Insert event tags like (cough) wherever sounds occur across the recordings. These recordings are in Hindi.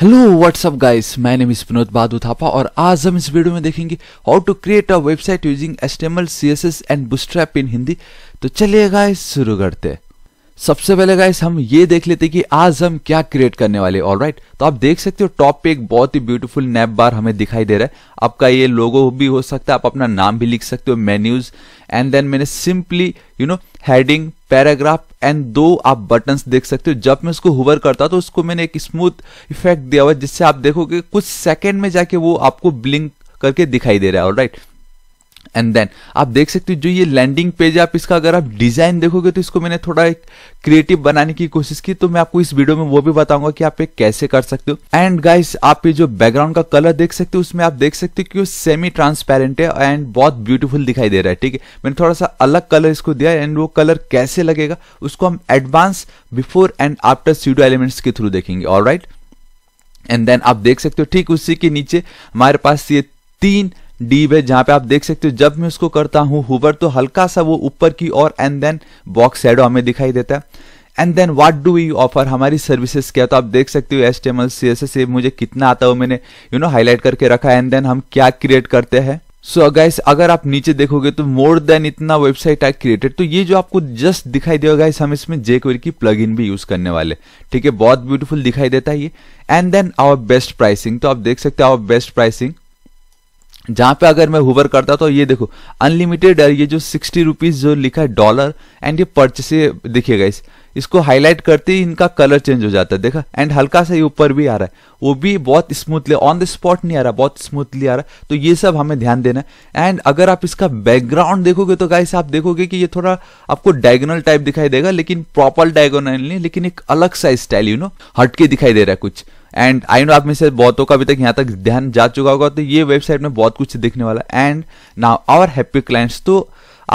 हेलो व्हाट्सअप गाइस मैं नेम इज विनोद बहादुर थापा और आज हम इस वीडियो में देखेंगे how to create a website using HTML C S S and Bootstrap in Hindi तो चलिए गाइस शुरू करते हैं सबसे पहले गाइस हम ये देख लेते कि आज हम क्या क्रिएट करने वाले ऑल राइट right? तो आप देख सकते हो टॉप पे एक बहुत ही ब्यूटीफुल नैप बार हमें दिखाई दे रहा है आपका ये लोगो भी हो सकता है आप अपना नाम भी लिख सकते हो मेन्यूज एंड देन मैंने simply you know heading paragraph and दो आप बटन देख सकते हो जब मैं उसको हुवर करता तो उसको मैंने एक स्मूथ इफेक्ट दिया हुआ जिससे आप देखोगे कुछ सेकेंड में जाके वो आपको ब्लिंक करके दिखाई दे रहा है राइट right? एंड देन आप देख सकते हो जो ये लैंडिंग पेज है आप इसका अगर आप डिजाइन देखोगे तो इसको मैंने थोड़ा एक क्रिएटिव बनाने की कोशिश की तो मैं आपको इस वीडियो में वो भी बताऊंगा कि आप ये कैसे कर सकते हो एंड गाइस आप ये जो बैकग्राउंड का कलर देख सकते हो उसमें आप देख सकते हो कि वो सेमी ट्रांसपेरेंट है एंड बहुत ब्यूटीफुल दिखाई दे रहा है ठीक है मैंने थोड़ा सा अलग कलर इसको दिया एंड वो कलर कैसे लगेगा उसको हम advance before and after pseudo elements के थ्रू देखेंगे और राइट एंड देन आप देख सकते हो ठीक उसी के नीचे हमारे पास ये तीन डीप है जहां पे आप देख सकते हो जब मैं उसको करता हूं हुवर तो हल्का सा वो ऊपर की ओर एंड देन बॉक्स शेडो हमें दिखाई देता है and then what do we offer हमारी सर्विसेज क्या तो आप देख सकते हो एस टी सी एस मुझे कितना आता हो मैंने यू नो हाईलाइट करके रखा है एंड देन हम क्या क्रिएट करते हैं सो so गाइस अगर आप नीचे देखोगे तो मोर देन इतना वेबसाइट आई क्रिएटेड तो ये जो आपको जस्ट दिखाई देगा गाइस हम इसमें जे क्वेरी की प्लग इन भी यूज करने वाले ठीक है बहुत ब्यूटीफुल दिखाई देता है ये and then our best pricing तो आप देख सकते हो आवर बेस्ट प्राइसिंग जहां पे अगर मैं हुवर करता तो ये देखो अनलिमिटेड ये जो सिक्सटी रुपीज जो लिखा है डॉलर एंड ये परचेस देखिएगा इस इसको हाईलाइट करते ही इनका कलर चेंज हो जाता है देखा एंड हल्का सा ये ऊपर भी आ रहा है वो भी बहुत स्मूथली ऑन द स्पॉट नहीं आ रहा बहुत स्मूथली आ रहा है तो ये सब हमें ध्यान देना है एंड अगर आप इसका बैकग्राउंड देखोगे तो गाइस आप देखोगे कि ये थोड़ा आपको डायगोनल टाइप दिखाई देगा लेकिन प्रॉपर डायगोनल नहीं लेकिन एक अलग सा स्टाइल यू नो हटके दिखाई दे रहा है कुछ एंड आई नो आप में से बहुतों का अभी तक यहाँ तक ध्यान जा चुका होगा तो ये वेबसाइट में बहुत कुछ दिखने वाला है and now our happy clients तो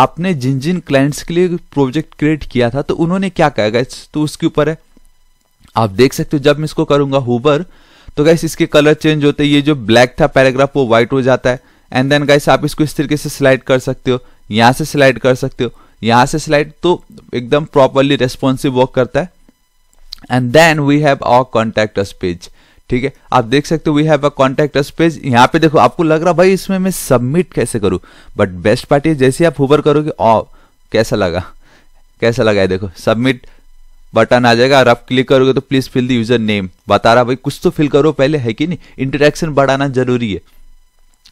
आपने जिन जिन क्लाइंट्स के लिए प्रोजेक्ट क्रिएट किया था तो उन्होंने क्या कहा गया तो उसके ऊपर है आप देख सकते हो जब मैं इसको करूंगा हुबर तो गैस इसके कलर चेंज होते ये जो ब्लैक था पैराग्राफ वो व्हाइट हो जाता है एंड देन गैस आप इसको इस तरीके से स्लाइड कर सकते हो यहाँ से स्लाइड कर सकते हो यहाँ से स्लाइड तो एकदम प्रॉपरली रेस्पॉन्सिव वर्क करता है and then we have a contact us page ठीक है आप देख सकते हो we have a contact us page यहाँ पे देखो आपको लग रहा भाई इसमें मैं सबमिट कैसे करूं बट बेस्ट पार्ट ये जैसे आप हुबर करोगे ओ oh, कैसा लगा कैसा लगा है देखो सबमिट बटन आ जाएगा और आप क्लिक करोगे तो please fill the user name बता रहा भाई कुछ तो फिल करो पहले है कि नहीं इंटरेक्शन बढ़ाना जरूरी है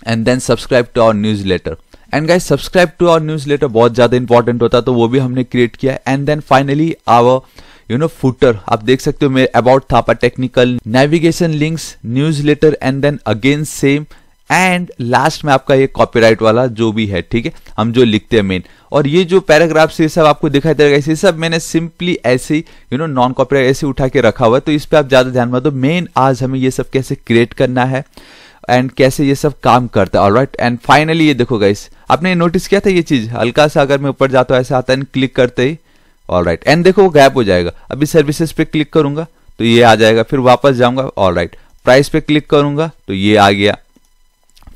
and then subscribe to our newsletter and guys subscribe to our newsletter बहुत ज्यादा इंपॉर्टेंट होता है तो वो भी हमने क्रिएट किया and then finally our you know footer आप देख सकते हो मेरे about Thapa technical navigation links newsletter and then again same and last में आपका ये कॉपीराइट वाला जो भी है ठीक है हम जो लिखते हैं मेन और ये जो पैराग्राफ्स ये सब आपको दिखाई दे रहा है ये सब मैंने सिंपली ऐसे ही यू नो नॉन कॉपीराइट ऐसे उठा के रखा हुआ है तो इस पर आप ज़्यादा ध्यान मत दो मेन आज हमें ये सब कैसे क्रिएट करना है एंड कैसे ये सब काम करता है ऑलराइट एंड फाइनली ये देखो गाइस आपने नोटिस किया था ये चीज़ हल्का सा अगर मैं ऊपर जाता हूँ ऐसे आता है क्लिक करते ही ऑल राइट एंड देखो वो गैप हो जाएगा अभी सर्विसेज पे क्लिक करूंगा तो ये आ जाएगा फिर वापस जाऊंगा ऑल राइट प्राइस पे क्लिक करूंगा तो ये आ गया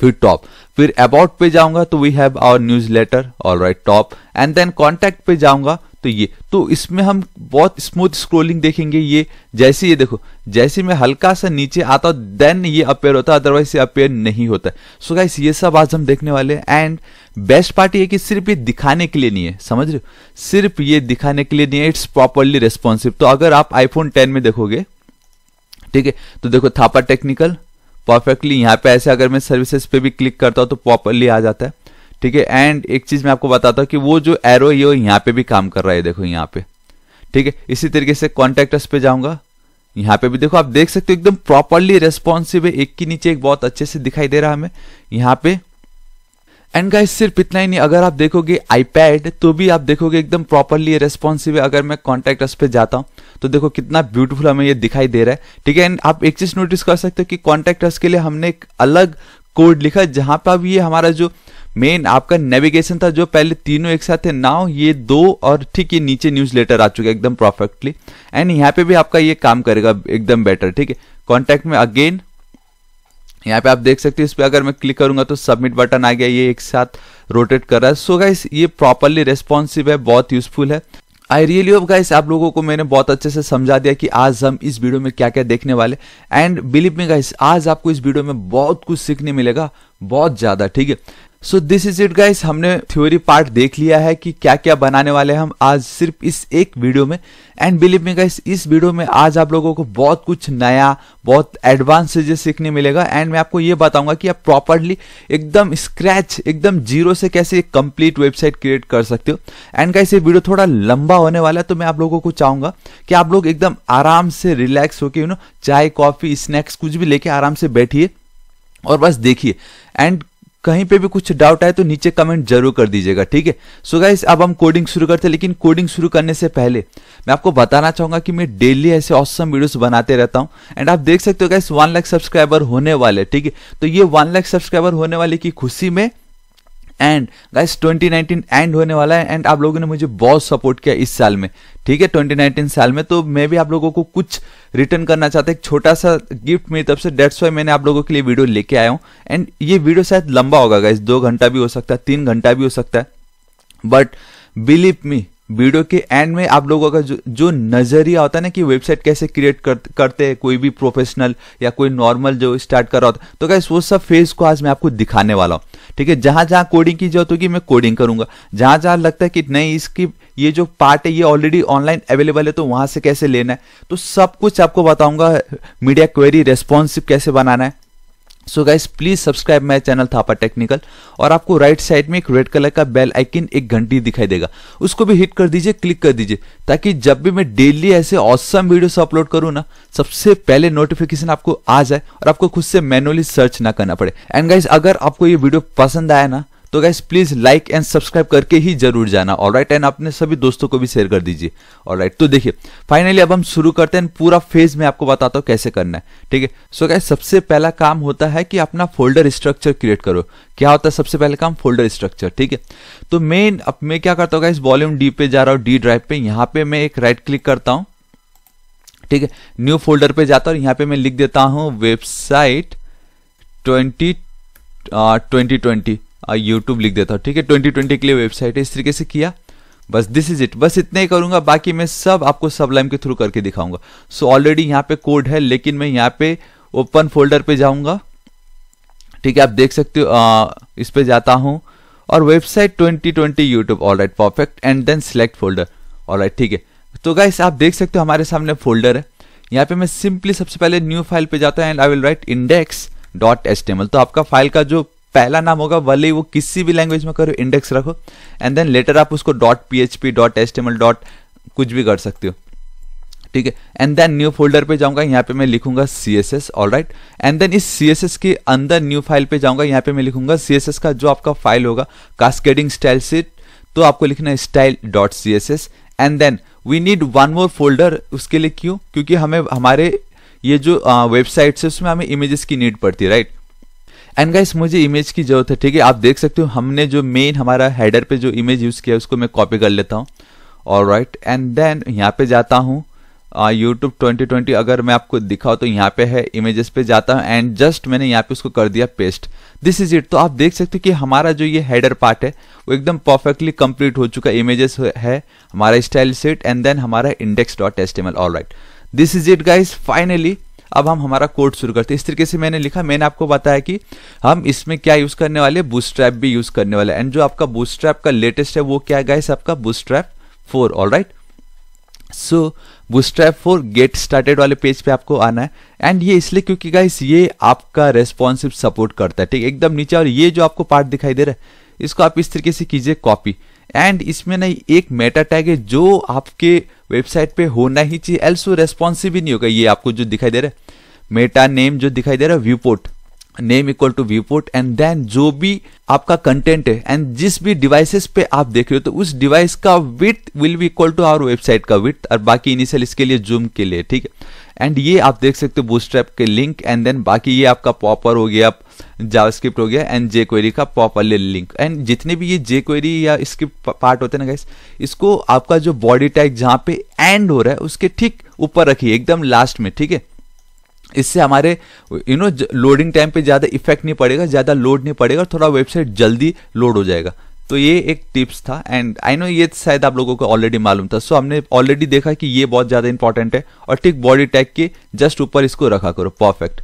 फिर टॉप फिर अबाउट पे जाऊंगा तो we have our newsletter all right top and then contact पे जाऊंगा तो ये तो इसमें हम बहुत स्मूथ स्क्रोलिंग देखेंगे ये जैसे ये देखो जैसे मैं हल्का सा नीचे आता हूँ देन ये अपेयर होता है अदरवाइज ये अपेयर नहीं होता so सो गाइस ये सब आज हम देखने वाले हैं एंड बेस्ट पार्ट ये कि सिर्फ ये दिखाने के लिए नहीं है समझ रहे हो सिर्फ ये दिखाने के लिए नहीं है इट्स प्रॉपरली रेस्पॉन्सिव तो अगर आप आईफोन टेन में देखोगे ठीक है तो देखो थापा टेक्निकल परफेक्टली यहाँ पे ऐसे अगर मैं सर्विसेज पे भी क्लिक करता हूँ तो प्रॉपरली आ जाता है ठीक है एंड एक चीज मैं आपको बताता हूँ कि वो जो एरो ये यहाँ पे भी काम कर रहा है देखो यहाँ पे ठीक है इसी तरीके से कॉन्टेक्टर्स पे जाऊंगा यहाँ पे भी देखो आप देख सकते हो एकदम प्रॉपरली रेस्पॉन्सिव है एक के नीचे एक बहुत अच्छे से दिखाई दे रहा है हमें यहाँ पे एंड गाइस सिर्फ इतना ही नहीं अगर आप देखोगे आईपैड तो भी आप देखोगे एकदम प्रॉपरली रेस्पॉन्सिव है अगर मैं कॉन्टेक्टर्स पे जाता हूँ तो देखो कितना ब्यूटीफुल हमें ये दिखाई दे रहा है ठीक है एंड आप एक चीज नोटिस कर सकते हो कि कॉन्टेक्टर्स के लिए हमने एक अलग कोड लिखा जहां पर अब ये हमारा जो मेन आपका नेविगेशन था जो पहले तीनों एक साथ थे नाउ ये दो और ठीक ये नीचे न्यूज लेटर आ चुका है एकदम परफेक्टली एंड यहाँ पे भी आपका ये काम करेगा एकदम बेटर ठीक है कॉन्टेक्ट में अगेन यहाँ पे आप देख सकते हैं इस पर अगर मैं क्लिक करूंगा तो सबमिट बटन आ गया ये एक साथ रोटेट कर रहा है सो so गाइस ये प्रॉपरली रेस्पॉन्सिव है बहुत यूजफुल है आई रियली होप गाइस आप लोगों को मैंने बहुत अच्छे से समझा दिया कि आज हम इस वीडियो में क्या क्या देखने वाले एंड बिलीव में गाइस आज आपको इस वीडियो में बहुत कुछ सीखने मिलेगा बहुत ज़्यादा ठीक है so this is it guys हमने थ्योरी पार्ट देख लिया है कि क्या क्या बनाने वाले हम आज सिर्फ इस एक वीडियो में एंड बिलीव में गाइस इस वीडियो में आज आप लोगों को बहुत कुछ नया बहुत एडवांस चीजें सीखने मिलेगा एंड मैं आपको ये बताऊंगा कि आप प्रॉपरली एकदम स्क्रैच एकदम जीरो से कैसे एक कंप्लीट वेबसाइट क्रिएट कर सकते हो एंड गाइस ये वीडियो थोड़ा लंबा होने वाला है तो मैं आप लोगों को चाहूंगा कि आप लोग एकदम आराम से रिलैक्स होकर यू नो चाय कॉफी स्नैक्स कुछ भी लेके आराम से बैठिए और बस देखिए एंड कहीं पे भी कुछ डाउट आए तो नीचे कमेंट जरूर कर दीजिएगा ठीक है सो गाइस अब हम कोडिंग शुरू करते हैं लेकिन कोडिंग शुरू करने से पहले मैं आपको बताना चाहूंगा कि मैं डेली ऐसे औसम वीडियोस बनाते रहता हूं एंड आप देख सकते हो गाइस वन लाख सब्सक्राइबर होने वाले ठीक है तो ये वन लाख सब्सक्राइबर होने वाले की खुशी में एंड गाइस 2019 एंड होने वाला है एंड आप लोगों ने मुझे बहुत सपोर्ट किया इस साल में ठीक है 2019 साल में तो मैं भी आप लोगों को कुछ रिटर्न करना चाहता एक छोटा सा गिफ्ट मेरी तरफ से डेट्स वाई मैंने आप लोगों के लिए वीडियो लेके आया हूँ एंड ये वीडियो शायद लंबा होगा गाइस दो घंटा भी हो सकता है तीन घंटा भी हो सकता है बट बिलीव मी वीडियो के एंड में आप लोगों का जो जो नज़रिया होता है ना कि वेबसाइट कैसे क्रिएट कर, करते हैं कोई भी प्रोफेशनल या कोई नॉर्मल जो स्टार्ट कर रहा होता तो क्या वो सब फेज को आज मैं आपको दिखाने वाला हूँ ठीक है जहां जहां कोडिंग की जरूरत होगी मैं कोडिंग करूंगा जहां जहां लगता है कि नहीं इसकी ये जो पार्ट है ये ऑलरेडी ऑनलाइन अवेलेबल है तो वहां से कैसे लेना है तो सब कुछ आपको बताऊंगा मीडिया क्वेरी रेस्पॉन्सिव कैसे बनाना है so guys please subscribe my channel Thapa technical और आपको राइट साइड में एक रेड कलर का बेल आइकन एक घंटी दिखाई देगा उसको भी हिट कर दीजिए क्लिक कर दीजिए ताकि जब भी मैं डेली ऐसे औसम वीडियोस अपलोड करूँ ना सबसे पहले नोटिफिकेशन आपको आ जाए और आपको खुद से मैनुअली सर्च ना करना पड़े एंड गाइज अगर आपको ये वीडियो पसंद आया ना तो guys please like and subscribe करके ही जरूर जाना और राइट एंड अपने सभी दोस्तों को भी शेयर कर दीजिए और राइट तो देखिए फाइनली अब हम शुरू करते हैं पूरा फेज में आपको बताता हूँ कैसे करना है ठीक है सो गैस सबसे पहला काम होता है कि अपना फोल्डर स्ट्रक्चर क्रिएट करो क्या होता है सबसे पहले काम फोल्डर स्ट्रक्चर ठीक है तो मेन अब मैं क्या करता हूँ इस वॉल्यूम डी पे जा रहा हूँ डी ड्राइव पे यहाँ पे मैं एक राइट क्लिक करता हूँ ठीक है न्यू फोल्डर पे जाता हूँ यहाँ पे मैं लिख देता हूँ website twenty twenty twenty YouTube लिख देता हूँ ठीक है ट्वेंटी ट्वेंटी के लिए वेबसाइट है इस तरीके से किया बस दिस इज इट बस इतना ही करूंगा बाकी मैं सब आपको सब के थ्रू करके दिखाऊंगा सो ऑलरेडी यहाँ पे कोड है लेकिन मैं यहाँ पे ओपन फोल्डर पे जाऊंगा ठीक है आप देख सकते हो इस पे जाता हूं और website 2020 YouTube all right perfect and then select folder all right ठीक है तो गाइस आप देख सकते हो हमारे सामने फोल्डर है यहाँ पे मैं सिंपली सबसे पहले न्यू फाइल पे जाता हूँ and I will write index dot S तो आपका फाइल का जो पहला नाम होगा भले ही वो किसी भी लैंग्वेज में करो इंडेक्स रखो एंड देन लेटर आप उसको dot P H P dot HTML डॉट कुछ भी कर सकते हो ठीक है एंड देन न्यू फोल्डर पे जाऊंगा यहाँ पे मैं लिखूंगा C S S all right and then इस सी एस एस के अंदर न्यू फाइल पे जाऊंगा यहाँ पे मैं लिखूंगा सी एस एस का जो आपका फाइल होगा कास्केडिंग स्टाइल सीट तो आपको लिखना है style dot C S S and then we need one more folder उसके लिए क्यों क्योंकि हमें हमारे ये जो वेबसाइट्स है उसमें हमें इमेजेस की नीड पड़ती है राइट right? एंड गाइस मुझे इमेज की जरूरत है ठीक है आप देख सकते हो हमने जो मेन हमारा हेडर पे जो इमेज यूज किया उसको मैं कॉपी कर लेता हूँ और राइट एंड देन यहाँ पे जाता हूँ यूट्यूब ट्वेंटी ट्वेंटी अगर मैं आपको दिखाऊँ तो यहाँ पे है इमेजेस पे जाता हूँ एंड जस्ट मैंने यहाँ पे उसको कर दिया पेस्ट दिस इज इट तो आप देख सकते हो कि हमारा जो ये हेडर पार्ट है वो एकदम परफेक्टली कंप्लीट हो चुका इमेजेस है हमारा स्टाइल सेट एंड देन हमारा index dot HTML all right this is it guys finally अब हम हमारा कोड शुरू करते हैं इस तरीके से मैंने लिखा मैंने आपको बताया कि हम इसमें क्या यूज करने वाले बूस्ट्रैप भी यूज करने वाले एंड जो आपका बूस्ट्रैप का लेटेस्ट है वो क्या गाइस आपका Bootstrap four all right so Bootstrap four get started वाले पेज पे आपको आना है एंड ये इसलिए क्योंकि गाइस ये आपका रेस्पॉन्सिव सपोर्ट करता है ठीक एकदम नीचे और ये जो आपको पार्ट दिखाई दे रहा है इसको आप इस तरीके से कीजिए कॉपी एंड इसमें ना एक मेटा टैग है जो आपके वेबसाइट पे होना ही चाहिए एल्सो रेस्पॉन्सिव ही नहीं होगा ये आपको जो दिखाई दे रहा है मेटा नेम जो दिखाई दे रहा है viewport name equal to viewport and then जो भी आपका कंटेंट है एंड जिस भी डिवाइसेस पे आप देख रहे हो तो उस डिवाइस का width will be equal to our website का विथ और बाकी इनिशियल इसके लिए जूम के लिए ठीक है एंड ये आप देख सकते हो बूस्ट्रैप के लिंक एंड देन बाकी ये आपका पॉपर हो गया जावास्क्रिप्ट हो गया एंड जे क्वेरी का पॉप लिंक एंड जितने भी ये जे क्वेरी या स्क्रिप्ट पार्ट होते हैं ना गाइस इसको आपका जो बॉडी टैग जहाँ पे एंड हो रहा है उसके ठीक ऊपर रखिए एकदम लास्ट में ठीक है इससे हमारे यू नो लोडिंग टाइम पे ज़्यादा इफेक्ट नहीं पड़ेगा ज़्यादा लोड नहीं पड़ेगा थोड़ा वेबसाइट जल्दी लोड हो जाएगा तो ये एक टिप्स था एंड आई नो ये शायद आप लोगों को ऑलरेडी मालूम था सो so, हमने ऑलरेडी देखा कि ये बहुत ज़्यादा इंपॉर्टेंट है और ठीक बॉडी टैग के जस्ट ऊपर इसको रखा करो परफेक्ट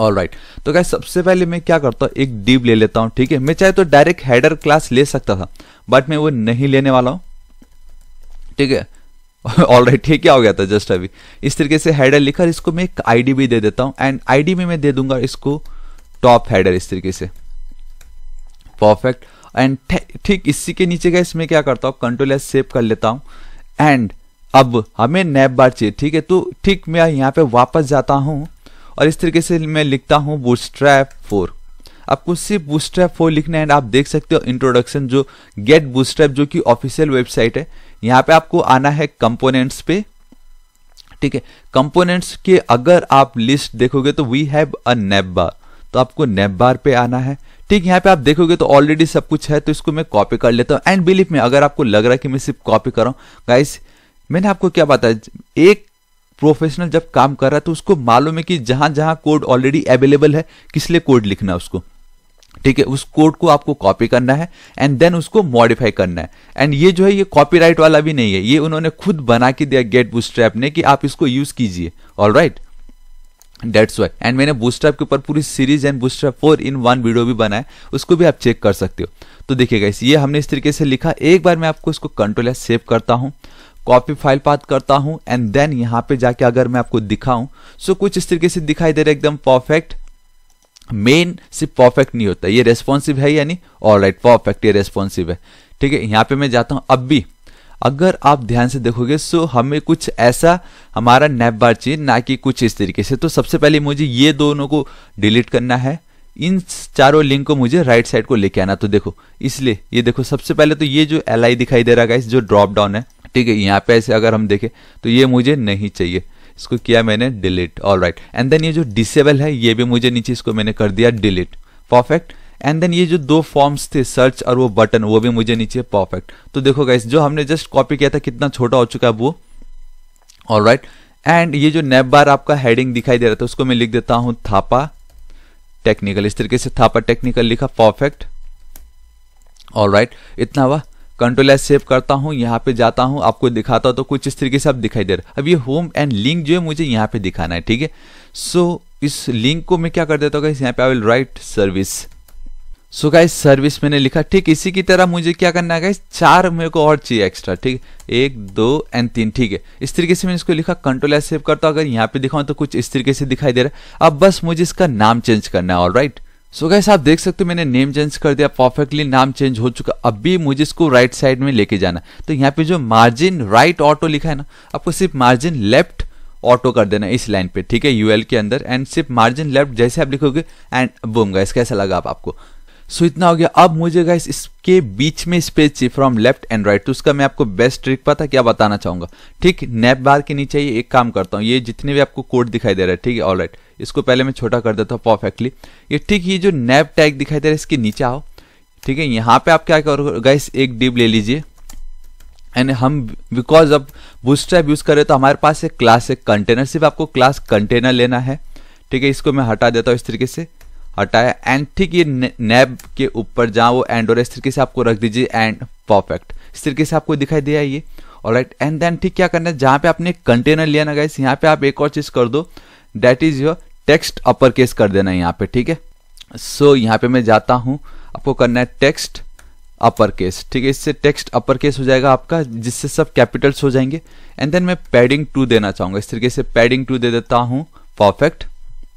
ऑल राइट right. तो क्या सबसे पहले मैं क्या करता हूँ एक डीप ले लेता हूँ ठीक है मैं चाहे तो डायरेक्ट हेडर क्लास ले सकता था बट मैं वो नहीं लेने वाला हूँ ठीक है ऑल राइट ठीक क्या हो गया था जस्ट अभी इस तरीके से हेडर लिखकर इसको मैं एक आईडी भी दे देता हूँ एंड आईडी में मैं दे दूंगा इसको टॉप हैडर इस तरीके से परफेक्ट एंड ठीक इसी के नीचे का इसमें क्या करता हूँ कंट्रोल एस सेव कर लेता हूँ एंड अब हमें नैप बार चाहिए ठीक है तो ठीक मैं यहाँ पे वापस जाता हूँ और इस तरीके से मैं लिखता हूँ बूस्ट्रैप फोर आपको सिर्फ बूस्ट्रैप फोर लिखना है एंड आप देख सकते हो इंट्रोडक्शन जो गेट बूस्ट्रैप जो कि ऑफिशियल वेबसाइट है यहाँ पे आपको आना है कंपोनेंट्स पे ठीक है कंपोनेंट्स के अगर आप लिस्ट देखोगे तो we have a nav bar तो आपको नेप बार पे आना है ठीक यहाँ पे आप देखोगे तो ऑलरेडी सब कुछ है तो इसको मैं कॉपी कर लेता हूँ एंड बिलीफ में अगर आपको लग रहा है कि मैं सिर्फ कॉपी कर रहा हूँ गाइस मैंने आपको क्या बताया एक प्रोफेशनल जब काम कर रहा है तो उसको मालूम है कि जहां जहां कोड ऑलरेडी अवेलेबल है किस लिए कोड लिखना है उसको ठीक है उस कोड को आपको कॉपी करना है एंड देन उसको मॉडिफाई करना है एंड ये जो है ये कॉपीराइट वाला भी नहीं है ये उन्होंने खुद बना के दिया गेट बूस्ट्रैप ने कि आप इसको यूज कीजिए all right that's why and मैंने बूस्ट्रैप के ऊपर पूरी series and Bootstrap four in one video भी बनाया उसको भी आप चेक कर सकते हो तो देखिएगा इस ये हमने इस तरीके से लिखा एक बार मैं आपको इसको कंट्रोल या सेव करता हूं कॉपी फाइल पात करता हूं एंड देन यहां पे जाके अगर मैं आपको दिखाऊं सो so कुछ इस तरीके से दिखाई दे रहा है एकदम परफेक्ट मेन सिर्फ परफेक्ट नहीं होता ये रेस्पॉन्सिव है यानी ऑल राइट परफेक्ट ये रेस्पॉन्सिव है ठीक है यहां पे मैं जाता हूं अब भी अगर आप ध्यान से देखोगे सो हमें कुछ ऐसा हमारा नैप बार चाहिए ना कि कुछ इस तरीके से तो सबसे पहले मुझे ये दोनों को डिलीट करना है इन चारों लिंक को मुझे राइट साइड को लेके आना तो देखो इसलिए ये देखो सबसे पहले तो ये जो एल दिखाई दे रहा है इस जो ड्रॉप डाउन है ठीक है यहाँ पे ऐसे अगर हम देखें तो ये मुझे नहीं चाहिए इसको किया मैंने delete all right and then ये जो डिसेबल है ये भी मुझे नीचे इसको मैंने कर दिया डिलीट परफेक्ट एंड देन ये जो दो फॉर्म्स थे सर्च और वो बटन वो भी मुझे नीचे परफेक्ट तो देखो गाइस जो हमने जस्ट कॉपी किया था कितना छोटा हो चुका है वो ऑल राइट एंड ये जो नेप बार आपका हेडिंग दिखाई दे रहा था उसको मैं लिख देता हूं थापा टेक्निकल इस तरीके से थापा टेक्निकल लिखा परफेक्ट ऑल राइट इतना हुआ कंट्रोल एस सेव करता हूँ यहाँ पे जाता हूँ आपको दिखाता हूँ तो कुछ इस तरीके से आप दिखाई दे रहा अब ये होम एंड लिंक जो है मुझे यहाँ पे दिखाना है ठीक है सो इस लिंक को मैं क्या कर देता हूँ यहाँ पे I will write service so guys service मैंने लिखा ठीक इसी की तरह मुझे क्या करना है चार मेरे को और चाहिए एक्स्ट्रा ठीक एक दो एंड तीन ठीक है इस तरीके से मैंने इसको लिखा कंट्रोल एस सेव करता हूँ अगर यहाँ पे दिखाऊँ तो कुछ इस तरीके से दिखाई दे रहा है अब बस मुझे इसका नाम चेंज करना है all right so so guys आप देख सकते हो मैंने नेम चेंज कर दिया परफेक्टली नाम चेंज हो चुका अब भी मुझे इसको राइट साइड में लेके जाना तो यहाँ पे जो मार्जिन राइट ऑटो लिखा है ना आपको सिर्फ मार्जिन लेफ्ट ऑटो कर देना इस लाइन पे ठीक है यूएल के अंदर एंड सिर्फ मार्जिन लेफ्ट जैसे आप लिखोगे एंड बोम गैस कैसा लगा आप आपको सो so, इतना हो गया अब मुझे गाइस इसके बीच में स्पेस चाहिए फ्रॉम लेफ्ट एंड राइट तो उसका मैं आपको बेस्ट ट्रिक पता क्या बताना चाहूंगा ठीक नेप बार के नीचे ये एक काम करता हूँ ये जितने भी आपको कोड दिखाई दे रहा है ठीक है ऑल राइट इसको पहले मैं छोटा कर देता हूँ परफेक्टली ये ठीक ये जो नेप टैग दिखाई दे रहा है इसके नीचे आओ ठीक है यहाँ पे आप क्या करो गाइस एक डिप ले लीजिए एंड हम बिकॉज अब बूस्ट्रैप यूज रहे तो हमारे पास एक क्लास एक कंटेनर सिर्फ आपको क्लास कंटेनर लेना है ठीक है इसको मैं हटा देता हूँ इस तरीके से हटाया एंड ठीक ये नेब के ऊपर जहाँ वो एंड और इस तरीके से आपको रख दीजिए एंड परफेक्ट इस तरीके से आपको दिखाई दिया ये और राइट एंड देन ठीक क्या करना है जहाँ पे आपने कंटेनर लिया ना गाइस यहाँ पे आप एक और चीज़ कर दो that is your text upper case कर देना है यहाँ पे ठीक है सो so, यहाँ पे मैं जाता हूँ आपको करना है टेक्स्ट अपर केस ठीक है इससे टेक्स्ट अपर केस हो जाएगा आपका जिससे सब कैपिटल्स हो जाएंगे एंड देन मैं पैडिंग टू देना चाहूँगा इस तरीके से पैडिंग टू दे देता हूँ परफेक्ट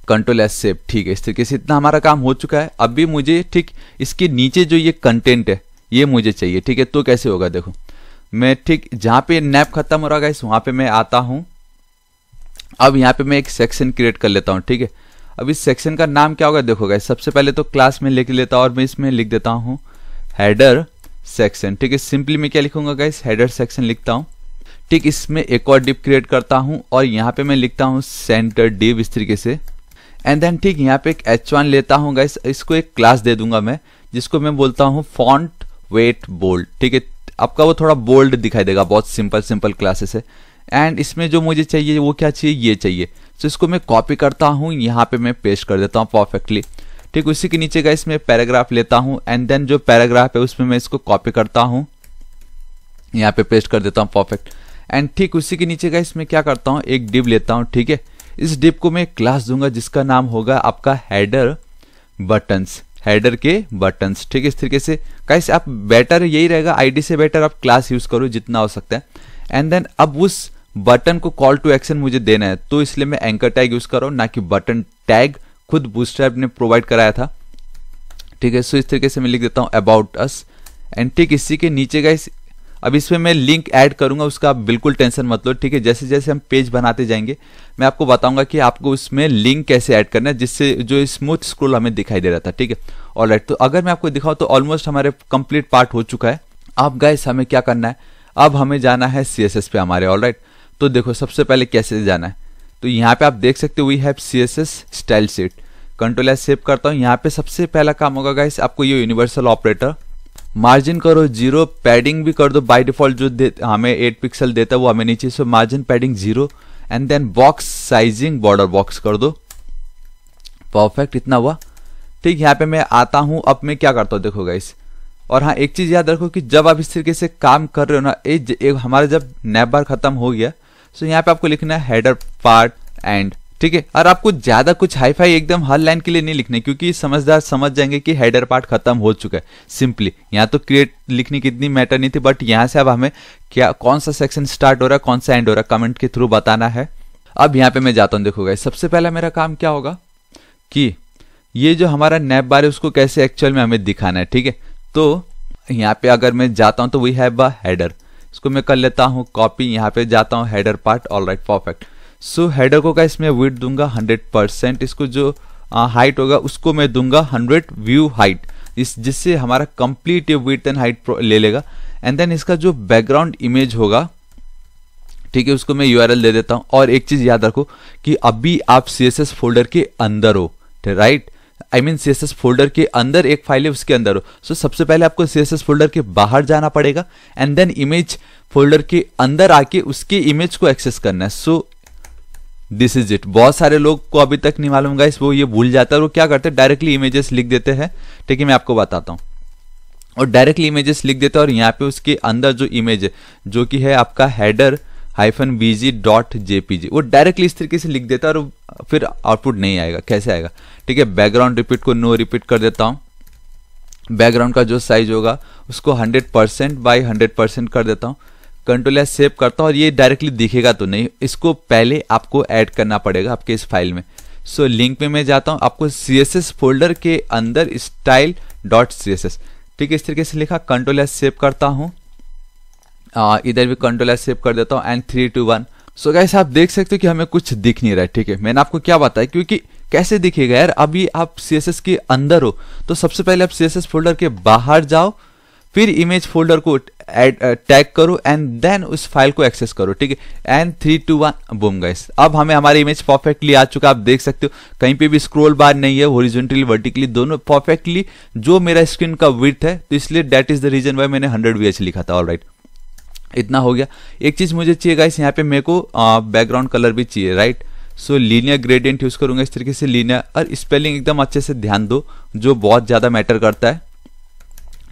कंट्रोल एस सेप ठीक है इस तरीके से इतना हमारा काम हो चुका है अभी मुझे ठीक इसके नीचे जो ये कंटेंट है ये मुझे चाहिए ठीक है तो कैसे होगा देखो मैं ठीक जहाँ पे नैप खत्म हो रहा है वहाँ पे मैं आता हूँ अब यहाँ पे मैं एक सेक्शन क्रिएट कर लेता हूँ ठीक है अब इस सेक्शन का नाम क्या होगा देखो गाइस सबसे पहले तो क्लास में लिख लेता हूँ और मैं इसमें लिख देता हूँ हेडर सेक्शन ठीक है सिंपली मैं क्या लिखूंगा गाइस हेडर सेक्शन लिखता हूँ ठीक इसमें एक और डिप क्रिएट करता हूँ और यहाँ पे मैं लिखता हूँ सेंटर डिप इस तरीके से एंड देन ठीक यहाँ पे एक एच वन लेता हूँ गाइस इसको एक क्लास दे दूंगा मैं जिसको मैं बोलता हूँ फॉन्ट वेट बोल्ड ठीक है आपका वो थोड़ा बोल्ड दिखाई देगा बहुत सिंपल सिंपल क्लासेस है एंड इसमें जो मुझे चाहिए वो क्या चाहिए ये चाहिए तो इसको मैं कॉपी करता हूँ यहाँ पे मैं पेस्ट कर देता हूँ परफेक्टली ठीक उसी के नीचे का इसमें पैराग्राफ लेता हूँ एंड देन जो पैराग्राफ है उसमें मैं इसको कॉपी करता हूँ यहाँ पे पेस्ट कर देता हूँ परफेक्ट एंड ठीक उसी के नीचे का इसमें क्या करता हूँ एक डिब लेता हूँ ठीक है इस डिप को मैं क्लास दूंगा जिसका नाम होगा आपका हेडर बटन्स हेडर के बटन्स ठीक है इस तरीके से कैसे आप बेटर यही रहेगा आईडी से बेटर आप क्लास यूज करो जितना हो सकता है एंड देन अब उस बटन को कॉल टू एक्शन मुझे देना है तो इसलिए मैं एंकर टैग यूज कर रहा हूं ना कि बटन टैग खुद बूस्टर ने प्रोवाइड कराया था ठीक है सो इस तरीके से मैं लिख देता हूं अबाउट अस एंड ठीक इसी के नीचे का इस अब इसमें मैं लिंक ऐड करूंगा उसका बिल्कुल टेंशन मत लो ठीक है जैसे जैसे हम पेज बनाते जाएंगे मैं आपको बताऊंगा कि आपको इसमें लिंक कैसे ऐड करना है जिससे जो स्मूथ स्क्रोल हमें दिखाई दे रहा था ठीक है ऑल तो अगर मैं आपको दिखाऊँ तो ऑलमोस्ट हमारे कंप्लीट पार्ट हो चुका है अब गाइस हमें क्या करना है अब हमें जाना है सी पे हमारे ऑल राइट तो देखो सबसे पहले कैसे जाना है तो यहाँ पे आप देख सकते हो we have C S S style sheet control S save करता हूँ यहाँ पे सबसे पहला काम होगा गाइस आपको ये यूनिवर्सल ऑपरेटर मार्जिन करो जीरो पैडिंग भी कर दो बाय डिफॉल्ट जो हमें एट पिक्सल देता है वो हमें नीचे से margin padding zero and then box sizing border box कर दो परफेक्ट इतना हुआ ठीक यहाँ पे मैं आता हूँ अब मैं क्या करता हूँ देखो गाइस और हाँ एक चीज़ याद रखो कि जब आप इस तरीके से काम कर रहे हो ना एक हमारा जब नेबर खत्म हो गया तो यहाँ पे आपको लिखना है हेडर पार्ट एंड ठीक है और आपको ज्यादा कुछ हाई फाई एकदम हर लाइन के लिए नहीं लिखने क्योंकि समझदार समझ जाएंगे कि हेडर पार्ट खत्म हो चुका है सिंपली यहाँ तो क्रिएट लिखने की इतनी मैटर नहीं थी बट यहाँ से अब हमें क्या कौन सा सेक्शन स्टार्ट हो रहा है कौन सा एंड हो रहा है कमेंट के थ्रू बताना है अब यहाँ पे मैं जाता हूँ देखोगा सबसे पहला मेरा काम क्या होगा कि ये जो हमारा नैप बार है उसको कैसे एक्चुअल में हमें दिखाना है ठीक है तो यहाँ पे अगर मैं जाता हूँ तो वी हैव अ हेडर इसको मैं कर लेता हूँ कॉपी यहाँ पे जाता हूँ header part all right perfect so header को का इसमें विथ दूंगा हंड्रेड परसेंट इसको जो हाइट होगा उसको मैं दूंगा हंड्रेड व्यू हाइट इस जिससे हमारा कंप्लीट ये विथ एंड हाइट ले लेगा एंड देन इसका जो बैकग्राउंड इमेज होगा ठीक है उसको मैं यू दे देता हूँ और एक चीज याद रखो कि अभी आप सी फोल्डर के अंदर हो right I mean C folder के अंदर एक फाइल है उसके अंदर हो सो so, सबसे पहले आपको सी फोल्डर के बाहर जाना पड़ेगा एंड देन इमेज फोल्डर के अंदर आके उसके इमेज को एक्सेस करना है so so, this is it बहुत सारे लोग को अभी तक नहीं मालूम गाइस वो ये भूल जाता है वो क्या करते हैं डायरेक्टली इमेजेस लिख देते हैं ठीक है मैं आपको बताता हूँ और डायरेक्टली इमेजेस लिख देते हैं और यहाँ पे उसके अंदर जो इमेज है जो कि है आपका header hyphen BG dot JPG वो डायरेक्टली इस तरीके से लिख देता है और फिर आउटपुट नहीं आएगा कैसे आएगा ठीक है बैकग्राउंड रिपीट को नो रिपीट कर देता हूँ बैकग्राउंड का जो साइज होगा उसको 100 परसेंट बाई हंड्रेड परसेंट कर देता हूँ कंट्रोल एस सेव करता हूँ और ये डायरेक्टली दिखेगा तो नहीं इसको पहले आपको ऐड करना पड़ेगा आपके इस फाइल में सो so, लिंक में मैं जाता हूँ आपको सी फोल्डर के अंदर स्टाइल डॉट सी ठीक है इस तरीके से लिखा कंट्रोल एस सेव करता हूँ इधर भी कंट्रोल एस सेव कर देता हूँ and three two one so guys आप देख सकते हो कि हमें कुछ दिख नहीं रहा है ठीक है मैंने आपको क्या बताया क्योंकि कैसे दिखेगा यार अभी आप सी के अंदर हो तो सबसे पहले आप सी फोल्डर के बाहर जाओ फिर इमेज फोल्डर को टैग uh, करो एंड देन उस फाइल को एक्सेस करो ठीक है and three two one boom guys अब हमें हमारी इमेज परफेक्टली आ चुका आप देख सकते हो कहीं पे भी स्क्रोल बार नहीं है ओरिजेंटली वर्टिकली दोनों परफेक्टली जो मेरा स्क्रीन का विथ है तो इसलिए that is the reason why मैंने हंड्रेड वी लिखा था ऑल राइट इतना हो गया एक चीज मुझे चाहिए गाइस यहाँ पे मेरे को बैकग्राउंड uh, कलर भी चाहिए right so linear gradient use करूंगा इस तरीके से लीनियर और स्पेलिंग एकदम अच्छे से ध्यान दो जो बहुत ज्यादा मैटर करता है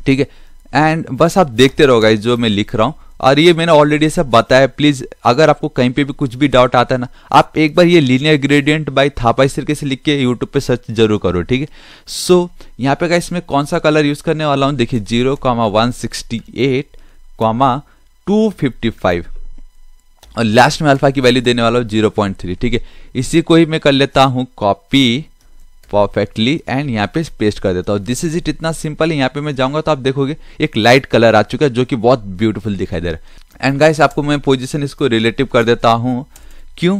ठीक है एंड बस आप देखते रहो गाइज जो मैं लिख रहा हूँ और ये मैंने ऑलरेडी सब बताया प्लीज अगर आपको कहीं पे भी कुछ भी डाउट आता है ना आप एक बार ये लीनियर ग्रेडियंट बाई था इस तरीके से लिख के यूट्यूब पे सर्च जरूर करो ठीक है सो यहाँ पे गाइस मैं कौन सा कलर यूज करने वाला हूँ देखिए zero comma one sixty eight comma two fifty five और लास्ट में अल्फा की वैल्यू देने वाला हूँ जीरो पॉइंट थ्री ठीक है इसी को ही मैं कर लेता हूँ कॉपी परफेक्टली एंड यहाँ पे पेस्ट कर देता हूँ दिस इज इट इतना सिंपल है यहाँ पे मैं जाऊंगा तो आप देखोगे एक लाइट कलर आ चुका है जो कि बहुत ब्यूटीफुल दिखाई दे रहा है एंड गाइस आपको मैं पोजिशन इसको रिलेटिव कर देता हूँ क्यों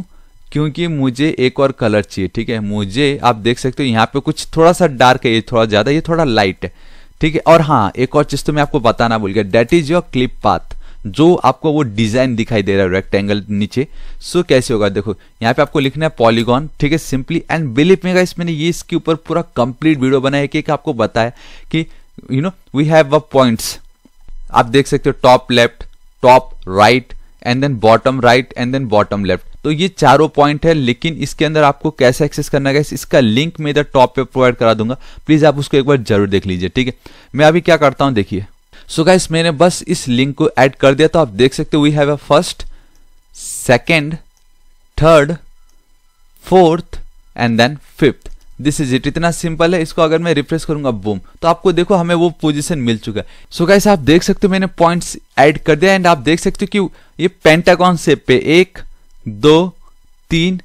क्योंकि मुझे एक और कलर चाहिए ठीक है मुझे आप देख सकते हो यहाँ पे कुछ थोड़ा सा डार्क है ये थोड़ा ज़्यादा ये थोड़ा लाइट है ठीक है और हाँ एक और चीज़ तो मैं आपको बताना भूल गया that is your clip path जो आपको वो डिजाइन दिखाई दे रहा है रेक्टेंगल नीचे सो कैसे होगा देखो यहाँ पे आपको लिखना है पॉलीगॉन ठीक है सिंपली एंड बिलीफ में इसमें मैंने ये इसके ऊपर पूरा कंप्लीट वीडियो बनाया कि आपको बताया कि you know we have a points आप देख सकते हो top left top right and then bottom right and then bottom left तो ये चारों पॉइंट है लेकिन इसके अंदर आपको कैसे एक्सेस करना है इसका लिंक मैं इधर टॉप पे प्रोवाइड करा दूंगा प्लीज आप उसको एक बार जरूर देख लीजिए ठीक है मैं अभी क्या करता हूं देखिए सो गाइस मैंने बस इस लिंक को ऐड कर दिया तो आप देख सकते हो we have a first second third fourth and then fifth this is it इतना सिंपल है इसको अगर मैं रिफ्रेश करूंगा बूम तो आपको देखो हमें वो पोजीशन मिल चुका है सो so गाइस आप देख सकते हो मैंने पॉइंट्स ऐड कर दिया एंड आप देख सकते हो कि ये पेंटागॉन शेप पे एक दो तीन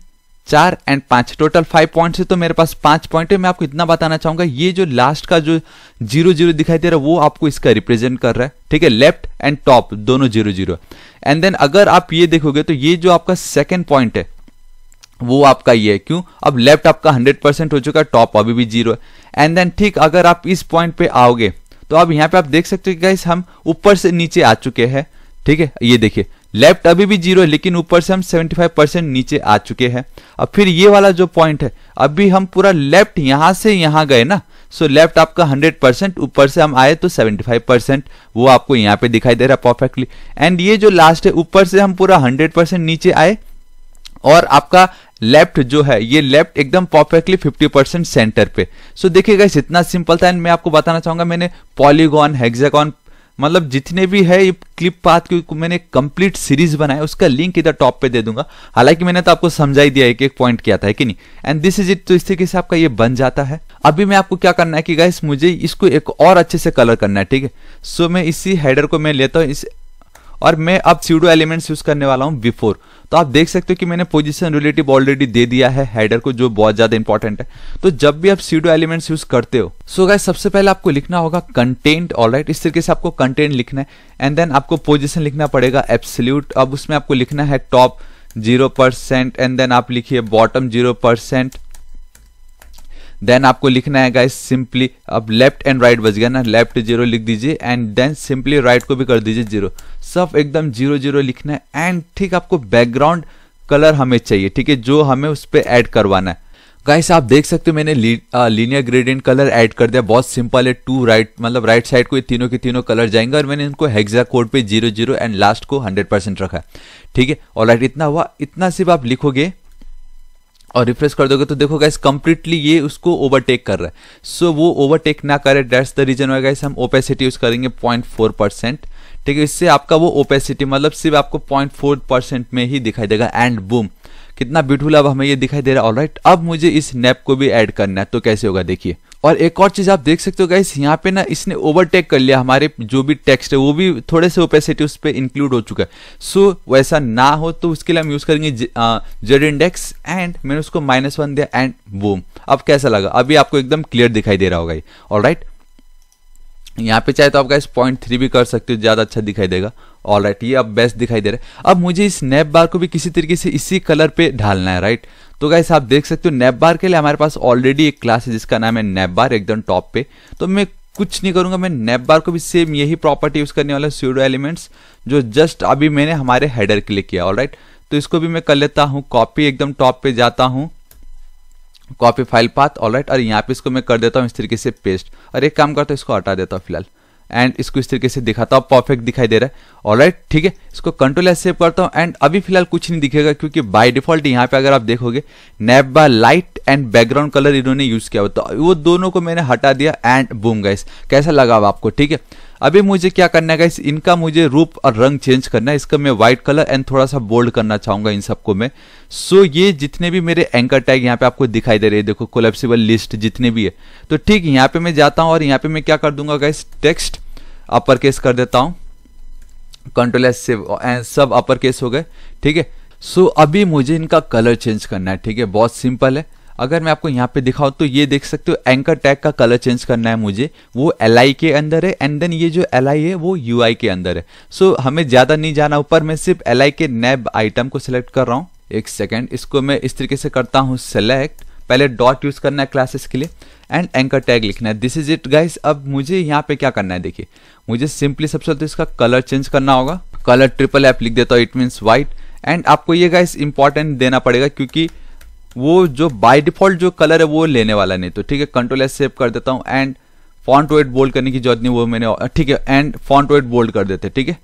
चार एंड पांच टोटल फाइव पॉइंट है तो मेरे पास पांच पॉइंट है मैं आपको इतना बताना चाहूंगा ये जो लास्ट का जो जीरो जीरो दिखाई दे रहा है वो आपको इसका रिप्रेजेंट कर रहा है ठीक है लेफ्ट एंड टॉप दोनों जीरो जीरो एंड देन अगर आप ये देखोगे तो ये जो आपका सेकेंड पॉइंट है वो आपका ये है क्यों अब लेफ्ट आपका हंड्रेड परसेंट हो चुका है टॉप अभी भी जीरो है एंड देन ठीक अगर आप इस पॉइंट पे आओगे तो अब यहाँ पे आप देख सकते हो कि हम ऊपर से नीचे आ चुके हैं ठीक है ये देखिए लेफ्ट अभी भी जीरो है लेकिन ऊपर से हम 75 परसेंट नीचे आ चुके हैं अब फिर ये वाला जो पॉइंट है अभी हम पूरा लेफ्ट यहां से यहां गए ना सो लेफ्ट आपका 100 परसेंट ऊपर से हम आए तो 75 परसेंट वो आपको यहाँ पे दिखाई दे रहा है परफेक्टली एंड ये जो लास्ट है ऊपर से हम पूरा 100 परसेंट नीचे आए और आपका लेफ्ट जो है ये लेफ्ट एकदम परफेक्टली 50 परसेंट सेंटर पे सो so, देखिएगा इतना सिंपल था एंड मैं आपको बताना चाहूंगा मैंने पॉलीगॉन हेक्सागॉन मतलब जितने भी है ये क्लिप पाथ की मैंने कंप्लीट सीरीज बनाया उसका लिंक इधर टॉप पे दे दूंगा हालांकि मैंने तो आपको समझा ही दिया एक एक पॉइंट किया था है कि नहीं एंड दिस इज इट तो इस तरीके से आपका ये बन जाता है अभी मैं आपको क्या करना है कि गाइस मुझे इसको एक और अच्छे से कलर करना है ठीक है सो मैं इसी हेडर को मैं लेता हूँ इस और मैं अब सीडो एलिमेंट्स यूज करने वाला हूं बिफोर तो आप देख सकते हो कि मैंने पोजिशन रिलेटिव ऑलरेडी दे दिया है हेडर को जो बहुत ज्यादा इंपॉर्टेंट है तो जब भी आप सीडो एलिमेंट्स यूज करते हो सो गाय सबसे पहले आपको लिखना होगा कंटेंट ऑल राइट इस तरीके से आपको कंटेंट लिखना है एंड देन आपको पोजिशन लिखना पड़ेगा एब्सल्यूट अब उसमें आपको लिखना है top zero percent and then आप लिखिए बॉटम जीरो परसेंट देन आपको लिखना है गाइस सिंपली अब लेफ्ट एंड राइट बच गया ना लेफ्ट जीरो लिख दीजिए एंड देन सिंपली राइट को भी कर दीजिए जीरो सब एकदम जीरो जीरो लिखना है एंड ठीक आपको बैकग्राउंड कलर हमें चाहिए ठीक है जो हमें उस पर ऐड करवाना है गाइस आप देख सकते हो मैंने लीनियर ग्रेडियंट कलर ऐड कर दिया बहुत सिंपल है टू राइट मतलब राइट साइड को ये तीनों के तीनों कलर जाएंगे और मैंने इनको हेक्सा कोड पे जीरो जीरो एंड लास्ट को हंड्रेड परसेंट रखा है ठीक है और राइट इतना हुआ इतना सिर्फ आप लिखोगे और रिफ्रेश कर दोगे तो देखो गाइस कंप्लीटली ये उसको ओवरटेक कर रहा है सो so, वो ओवरटेक ना करे that's the reason why guys हम ओपेसिटी यूज करेंगे पॉइंट फोर परसेंट ठीक है इससे आपका वो ओपेसिटी मतलब सिर्फ आपको पॉइंट फोर परसेंट में ही दिखाई देगा एंड बूम कितना ब्यूटीफुल अब हमें ये दिखाई दे रहा है राइट अब मुझे इस नेप को भी ऐड करना है तो कैसे होगा देखिए और एक और चीज आप देख सकते हो गाइस यहाँ पे ना इसने ओवरटेक कर लिया हमारे जो भी टेक्स्ट है वो भी थोड़े से ओपेसिटी उस पर इंक्लूड हो चुका है सो so, वैसा ना हो तो उसके लिए हम यूज करेंगे जेड इंडेक्स एंड मैंने उसको माइनस वन दिया एंड वो अब कैसा लगा अभी आपको एकदम क्लियर दिखाई दे रहा होगा ऑल राइट यहाँ पे चाहे तो आप गाइस पॉइंट थ्री भी कर सकते हो ज़्यादा अच्छा दिखाई देगा ऑल राइट ये अब बेस्ट दिखाई दे रहा है अब मुझे इस नेप बार को भी किसी तरीके से इसी कलर पे ढालना है राइट तो गाइस आप देख सकते हो नेप बार के लिए हमारे पास ऑलरेडी एक क्लास है जिसका नाम है नेप बार एकदम टॉप पे तो मैं कुछ नहीं करूंगा मैं नेप बार को भी सेम यही प्रॉपर्टी यूज करने वाला स्यूडो एलिमेंट्स जो जस्ट अभी मैंने हमारे हेडर के लिए किया ऑल राइट तो इसको भी मैं कर लेता हूँ कॉपी एकदम टॉप पे जाता हूँ copy file path all right और यहाँ पे इसको मैं कर देता हूँ इस तरीके से पेस्ट और एक काम करता हूँ इसको हटा देता हूँ फिलहाल एंड इसको इस तरीके से दिखाता हूँ परफेक्ट दिखाई दे रहा है ऑल राइट ठीक है इसको कंट्रोल एस सेव करता हूँ एंड अभी फिलहाल कुछ नहीं दिखेगा क्योंकि बाय डिफॉल्ट यहाँ पे अगर आप देखोगे नैप लाइट एंड बैकग्राउंड कलर इन्होंने यूज किया हुआ तो वो दोनों को मैंने हटा दिया एंड बूम गाइस कैसा लगा आपको ठीक है अभी मुझे क्या करना है इनका मुझे रूप और रंग चेंज करना है इसका मैं व्हाइट कलर एंड थोड़ा सा बोल्ड करना चाहूंगा इन सबको मैं सो so, ये जितने भी मेरे एंकर टैग यहाँ पे आपको दिखाई दे रहे हैं देखो कोलेप्सिबल लिस्ट जितने भी है तो ठीक यहाँ पे मैं जाता हूँ और यहाँ पे मैं क्या कर दूंगा गाइस टेक्स्ट अपर केस कर देता हूँ कंट्रोल एस एंड सब अपर केस हो गए ठीक है सो अभी मुझे इनका कलर चेंज करना है ठीक है बहुत सिंपल है अगर मैं आपको यहाँ पे दिखाऊँ तो ये देख सकते हो एंकर टैग का कलर चेंज करना है मुझे वो एल के अंदर है एंड देन ये जो एल है वो यू के अंदर है सो so, हमें ज़्यादा नहीं जाना ऊपर मैं सिर्फ एल के नैब आइटम को सिलेक्ट कर रहा हूँ एक सेकेंड इसको मैं इस तरीके से करता हूँ सेलेक्ट पहले डॉट यूज़ करना है क्लासेस के लिए एंड एंकर टैग लिखना है दिस इज इट गाइस अब मुझे यहाँ पे क्या करना है देखिए मुझे सिंपली सबसे पहले तो इसका कलर चेंज करना होगा कलर ट्रिपल एप लिख देता हूँ इट मीन्स वाइट एंड आपको ये गाइस इंपॉर्टेंट देना पड़ेगा क्योंकि वो जो बाय डिफॉल्ट जो कलर है वो लेने वाला नहीं तो ठीक है कंट्रोल एस सेव कर देता हूँ एंड फॉन्ट वेट बोल्ड करने की जरूरत नहीं वो मैंने ठीक है एंड फॉन्ट वेट बोल्ड कर देते ठीक है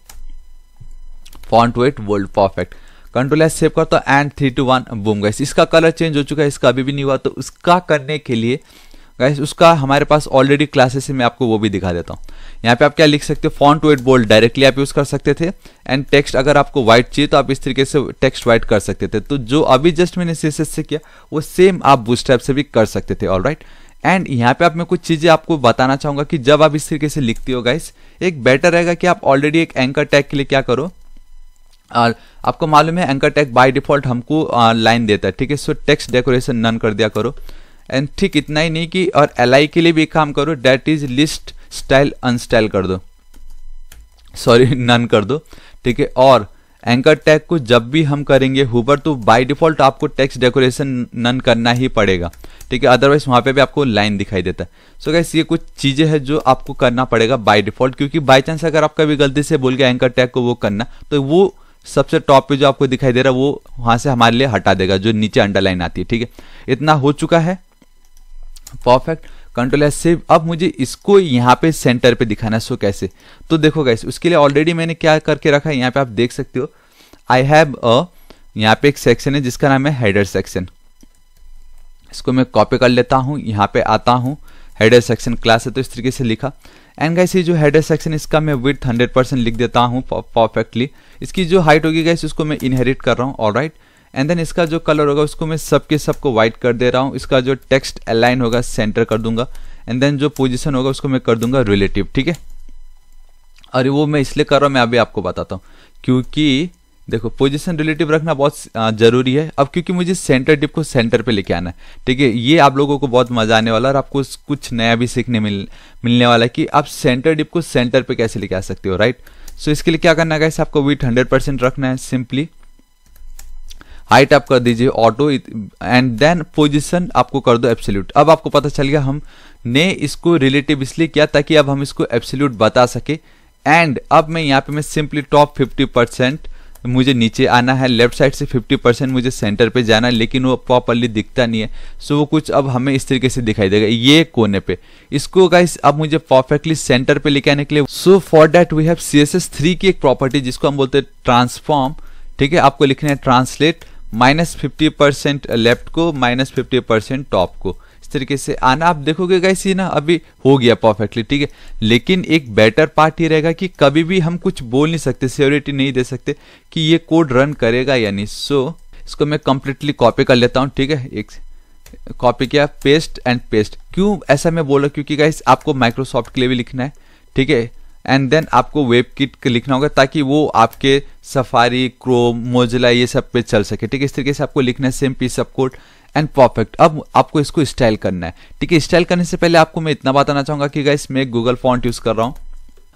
font weight bold perfect control S save करता हूँ and three two one boom guys इसका कलर चेंज हो चुका है इसका अभी भी नहीं हुआ तो उसका करने के लिए गाइस उसका हमारे पास ऑलरेडी क्लासेस है मैं आपको वो भी दिखा देता हूँ यहाँ पे आप क्या लिख सकते हो फॉन्ट वेट बोल्ड डायरेक्टली आप यूज़ कर सकते थे एंड टेक्स्ट अगर आपको वाइट चाहिए तो आप इस तरीके से टेक्स्ट वाइट कर सकते थे तो जो अभी जस्ट मैंने सी से किया वो सेम आप बूस्ट टैप से भी कर सकते थे ऑल राइट एंड यहाँ पे आप मैं कुछ चीज़ें आपको बताना चाहूँगा कि जब आप इस तरीके से लिखती हो गाइस एक बेटर रहेगा कि आप ऑलरेडी एक एंकर टैग के लिए क्या करो और आपको मालूम है एंकर टैग बाय डिफॉल्ट हमको लाइन देता है ठीक है सो टेक्स्ट डेकोरेशन नन कर दिया करो एंड ठीक इतना ही नहीं कि और एल के लिए भी एक काम करो that is list style unstyle कर दो सॉरी नन (laughs) कर दो ठीक है और एंकर टैग को जब भी हम करेंगे हुबर तो बाय डिफॉल्ट आपको टेक्स्ट डेकोरेशन नन करना ही पड़ेगा ठीक है अदरवाइज वहां पे भी आपको लाइन दिखाई देता है सो so गैस ये कुछ चीज़ें हैं जो आपको करना पड़ेगा बाय डिफॉल्ट क्योंकि बाय चांस अगर आप कभी गलती से बोल के एंकर टैग को वो करना तो वो सबसे टॉप पे जो आपको दिखाई दे रहा है वो वहां से हमारे लिए हटा देगा जो नीचे अंडरलाइन आती है ठीक है इतना हो चुका है परफेक्ट कंट्रोल है सेव अब मुझे इसको यहाँ पे सेंटर पे दिखाना है सो कैसे तो देखो गैस उसके लिए ऑलरेडी मैंने क्या करके रखा है यहाँ पे आप देख सकते हो आई हैव अ यहाँ पे एक सेक्शन है जिसका नाम है हेडर सेक्शन इसको मैं कॉपी कर लेता हूँ यहाँ पे आता हूँ हेडर सेक्शन क्लास है तो इस तरीके से लिखा एंड गैस ये जो हेडर सेक्शन इसका मैं विथ हंड्रेड परसेंट लिख देता हूँ परफेक्टली इसकी जो हाइट होगी गैस उसको मैं इनहेरिट कर रहा हूँ ऑल राइट एंड देन इसका जो कलर होगा उसको मैं सबके सबको व्हाइट कर दे रहा हूँ इसका जो टेक्स्ट अलाइन होगा सेंटर कर दूंगा एंड देन जो पोजिशन होगा उसको मैं कर दूंगा रिलेटिव ठीक है और वो मैं इसलिए कर रहा हूँ मैं अभी आपको बताता हूँ क्योंकि देखो पोजीशन रिलेटिव रखना बहुत जरूरी है अब क्योंकि मुझे सेंटर डिप को सेंटर पे लेके आना है ठीक है ये आप लोगों को बहुत मजा आने वाला है और आपको कुछ नया भी सीखने मिल मिलने वाला है कि आप सेंटर डिप को सेंटर पे कैसे लेके आ सकते हो राइट सो so, इसके लिए क्या करना है आपको वीट हंड्रेड परसेंट रखना है सिंपली आई टाइप कर दीजिए ऑटो एंड देन पोजिशन आपको कर दो एब्सोल्यूट अब आपको पता चल गया हम ने इसको रिलेटिव इसलिए किया ताकि अब हम इसको एब्सोल्यूट बता सके एंड अब मैं यहाँ पे मैं सिंपली टॉप फिफ्टी परसेंट मुझे नीचे आना है लेफ्ट साइड से 50 परसेंट मुझे सेंटर पे जाना है लेकिन वो प्रॉपरली दिखता नहीं है सो वो कुछ अब हमें इस तरीके से दिखाई देगा ये कोने पे इसको गाइस अब मुझे परफेक्टली सेंटर पे लेके आने के लिए so for that we have C S S three की एक प्रॉपर्टी जिसको हम बोलते हैं ट्रांसफॉर्म ठीक है आपको लिखना है translate minus fifty percent left को माइनस फिफ्टी परसेंट टॉप को इस तरीके से आना आप देखोगे गाइस ये ना अभी हो गया परफेक्टली ठीक है लेकिन एक बेटर पार्ट ये रहेगा कि कभी भी हम कुछ बोल नहीं सकते सियोरिटी नहीं दे सकते कि ये कोड रन करेगा या नहीं सो इसको मैं कंप्लीटली कॉपी कर लेता हूँ ठीक है एक कॉपी किया पेस्ट एंड पेस्ट क्यों ऐसा मैं बोला क्योंकि गाइस आपको माइक्रोसॉफ्ट के लिए भी लिखना है ठीक है एंड देन आपको वेब किट लिखना होगा ताकि वो आपके सफारी क्रोम मोजिला ये सब पे चल सके ठीक है इस तरीके से आपको लिखना है same piece of code and perfect अब आपको इसको स्टाइल करना है ठीक है स्टाइल करने से पहले आपको मैं इतना बताना चाहूंगा कि गाइस मैं गूगल फॉन्ट यूज कर रहा हूँ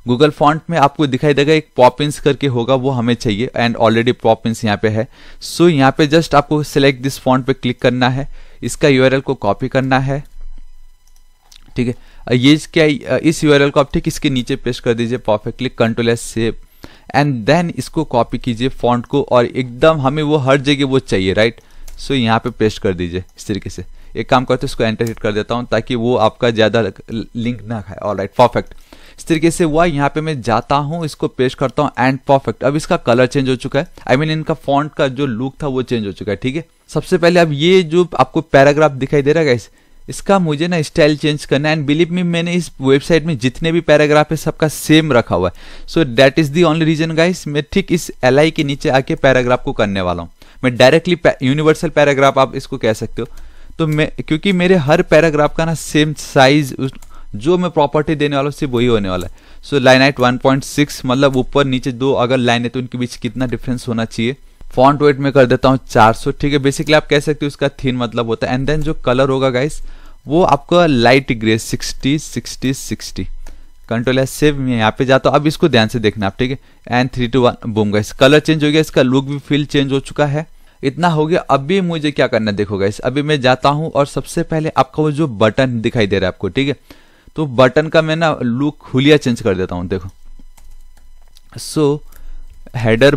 गूगल फॉन्ट में आपको दिखाई देगा एक पॉपिंस करके होगा वो हमें चाहिए एंड ऑलरेडी पॉपिंस यहाँ पे है सो so, यहाँ पे जस्ट आपको सिलेक्ट दिस फॉन्ट पे क्लिक करना है इसका यूआरएल को कॉपी करना है ठीक है ये क्या इस यू को आप ठीक इसके नीचे पेस्ट कर दीजिए perfectly control S save and then इसको कॉपी कीजिए फॉन्ट को और एकदम हमें वो हर जगह वो चाहिए राइट सो so, यहाँ पे पेस्ट कर दीजिए इस तरीके से एक काम करते हैं इसको एंटर हिट कर देता हूँ ताकि वो आपका ज़्यादा लिंक ना खाए और राइट परफेक्ट इस तरीके से हुआ यहाँ पे मैं जाता हूँ इसको पेश करता हूँ एंड परफेक्ट अब इसका कलर चेंज हो चुका है आई I मीन mean, इनका फॉन्ट का जो लुक था वो चेंज हो चुका है ठीक है सबसे पहले अब ये जो आपको पैराग्राफ दिखाई दे रहा है इस इसका मुझे ना स्टाइल चेंज करना एंड बिलीव मी मैंने इस वेबसाइट में जितने भी पैराग्राफ है सबका सेम रखा हुआ है so that is the only reason guys मैं ठीक इस एल के नीचे आके पैराग्राफ को करने वाला हूँ मैं डायरेक्टली यूनिवर्सल पैराग्राफ आप इसको कह सकते हो तो मैं क्योंकि मेरे हर पैराग्राफ का ना सेम साइज जो मैं प्रॉपर्टी देने वाला हूँ सिर्फ वही होने वाला है सो लाइन आइट वन मतलब ऊपर नीचे दो अगर लाइन है तो उनके बीच कितना डिफरेंस होना चाहिए फॉन्ट वेट में कर देता हूँ 400 ठीक है बेसिकली आप कह सकते हो उसका थीन मतलब होता है एंड देन जो कलर होगा गाइस वो आपको लाइट ग्रे 60 60 60 कंट्रोल है सेव में यहाँ पे जाता हूँ अब इसको ध्यान से देखना आप ठीक है and three two one boom guys colour change हो गया इसका लुक भी फील चेंज हो चुका है इतना हो गया अभी मुझे क्या करना देखो गाइस अभी मैं जाता हूँ और सबसे पहले आपका वो जो बटन दिखाई दे रहा है आपको ठीक है तो बटन का मैं ना लुक हुलिया चेंज कर देता हूँ देखो सो so, हेडर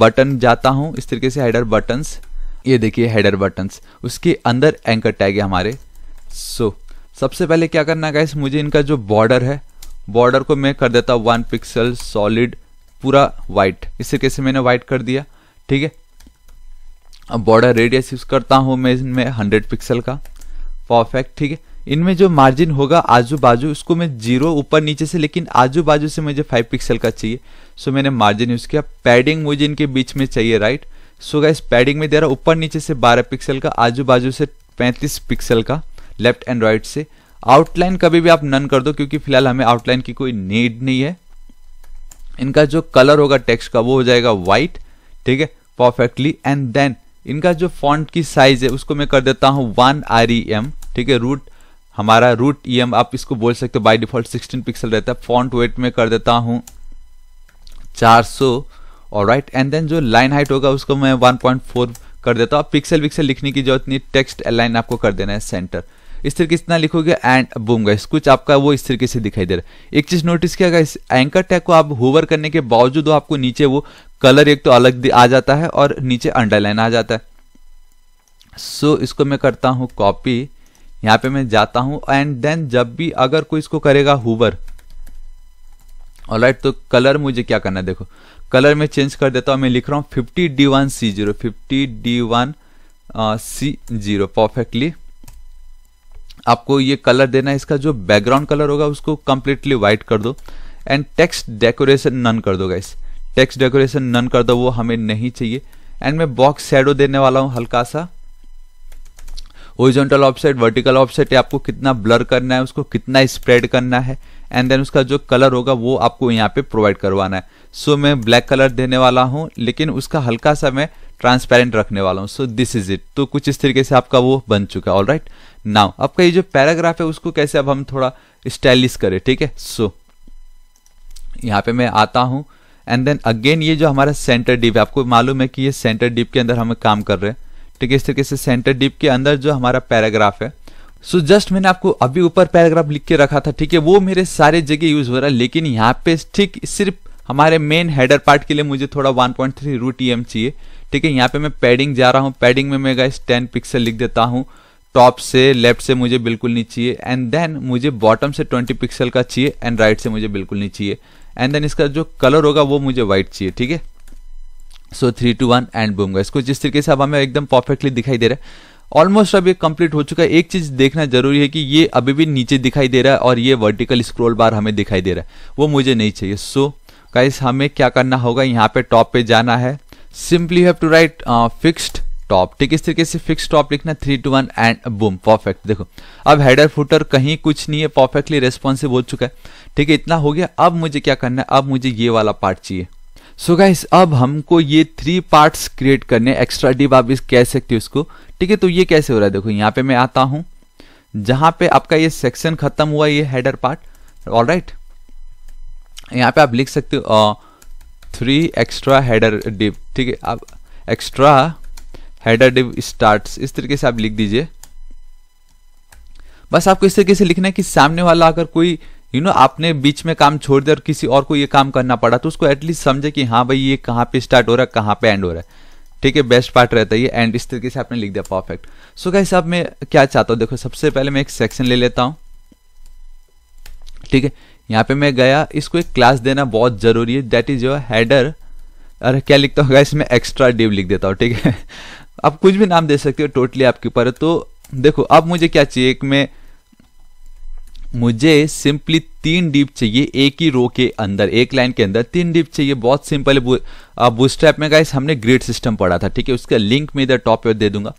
बटन जाता हूँ इस तरीके से हेडर बटन्स ये देखिए हेडर बटन्स उसके अंदर एंकर टैग है हमारे सो so, सबसे पहले क्या करना है गाइस मुझे इनका जो बॉर्डर है बॉर्डर को मैं कर देता हूँ वन पिक्सल सॉलिड पूरा वाइट इस कैसे मैंने वाइट कर दिया ठीक है अब बॉर्डर रेडियस यूज करता हूँ मैं इनमें हंड्रेड पिक्सल का परफेक्ट ठीक है इनमें जो मार्जिन होगा आजू बाजू उसको मैं जीरो ऊपर नीचे से लेकिन आजू बाजू से मुझे फाइव पिक्सल का चाहिए सो मैंने मार्जिन यूज किया पैडिंग मुझे इनके बीच में चाहिए राइट सो गाइस पैडिंग में दे रहा ऊपर नीचे से बारह पिक्सल का आजू बाजू से पैंतीस पिक्सल का लेफ्ट एंड राइट से आउटलाइन कभी भी आप नन कर दो क्योंकि फिलहाल हमें आउटलाइन की कोई नीड नहीं है इनका जो कलर होगा टेक्स्ट का वो हो जाएगा व्हाइट ठीक है परफेक्टली एंड देन इनका जो फॉन्ट की साइज है उसको मैं कर देता हूं वन आर ई एम ठीक है रूट हमारा रूट ई एम आप इसको बोल सकते हो बाई डिफॉल्ट 16 पिक्सल रहता है फॉन्ट वेट में कर देता चार 400 और राइट एंड देन जो लाइन हाइट होगा उसको मैं 1.4 कर देता हूं पिक्सल विक्सल लिखने की जरूरत नहीं टेक्स्ट लाइन आपको कर देना है सेंटर इस तरीके से इतना लिखोगे एंड बूम गाइस कुछ आपका वो इस तरीके से दिखाई दे रहा है एक चीज नोटिस किया गाइस एंकर टैग को आप होवर करने के बावजूद आपको नीचे वो कलर एक तो अलग आ जाता है और नीचे अंडरलाइन आ जाता है सो so, इसको मैं करता हूं कॉपी यहां पे मैं जाता हूं एंड देन जब भी अगर कोई इसको करेगा हुवर राइट तो कलर मुझे क्या करना है देखो कलर में चेंज कर देता हूं मैं लिख रहा हूँ fifty D one C zero fifty D one C zero perfectly आपको ये कलर देना है इसका जो बैकग्राउंड कलर होगा उसको कम्प्लीटली व्हाइट कर दो एंड टेक्स्ट डेकोरेशन नन कर दो गाइस टेक्स्ट डेकोरेशन नन कर दो वो हमें नहीं चाहिए एंड मैं बॉक्स शेडो देने वाला हूँ हल्का सा ओरिजेंटल ऑफसेट वर्टिकल ऑफसेट आपको कितना ब्लर करना है उसको कितना स्प्रेड करना है एंड देन उसका जो कलर होगा वो आपको यहाँ पे प्रोवाइड करवाना है सो so, मैं ब्लैक कलर देने वाला हूँ लेकिन उसका हल्का सा मैं ट्रांसपेरेंट रखने वाला हूँ सो दिस इज इट तो कुछ इस तरीके से आपका वो बन चुका है ऑल राइट नाउ आपका ये जो पैराग्राफ है उसको कैसे अब हम थोड़ा स्टाइलिश करें ठीक है सो so, यहाँ पे मैं आता हूँ एंड देन अगेन ये जो हमारा सेंटर डिप है आपको मालूम है कि ये सेंटर डीप के अंदर हम काम कर रहे हैं ठीक है इस तरीके से सेंटर डीप के अंदर जो हमारा पैराग्राफ है सो so जस्ट मैंने आपको अभी ऊपर पैराग्राफ लिख के रखा था ठीक है वो मेरे सारे जगह यूज हो रहा है लेकिन यहाँ पे ठीक सिर्फ हमारे मेन हेडर पार्ट के लिए मुझे थोड़ा 1.3 पॉइंट रूट ई चाहिए ठीक है यहाँ पे मैं पैडिंग जा रहा हूँ पैडिंग में मैं गाइस 10 पिक्सल लिख देता हूँ टॉप से लेफ्ट से मुझे बिल्कुल नहीं चाहिए एंड देन मुझे बॉटम से 20 पिक्सल का चाहिए एंड राइट से मुझे बिल्कुल नहीं चाहिए एंड देन इसका जो कलर होगा वो मुझे व्हाइट चाहिए ठीक है so three two one and boom इसको जिस तरीके से अब हमें एकदम परफेक्टली दिखाई दे रहा है ऑलमोस्ट अब ये कंप्लीट हो चुका है एक चीज देखना जरूरी है कि ये अभी भी नीचे दिखाई दे रहा है और ये वर्टिकल स्क्रोल बार हमें दिखाई दे रहा है वो मुझे नहीं चाहिए सो so, गाइस हमें क्या करना होगा यहाँ पे टॉप पे जाना है simply have to write fixed top ठीक इस तरीके से फिक्स टॉप लिखना three two one and boom perfect देखो अब हेडर फुटर कहीं कुछ नहीं है परफेक्टली रेस्पॉन्सिव हो चुका है ठीक है इतना हो गया अब मुझे क्या करना है अब मुझे ये वाला पार्ट चाहिए सो so गाइस अब हमको ये थ्री पार्ट्स क्रिएट करने एक्स्ट्रा डिप आप इस कह सकते हो उसको ठीक है तो ये कैसे हो रहा है देखो यहाँ पे मैं आता हूं जहां पे आपका ये सेक्शन खत्म हुआ ये हेडर पार्ट ऑल राइट यहाँ पे आप लिख सकते हो थ्री एक्स्ट्रा हेडर डिप ठीक है आप एक्स्ट्रा हेडर डिव स्टार्ट इस तरीके से आप लिख दीजिए बस आपको इस तरीके से लिखना है कि सामने वाला अगर कोई यू you नो know, आपने बीच में काम छोड़ दिया और किसी और को ये काम करना पड़ा तो उसको एटलीस्ट समझे कि हाँ भाई ये कहाँ पे स्टार्ट हो रहा है कहाँ पे एंड हो रहा है ठीक है बेस्ट पार्ट रहता है ये एंड इस तरीके से आपने लिख दिया परफेक्ट सो क्या अब मैं क्या चाहता हूँ देखो सबसे पहले मैं एक सेक्शन ले लेता हूँ ठीक है यहाँ पे मैं गया इसको एक क्लास देना बहुत जरूरी है दैट इज योर हैडर अरे क्या लिखता हूँ इसमें एक्स्ट्रा डिव लिख देता हूँ ठीक है आप कुछ भी नाम दे सकते हो टोटली आपके ऊपर है तो देखो अब मुझे क्या चाहिए एक में मुझे सिंपली तीन डिप चाहिए एक ही रो के अंदर एक लाइन के अंदर तीन डिप चाहिए बहुत सिंपल है बूस्टैप में गाइस हमने ग्रिड सिस्टम पढ़ा था ठीक है उसका लिंक मैं इधर टॉप पर दे दूंगा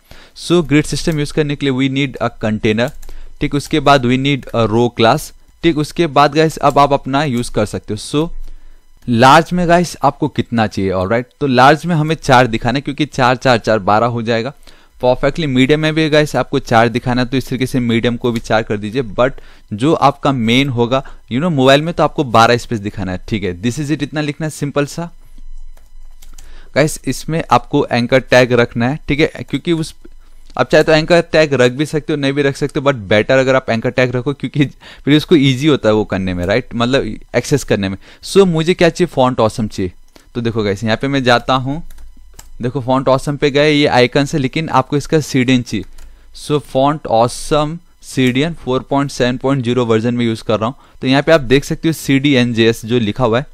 सो ग्रिड सिस्टम यूज करने के लिए वी नीड अ कंटेनर ठीक उसके बाद we need a row class ठीक उसके बाद गाइस अब आप अपना यूज कर सकते हो सो so, लार्ज में गाइस आपको कितना चाहिए और राइट तो लार्ज में हमें चार दिखाना क्योंकि चार चार चार बारह हो जाएगा परफेक्टली मीडियम में भी गाइस आपको चार दिखाना है तो इस तरीके से मीडियम को भी चार कर दीजिए बट जो आपका मेन होगा यू नो मोबाइल में तो आपको बारह स्पेस दिखाना है ठीक है दिस इज इट इतना लिखना है सिंपल सा गाइस इसमें आपको एंकर टैग रखना है ठीक है क्योंकि उस आप चाहे तो एंकर टैग रख भी सकते हो नहीं भी रख सकते हो बट बेटर अगर आप एंकर टैग रखो क्योंकि फिर उसको ईजी होता है वो करने में राइट मतलब एक्सेस करने में सो so, मुझे क्या चाहिए फॉन्ट ऑसम चाहिए तो देखो कैसे यहाँ पे मैं जाता हूँ देखो फॉन्ट ऑसम पे गए ये आइकन से लेकिन आपको इसका सीडियन चाहिए so font awesome point 4.7.0 version में यूज कर रहा हूँ तो यहाँ पे आप देख सकते हो C D N J S जो लिखा हुआ है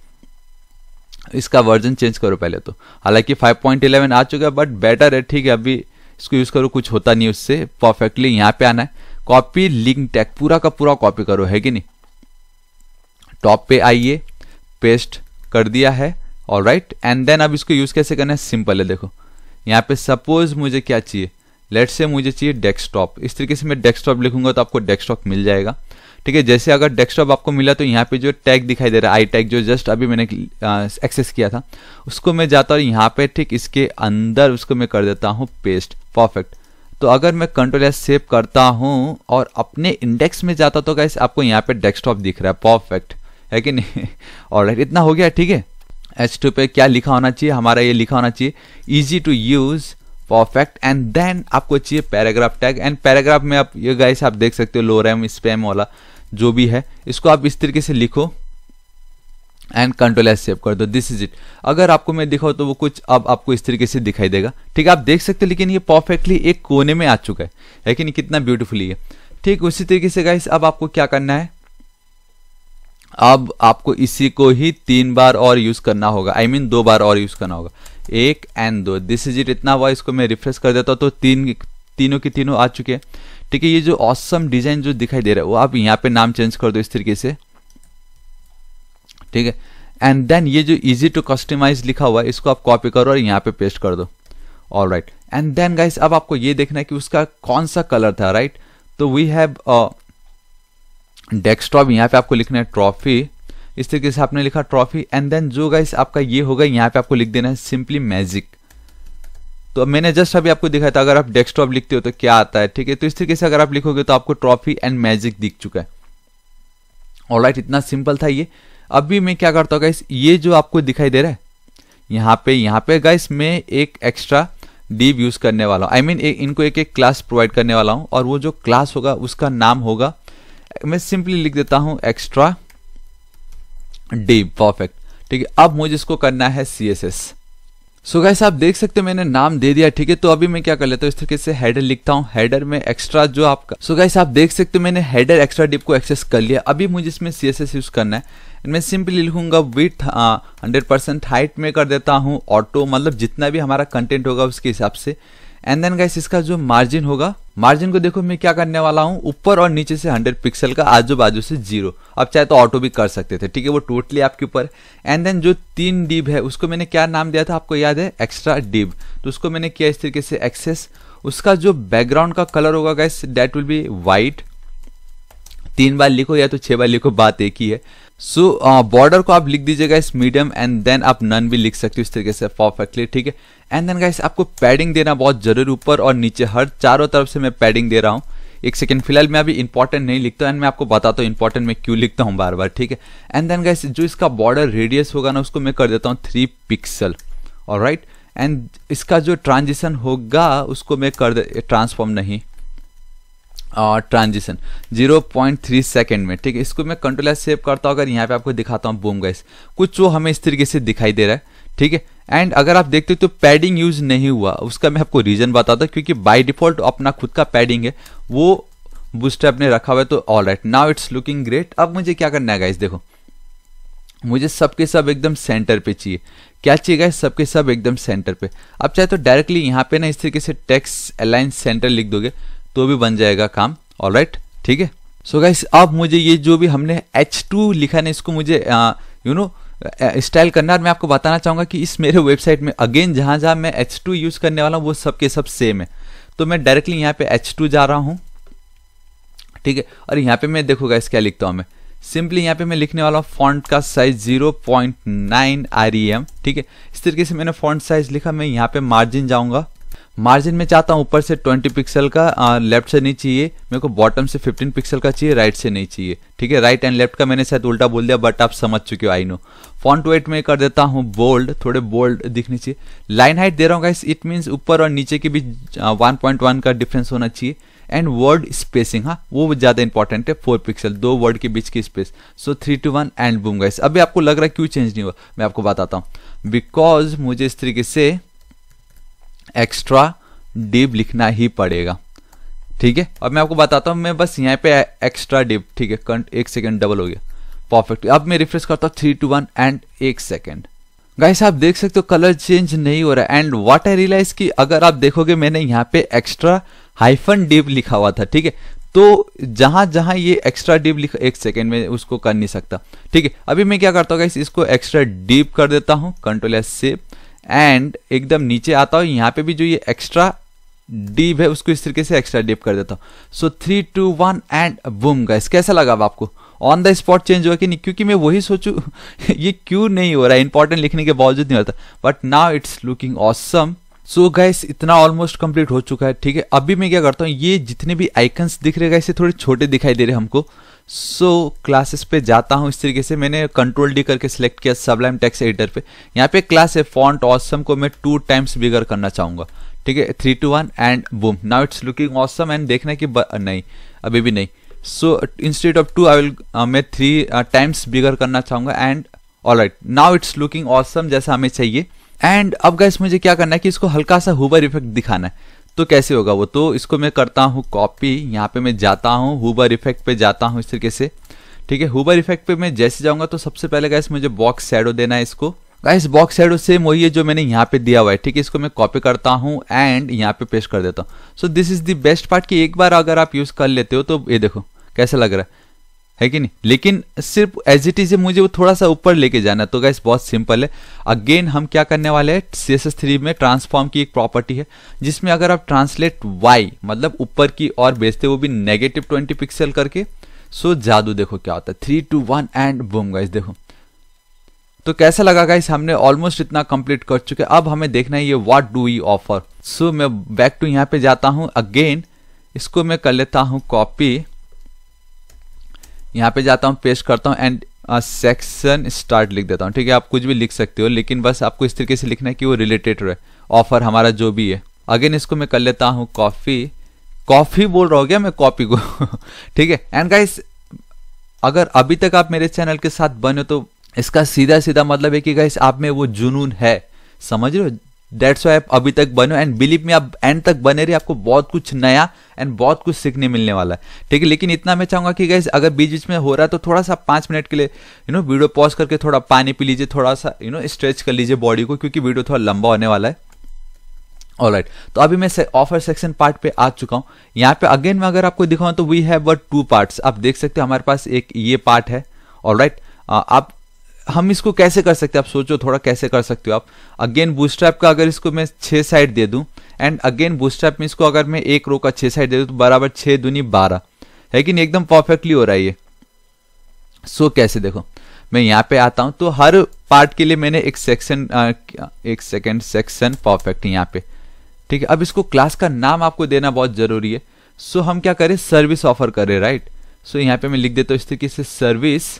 इसका वर्जन चेंज करो पहले तो हालांकि 5.11 आ चुका है बट बेटर है ठीक है अभी इसको यूज करो कुछ होता नहीं उससे परफेक्टली यहां पे आना है कॉपी लिंक टैग पूरा का पूरा कॉपी करो है कि नहीं टॉप पे आइए पेस्ट कर दिया है और राइट एंड देन अब इसको यूज कैसे करना है सिंपल है देखो यहाँ पे सपोज मुझे क्या चाहिए लेट से मुझे चाहिए डेस्कटॉप इस तरीके से मैं डेस्कटॉप लिखूंगा तो आपको डेस्कटॉप मिल जाएगा ठीक है जैसे अगर डेस्कटॉप आपको मिला तो यहाँ पे जो टैग दिखाई दे रहा है आई टैग जो जस्ट अभी मैंने एक्सेस किया था उसको मैं जाता हूँ यहाँ पे ठीक इसके अंदर उसको मैं कर देता हूँ पेस्ट परफेक्ट तो अगर मैं कंट्रोल एस सेव करता हूँ और अपने इंडेक्स में जाता तो गैस आपको यहाँ पे डेस्कटॉप दिख रहा है परफेक्ट है कि नहीं और (laughs) इतना हो गया ठीक है एच टू पे क्या लिखा होना चाहिए हमारा ये लिखा होना चाहिए easy to use perfect and then आपको चाहिए पैराग्राफ टैग एंड पैराग्राफ में आप ये गाइस आप देख सकते हो लो रैम स्पैम वाला जो भी है इसको आप इस तरीके से लिखो एंड कंट्रोल एस सेव कर दो दिस इज इट अगर आपको मैं दिखाऊँ तो वो कुछ अब आपको इस तरीके से दिखाई देगा ठीक है आप देख सकते लेकिन ये परफेक्टली एक कोने में आ चुका है लेकिन कितना ब्यूटीफुली है ठीक उसी तरीके से गाइस अब आपको क्या करना है अब आपको इसी को ही तीन बार और यूज करना होगा आई I मीन mean, दो बार और यूज करना होगा एक एंड दो दिस इज इट इतना हुआ इसको मैं रिफ्रेश कर देता हूँ तो तीन तीनों की तीनों आ चुके हैं ठीक है ये जो ऑसम डिजाइन जो दिखाई दे रहा है वो आप यहाँ पे नाम चेंज कर दो इस तरीके से ठीक है एंड देन ये जो इजी टू कस्टमाइज लिखा हुआ है इसको आप कॉपी करो और यहाँ पे पेस्ट कर दो all right and then guys अब आपको ये देखना है कि उसका कौन सा कलर था राइट right? तो वी हैव डेस्कटॉप यहाँ पे आपको लिखना है ट्रॉफी इस तरीके से आपने लिखा ट्रॉफी एंड देन जो गाइस आपका ये होगा यहाँ पे आपको लिख देना है सिंपली मैजिक तो मैंने जस्ट अभी आपको दिखाया था अगर आप डेस्कटॉप लिखते हो तो क्या आता है ठीक है तो इस तरीके से अगर आप लिखोगे तो आपको ट्रॉफी एंड मैजिक दिख चुका है ऑल राइट इतना सिंपल था ये अब भी मैं क्या करता हूँ गाइस ये जो आपको दिखाई दे रहा है यहाँ पे यहाँ पे गाइस मैं एक एक्स्ट्रा डीव यूज करने वाला हूँ आई मीन इनको एक एक क्लास प्रोवाइड करने वाला हूँ और वो जो क्लास होगा उसका नाम होगा मैं सिंपली लिख देता हूँ एक्स्ट्रा डीव परफेक्ट ठीक है अब मुझे इसको करना है C S S so so guys आप देख सकते हो मैंने नाम दे दिया ठीक है तो अभी मैं क्या कर लेता हूँ इस तरीके से हेडर लिखता हूँ हेडर में एक्स्ट्रा जो आपका सो so गाइस आप देख सकते हो मैंने हेडर एक्स्ट्रा डिप को एक्सेस कर लिया अभी मुझे इसमें सी यूज करना है मैं सिंपली लिखूंगा विथ हंड्रेड परसेंट हाइट में कर देता हूँ ऑटो मतलब जितना भी हमारा कंटेंट होगा उसके हिसाब से एंड देन गाइस इसका जो मार्जिन होगा मार्जिन को देखो मैं क्या करने वाला हूँ ऊपर और नीचे से 100 पिक्सल का आजू बाजू से जीरो आप चाहे तो ऑटो भी कर सकते थे ठीक है वो टोटली आपके ऊपर एंड देन जो तीन डिब है उसको मैंने क्या नाम दिया था आपको याद है एक्स्ट्रा डिब तो उसको मैंने किया इस तरीके से एक्सेस उसका जो बैकग्राउंड का कलर होगा guys that will be white तीन बार लिखो या तो छह बार लिखो बात एक ही है सो so, बॉर्डर uh, को आप लिख दीजिएगा इस मीडियम एंड देन आप नन भी लिख सकते हो इस तरीके से परफेक्टली ठीक है एंड देन गाइस आपको पैडिंग देना बहुत जरूरी ऊपर और नीचे हर चारों तरफ से मैं पैडिंग दे रहा हूँ एक सेकेंड फिलहाल मैं अभी इंपॉर्टेंट नहीं लिखता एंड मैं आपको बताता हूँ इंपॉर्टेंट मैं क्यों लिखता हूँ बार बार ठीक है एंड देन गाइस जो इसका बॉर्डर रेडियस होगा ना उसको मैं कर देता हूँ थ्री पिक्सल और राइट एंड इसका जो ट्रांजिशन होगा उसको मैं कर दे ट्रांसफॉर्म नहीं ट्रांजिशन 0.3 सेकंड में ठीक है इसको मैं कंट्रोल एस सेव करता हूँ अगर यहाँ पे आपको दिखाता हूँ बूम गैस कुछ वो हमें इस तरीके से दिखाई दे रहा है ठीक है एंड अगर आप देखते हो तो पैडिंग यूज नहीं हुआ उसका मैं आपको रीजन बताता हूँ क्योंकि बाई डिफॉल्ट अपना खुद का पैडिंग है वो बूस्टर ने रखा हुआ है तो all right now it's looking great अब मुझे क्या करना है गाइस देखो मुझे सबके सब एकदम सेंटर पे चाहिए क्या चाहिए गाइस सबके सब एकदम सेंटर पे अब चाहे तो डायरेक्टली यहाँ पे ना इस तरीके से टेक्स्ट अलाइन सेंटर लिख दोगे तो भी बन जाएगा काम ऑल राइट ठीक है सो गाइस अब मुझे ये जो भी हमने H2 लिखा ना इसको मुझे यू नो स्टाइल करना और मैं आपको बताना चाहूँगा कि इस मेरे वेबसाइट में अगेन जहाँ जहाँ मैं H2 यूज़ करने वाला हूँ वो सब के सब सेम है तो मैं डायरेक्टली यहाँ पे H2 जा रहा हूँ ठीक है और यहाँ पे मैं देखो गाइस क्या लिखता हूँ मैं सिंपली यहाँ पे मैं लिखने वाला हूँ फॉन्ट का size zero point nine R E M ठीक है इस तरीके से मैंने फॉन्ट साइज लिखा मैं यहाँ पे मार्जिन जाऊँगा मार्जिन में चाहता हूँ ऊपर से 20 पिक्सल का लेफ्ट से नहीं चाहिए मेरे को बॉटम से 15 पिक्सल का चाहिए राइट से नहीं चाहिए ठीक है राइट एंड लेफ्ट का मैंने शायद उल्टा बोल दिया बट आप समझ चुके हो आई नो फॉन्ट वेट में कर देता हूँ बोल्ड थोड़े बोल्ड दिखने चाहिए लाइन हाइट दे रहा हूँ गाइस इट मीन्स ऊपर और नीचे के बीच वन का डिफरेंस होना चाहिए एंड वर्ड स्पेसिंग हाँ वो ज़्यादा इंपॉर्टेंट है फोर पिक्सल दो वर्ड के बीच की space so three two one and boom guys अभी आपको लग रहा है क्यों चेंज नहीं हुआ मैं आपको बताता हूँ बिकॉज मुझे इस तरीके से एक्स्ट्रा डिप लिखना ही पड़ेगा ठीक है अब मैं आपको बताता हूँ मैं बस यहाँ पे एक्स्ट्रा डिप ठीक है एक सेकेंड डबल हो गया परफेक्ट अब मैं रिफ्रेश करता हूँ थ्री टू वन एंड एक सेकेंड गाइस आप देख सकते हो कलर चेंज नहीं हो रहा है एंड व्हाट आई रियलाइज कि अगर आप देखोगे मैंने यहाँ पे एक्स्ट्रा हाइफन डिप लिखा हुआ था ठीक है तो जहां जहां ये एक्स्ट्रा डिप लिखा एक सेकेंड में उसको कर नहीं सकता ठीक है अभी मैं क्या करता हूँ इसको एक्स्ट्रा डिप कर देता हूँ कंट्रोल एस सेव एंड एकदम नीचे आता हूँ यहाँ पे भी जो ये एक्स्ट्रा डीप है उसको इस तरीके से एक्स्ट्रा डीप कर देता हूँ so three two one and boom guys कैसा लगा आपको ऑन द स्पॉट चेंज हुआ कि नहीं क्योंकि मैं वही सोचू (laughs) ये क्यों नहीं हो रहा है इंपॉर्टेंट लिखने के बावजूद नहीं होता but now it's looking awesome so guys इतना ऑलमोस्ट कंप्लीट हो चुका है ठीक है अभी मैं क्या करता हूँ ये जितने भी आइकन्स दिख रहे गाइस थोड़े छोटे दिखाई दे रहे हमको सो so, क्लासेस पे जाता हूँ इस तरीके से मैंने कंट्रोल डी करके सिलेक्ट किया सबलाइम टेक्स एडिटर पे यहाँ पे क्लास है फॉन्ट ऑसम को मैं टू टाइम्स बिगर करना चाहूँगा ठीक है three two one and boom now it's looking awesome and देखना कि नहीं अभी भी नहीं so instead of two I will मैं थ्री टाइम्स बिगर करना चाहूँगा and all right now it's looking awesome जैसा हमें चाहिए एंड अब गैस मुझे क्या करना है कि इसको हल्का सा हुबर इफेक्ट दिखाना है तो कैसे होगा वो तो इसको मैं करता हूँ कॉपी यहाँ पे मैं जाता हूँ हुबर इफेक्ट पे जाता हूँ इस तरीके से ठीक है हुबर इफेक्ट पे मैं जैसे जाऊँगा तो सबसे पहले गैस मुझे बॉक्स शेडो देना है इसको गाइस बॉक्स शेडो सेम वही है जो मैंने यहाँ पे दिया हुआ है ठीक है इसको मैं कॉपी करता हूँ एंड यहाँ पे पेस्ट कर देता हूँ so this is the best part कि एक बार अगर आप यूज़ कर लेते हो तो ये देखो कैसा लग रहा है है कि नहीं लेकिन सिर्फ एज इट इज मुझे वो थोड़ा सा ऊपर लेके जाना तो गैस बहुत सिंपल है अगेन हम क्या करने वाले हैं सी एस थ्री में ट्रांसफॉर्म की एक प्रॉपर्टी है जिसमें अगर आप ट्रांसलेट वाई मतलब ऊपर की और भेजते वो भी नेगेटिव ट्वेंटी पिक्सल करके सो जादू देखो क्या होता है three two one and boom guys देखो तो कैसा लगा गाइस हमने ऑलमोस्ट इतना कंप्लीट कर चुके अब हमें देखना है ये what do we offer so मैं बैक टू यहाँ पे जाता हूँ अगेन इसको मैं कर लेता हूँ कॉपी यहाँ पे जाता हूँ पेस्ट करता हूँ एंड सेक्शन स्टार्ट लिख देता हूँ ठीक है आप कुछ भी लिख सकते हो लेकिन बस आपको इस तरीके से लिखना है कि वो रिलेटेड रहे ऑफर हमारा जो भी है अगेन इसको मैं कर लेता हूँ कॉफ़ी कॉफ़ी बोल रहा हो गया मैं कॉपी को (laughs) ठीक है एंड गाइस अगर अभी तक आप मेरे चैनल के साथ बने हो तो इसका सीधा सीधा मतलब है कि गाइस आप में वो जुनून है समझ रहे हो डेट्स वाई आप अभी तक बनो एंड बिलीव में आप एंड तक बने रही आपको बहुत कुछ नया एंड बहुत कुछ सीखने मिलने वाला है ठीक है लेकिन इतना मैं चाहूंगा कि गैस अगर बीच बीच में हो रहा है तो थोड़ा सा पांच मिनट के लिए यू नो वीडियो पॉज करके थोड़ा पानी पी लीजिए थोड़ा सा यू नो स्ट्रेच कर लीजिए बॉडी को क्योंकि वीडियो थोड़ा लंबा होने वाला है ऑल right. तो अभी मैं ऑफर सेक्शन पार्ट पे आ चुका हूँ यहाँ पे अगेन मैं अगर आपको दिखाऊं तो we have but two parts आप देख सकते हो हमारे पास एक ये पार्ट है ऑल right. आप हम इसको कैसे कर सकते हैं आप सोचो थोड़ा कैसे कर सकते हो आप अगेन बूस्ट्रैप का अगर इसको मैं छः साइड दे दूं एंड अगेन बूस्ट्रैप में इसको अगर मैं एक रो का छः साइड दे दूं तो बराबर छः दुनी बारह है कि नहीं एकदम परफेक्टली हो रहा है ये सो so, कैसे देखो मैं यहाँ पे आता हूँ तो हर पार्ट के लिए मैंने एक सेक्शन एक सेकेंड सेक्शन परफेक्ट यहाँ पे ठीक है अब इसको क्लास का नाम आपको देना बहुत ज़रूरी है सो so, हम क्या करें सर्विस ऑफर करें राइट सो so, यहाँ पे मैं लिख देता हूँ इस तरीके से सर्विस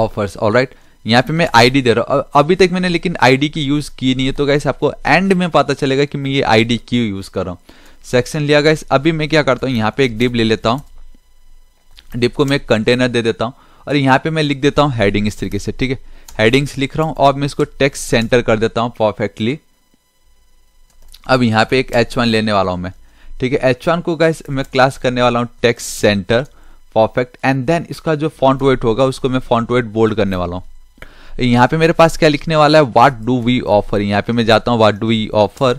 ऑफर्स ऑल राइट यहाँ पे मैं आईडी दे रहा हूँ अभी तक मैंने लेकिन आईडी की यूज़ की नहीं है तो गाइस आपको एंड में पता चलेगा कि मैं ये आईडी डी क्यों यूज़ कर रहा हूँ सेक्शन लिया गाइस अभी मैं क्या करता हूँ यहाँ पे एक डिप ले लेता हूँ डिप को मैं कंटेनर दे देता हूँ और यहाँ पे मैं लिख देता हूँ हेडिंग इस तरीके से ठीक है हेडिंग्स लिख रहा हूँ और मैं इसको टेक्स सेंटर कर देता हूँ परफेक्टली अब यहाँ पे एक एच लेने वाला हूँ मैं ठीक है एच को गाइस मैं क्लास करने वाला हूँ text center perfect and then इसका जो फॉन्ट वेट होगा उसको मैं फॉन्ट वेट बोल्ड करने वाला हूँ यहाँ पे मेरे पास क्या लिखने वाला है वाट डू वी ऑफर यहाँ पे मैं जाता हूँ what do we offer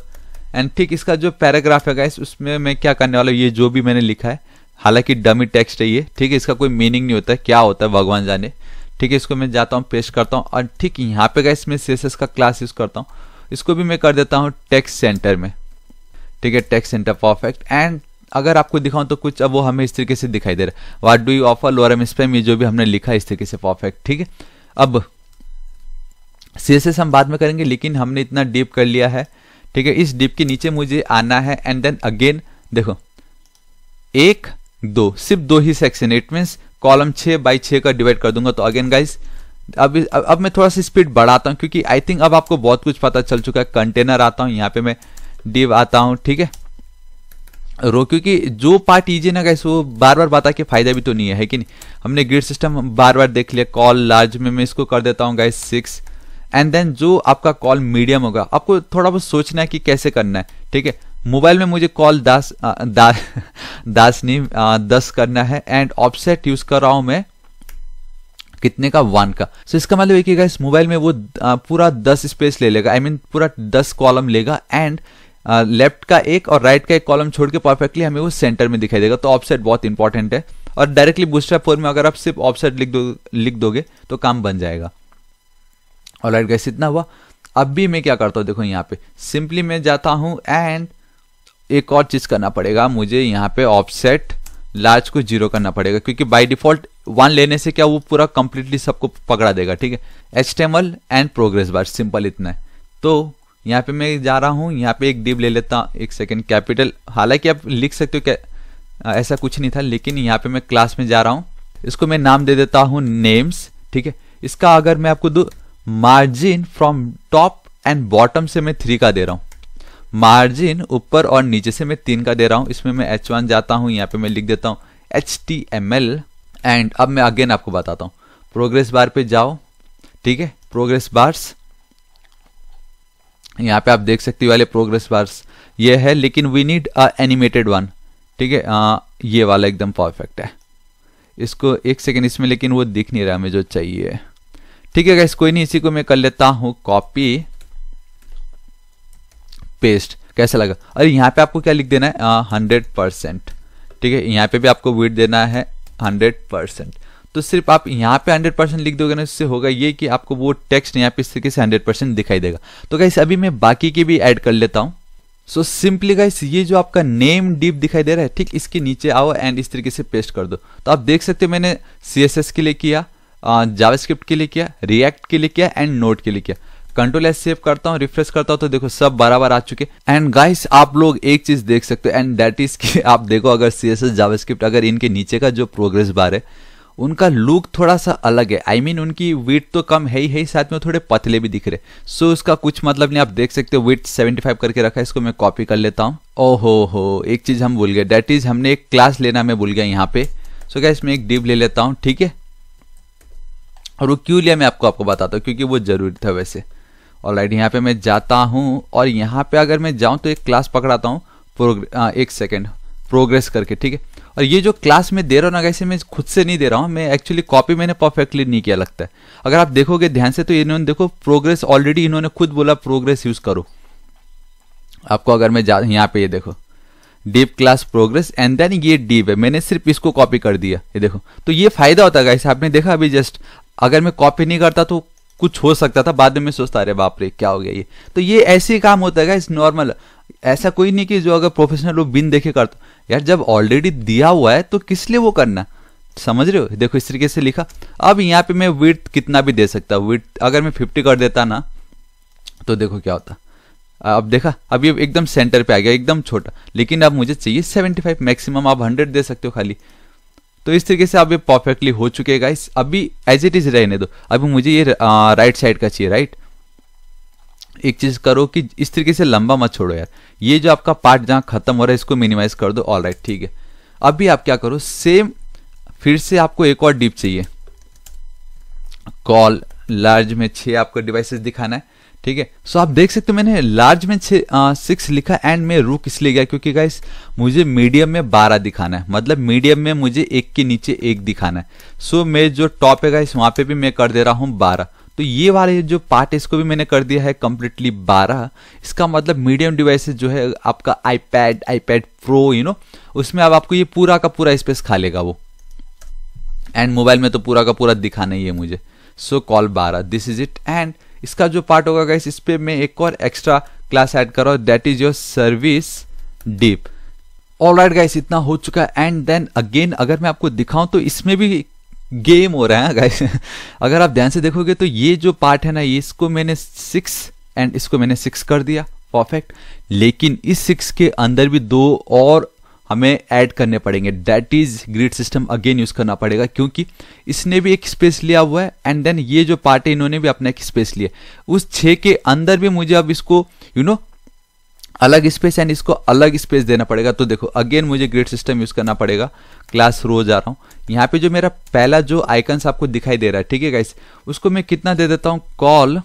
and ठीक इसका जो पैराग्राफ है गाइस उसमें मैं क्या करने वाला हूँ ये जो भी मैंने लिखा है हालांकि डमी टेक्स्ट है ये ठीक है इसका कोई मीनिंग नहीं होता है क्या होता है भगवान जाने ठीक है इसको मैं जाता हूँ पेस्ट करता हूँ और ठीक यहाँ पे गाइस मैं सी का क्लास यूज़ करता हूँ इसको भी मैं कर देता हूँ टेक्स्ट सेंटर में ठीक है टेक्स्ट सेंटर परफेक्ट एंड अगर आपको दिखाऊं तो कुछ अब वो हमें इस तरीके से दिखाई दे रहा है what do you offer lorem स्पेम ये जो भी हमने लिखा इस तरीके से परफेक्ट ठीक है अब सीएसएस हम बाद में करेंगे लेकिन हमने इतना डीप कर लिया है ठीक है इस डीप के नीचे मुझे आना है एंड देन अगेन देखो एक दो सिर्फ दो ही सेक्शन इट मीन्स कॉलम छः बाई छः का डिवाइड कर दूंगा तो अगेन गाइज अब अब मैं थोड़ा सा स्पीड बढ़ाता हूँ क्योंकि आई थिंक अब आपको बहुत कुछ पता चल चुका है कंटेनर आता हूँ यहाँ पे मैं डिव आता हूँ ठीक है रो क्योंकि जो पार्ट ईजी ना गैस वो बार बार बता के फायदा भी तो नहीं है कि नहीं हमने ग्रिड सिस्टम बार बार देख लिया कॉल लार्ज में मैं इसको कर देता हूँ गैस सिक्स एंड देन जो आपका कॉल मीडियम होगा आपको थोड़ा बहुत सोचना है कि कैसे करना है ठीक है मोबाइल में मुझे कॉल दस दस नहीं दस करना है एंड ऑफसेट यूज कर रहा हूं मैं कितने का वन का सो so, इसका मतलब एक ही मोबाइल में वो पूरा दस स्पेस ले लेगा आई I मीन mean, पूरा दस कॉलम लेगा एंड लेफ्ट का एक और राइट का एक कॉलम छोड़ के परफेक्टली हमें वो सेंटर में दिखाई देगा तो ऑफसेट बहुत इंपॉर्टेंट है और डायरेक्टली बूस्टर फोर में अगर आप सिर्फ ऑफसेट लिख दो लिख दोगे तो काम बन जाएगा और राइट गैस इतना हुआ अब भी मैं क्या करता हूँ देखो यहाँ पे सिंपली मैं जाता हूँ एंड एक और चीज़ करना पड़ेगा मुझे यहाँ पे ऑफसेट लार्ज को जीरो करना पड़ेगा क्योंकि बाय डिफॉल्ट वन लेने से क्या वो पूरा कंप्लीटली सबको पकड़ा देगा ठीक है H and progress bar simple इतना है तो यहाँ पे मैं जा रहा हूँ यहाँ पे एक डिब ले लेता हूँ एक सेकेंड कैपिटल हालांकि आप लिख सकते हो क्या ऐसा कुछ नहीं था लेकिन यहाँ पे मैं क्लास में जा रहा हूँ इसको मैं नाम दे देता हूँ नेम्स ठीक है इसका अगर मैं आपको margin from top and bottom से मैं थ्री का दे रहा हूँ मार्जिन ऊपर और नीचे से मैं तीन का दे रहा हूँ इसमें मैं एच वन जाता हूँ यहाँ पे मैं लिख देता हूँ H T M L and अब मैं अगेन आपको बताता हूँ प्रोग्रेस बार पे जाओ ठीक है प्रोग्रेस बार्स यहाँ पे आप देख सकते हो वाले प्रोग्रेस बार्स ये है लेकिन we need a animated one ठीक है आ, ये वाला एकदम परफेक्ट है इसको एक सेकेंड इसमें लेकिन वो दिख नहीं रहा हमें जो चाहिए ठीक है कोई नहीं इसी को मैं कर लेता हूं कॉपी पेस्ट कैसा लगा अरे यहाँ पे आपको क्या लिख देना है हंड्रेड परसेंट ठीक है यहाँ पे भी आपको वीट देना है हंड्रेड परसेंट तो सिर्फ आप यहाँ पे 100 परसेंट लिख दोगे ना उससे होगा ये कि आपको वो टेक्स्ट यहाँ पे इस तरीके से 100 परसेंट दिखाई देगा तो गाइस अभी मैं बाकी के भी ऐड कर लेता हूँ सो सिंपली गाइस ये जो आपका नेम डीप दिखाई दे रहा है ठीक इसके नीचे आओ एंड इस तरीके से पेस्ट कर दो तो आप देख सकते हो मैंने सी के लिए किया जावास्क्रिप्ट के लिए किया रिएक्ट के लिए किया एंड नोट के लिए किया कंट्रोल एस सेव करता हूँ रिफ्रेश करता हूँ तो देखो सब बराबर आ चुके एंड गाइस आप लोग एक चीज देख सकते हो एंड दैट इज कि आप देखो अगर सी एस एस जावास्क्रिप्ट अगर इनके नीचे का जो प्रोग्रेस बार है उनका लुक थोड़ा सा अलग है आई I मीन mean, उनकी वेट तो कम है ही है साथ में थोड़े पतले भी दिख रहे सो so, उसका कुछ मतलब नहीं आप देख सकते हो वेट 75 करके रखा है इसको मैं कॉपी कर लेता हूँ ओहो हो एक चीज हम भूल गए डेट इज हमने एक क्लास लेना में भूल गया यहाँ पे सो क्या इसमें एक डिप ले लेता हूँ ठीक है और वो क्यों लिया मैं आपको आपको बताता हूँ क्योंकि वो जरूरी था वैसे और यहाँ पे मैं जाता हूँ और यहाँ पे अगर मैं जाऊँ तो एक क्लास पकड़ाता हूँ एक सेकेंड प्रोग्रेस करके ठीक है और ये जो क्लास में दे रहा हूँ ना कैसे मैं खुद से नहीं दे रहा हूँ मैं एक्चुअली कॉपी मैंने परफेक्टली नहीं किया लगता है अगर आप देखोगे ध्यान से तो इन्होंने देखो प्रोग्रेस ऑलरेडी इन्होंने खुद बोला प्रोग्रेस यूज़ करो आपको अगर मैं जा यहाँ पे ये देखो div class progress and then ये डीप है मैंने सिर्फ इसको कॉपी कर दिया ये देखो तो ये फायदा होता है गाइस आपने देखा अभी जस्ट अगर मैं कॉपी नहीं करता तो कुछ हो सकता था बाद में सोचता अरे बाप रे क्या हो गया ये तो ये ऐसे काम होता है इस नॉर्मल ऐसा कोई नहीं कि जो अगर प्रोफेशनल लोग बिन देखे करता यार जब ऑलरेडी दिया हुआ है तो किस लिए वो करना समझ रहे हो देखो इस तरीके से लिखा अब यहाँ पे मैं विथ कितना भी दे सकता हूँ विथ अगर मैं फिफ्टी कर देता ना तो देखो क्या होता अब देखा अब ये एकदम सेंटर पे आ गया एकदम छोटा लेकिन अब मुझे चाहिए सेवेंटी फाइव मैक्सिमम आप हंड्रेड दे सकते हो खाली तो इस तरीके से अब ये परफेक्टली हो चुके हैं गाइस अभी एज इट इज रहने दो अभी मुझे ये राइट साइड का चाहिए राइट एक चीज करो कि इस तरीके से लंबा मत छोड़ो यार ये जो आपका पार्ट जहां खत्म हो रहा है इसको मिनिमाइज कर दो ऑल राइट ठीक है अभी आप क्या करो सेम फिर से आपको एक और डिप चाहिए कॉल लार्ज में छः आपको डिवाइसेस दिखाना है ठीक है सो आप देख सकते हो मैंने लार्ज में छः सिक्स लिखा एंड मैं रुक इसलिए गया क्योंकि गाइस मुझे मीडियम में बारह दिखाना है मतलब मीडियम में मुझे एक के नीचे एक दिखाना है सो so, मैं जो टॉप है गाइस वहां पे भी मैं कर दे रहा हूं बारह तो ये वाले जो पार्ट इसको भी मैंने कर दिया है कम्प्लीटली 12 इसका मतलब मीडियम डिवाइसेस जो है आपका iPad iPad Pro you know उसमें अब आपको ये पूरा का पूरा स्पेस खा लेगा वो एंड मोबाइल में तो पूरा का पूरा दिखाना ही है मुझे सो कॉल बारह दिस इज इट एंड इसका जो पार्ट होगा गाइस इस पर मैं एक और एक्स्ट्रा क्लास एड कर रहा हूँ that is your service div all right guys इतना हो चुका है एंड देन अगेन अगर मैं आपको दिखाऊं तो इसमें भी गेम हो रहा है गाइस (laughs) अगर आप ध्यान से देखोगे तो ये जो पार्ट है ना ये इसको मैंने सिक्स एंड इसको मैंने सिक्स कर दिया परफेक्ट लेकिन इस सिक्स के अंदर भी दो और हमें ऐड करने पड़ेंगे that is grid system again use करना पड़ेगा क्योंकि इसने भी एक स्पेस लिया हुआ है एंड देन ये जो पार्ट है इन्होंने भी अपना एक स्पेस लिया उस छे के अंदर भी मुझे अब इसको यू you नो know, अलग स्पेस एंड इसको अलग स्पेस देना पड़ेगा तो देखो अगेन मुझे ग्रेड सिस्टम यूज करना पड़ेगा क्लास रो जा रहा हूँ यहाँ पे जो मेरा पहला जो आइकन्स आपको दिखाई दे रहा है ठीक है गाइस उसको मैं कितना दे देता हूँ कॉल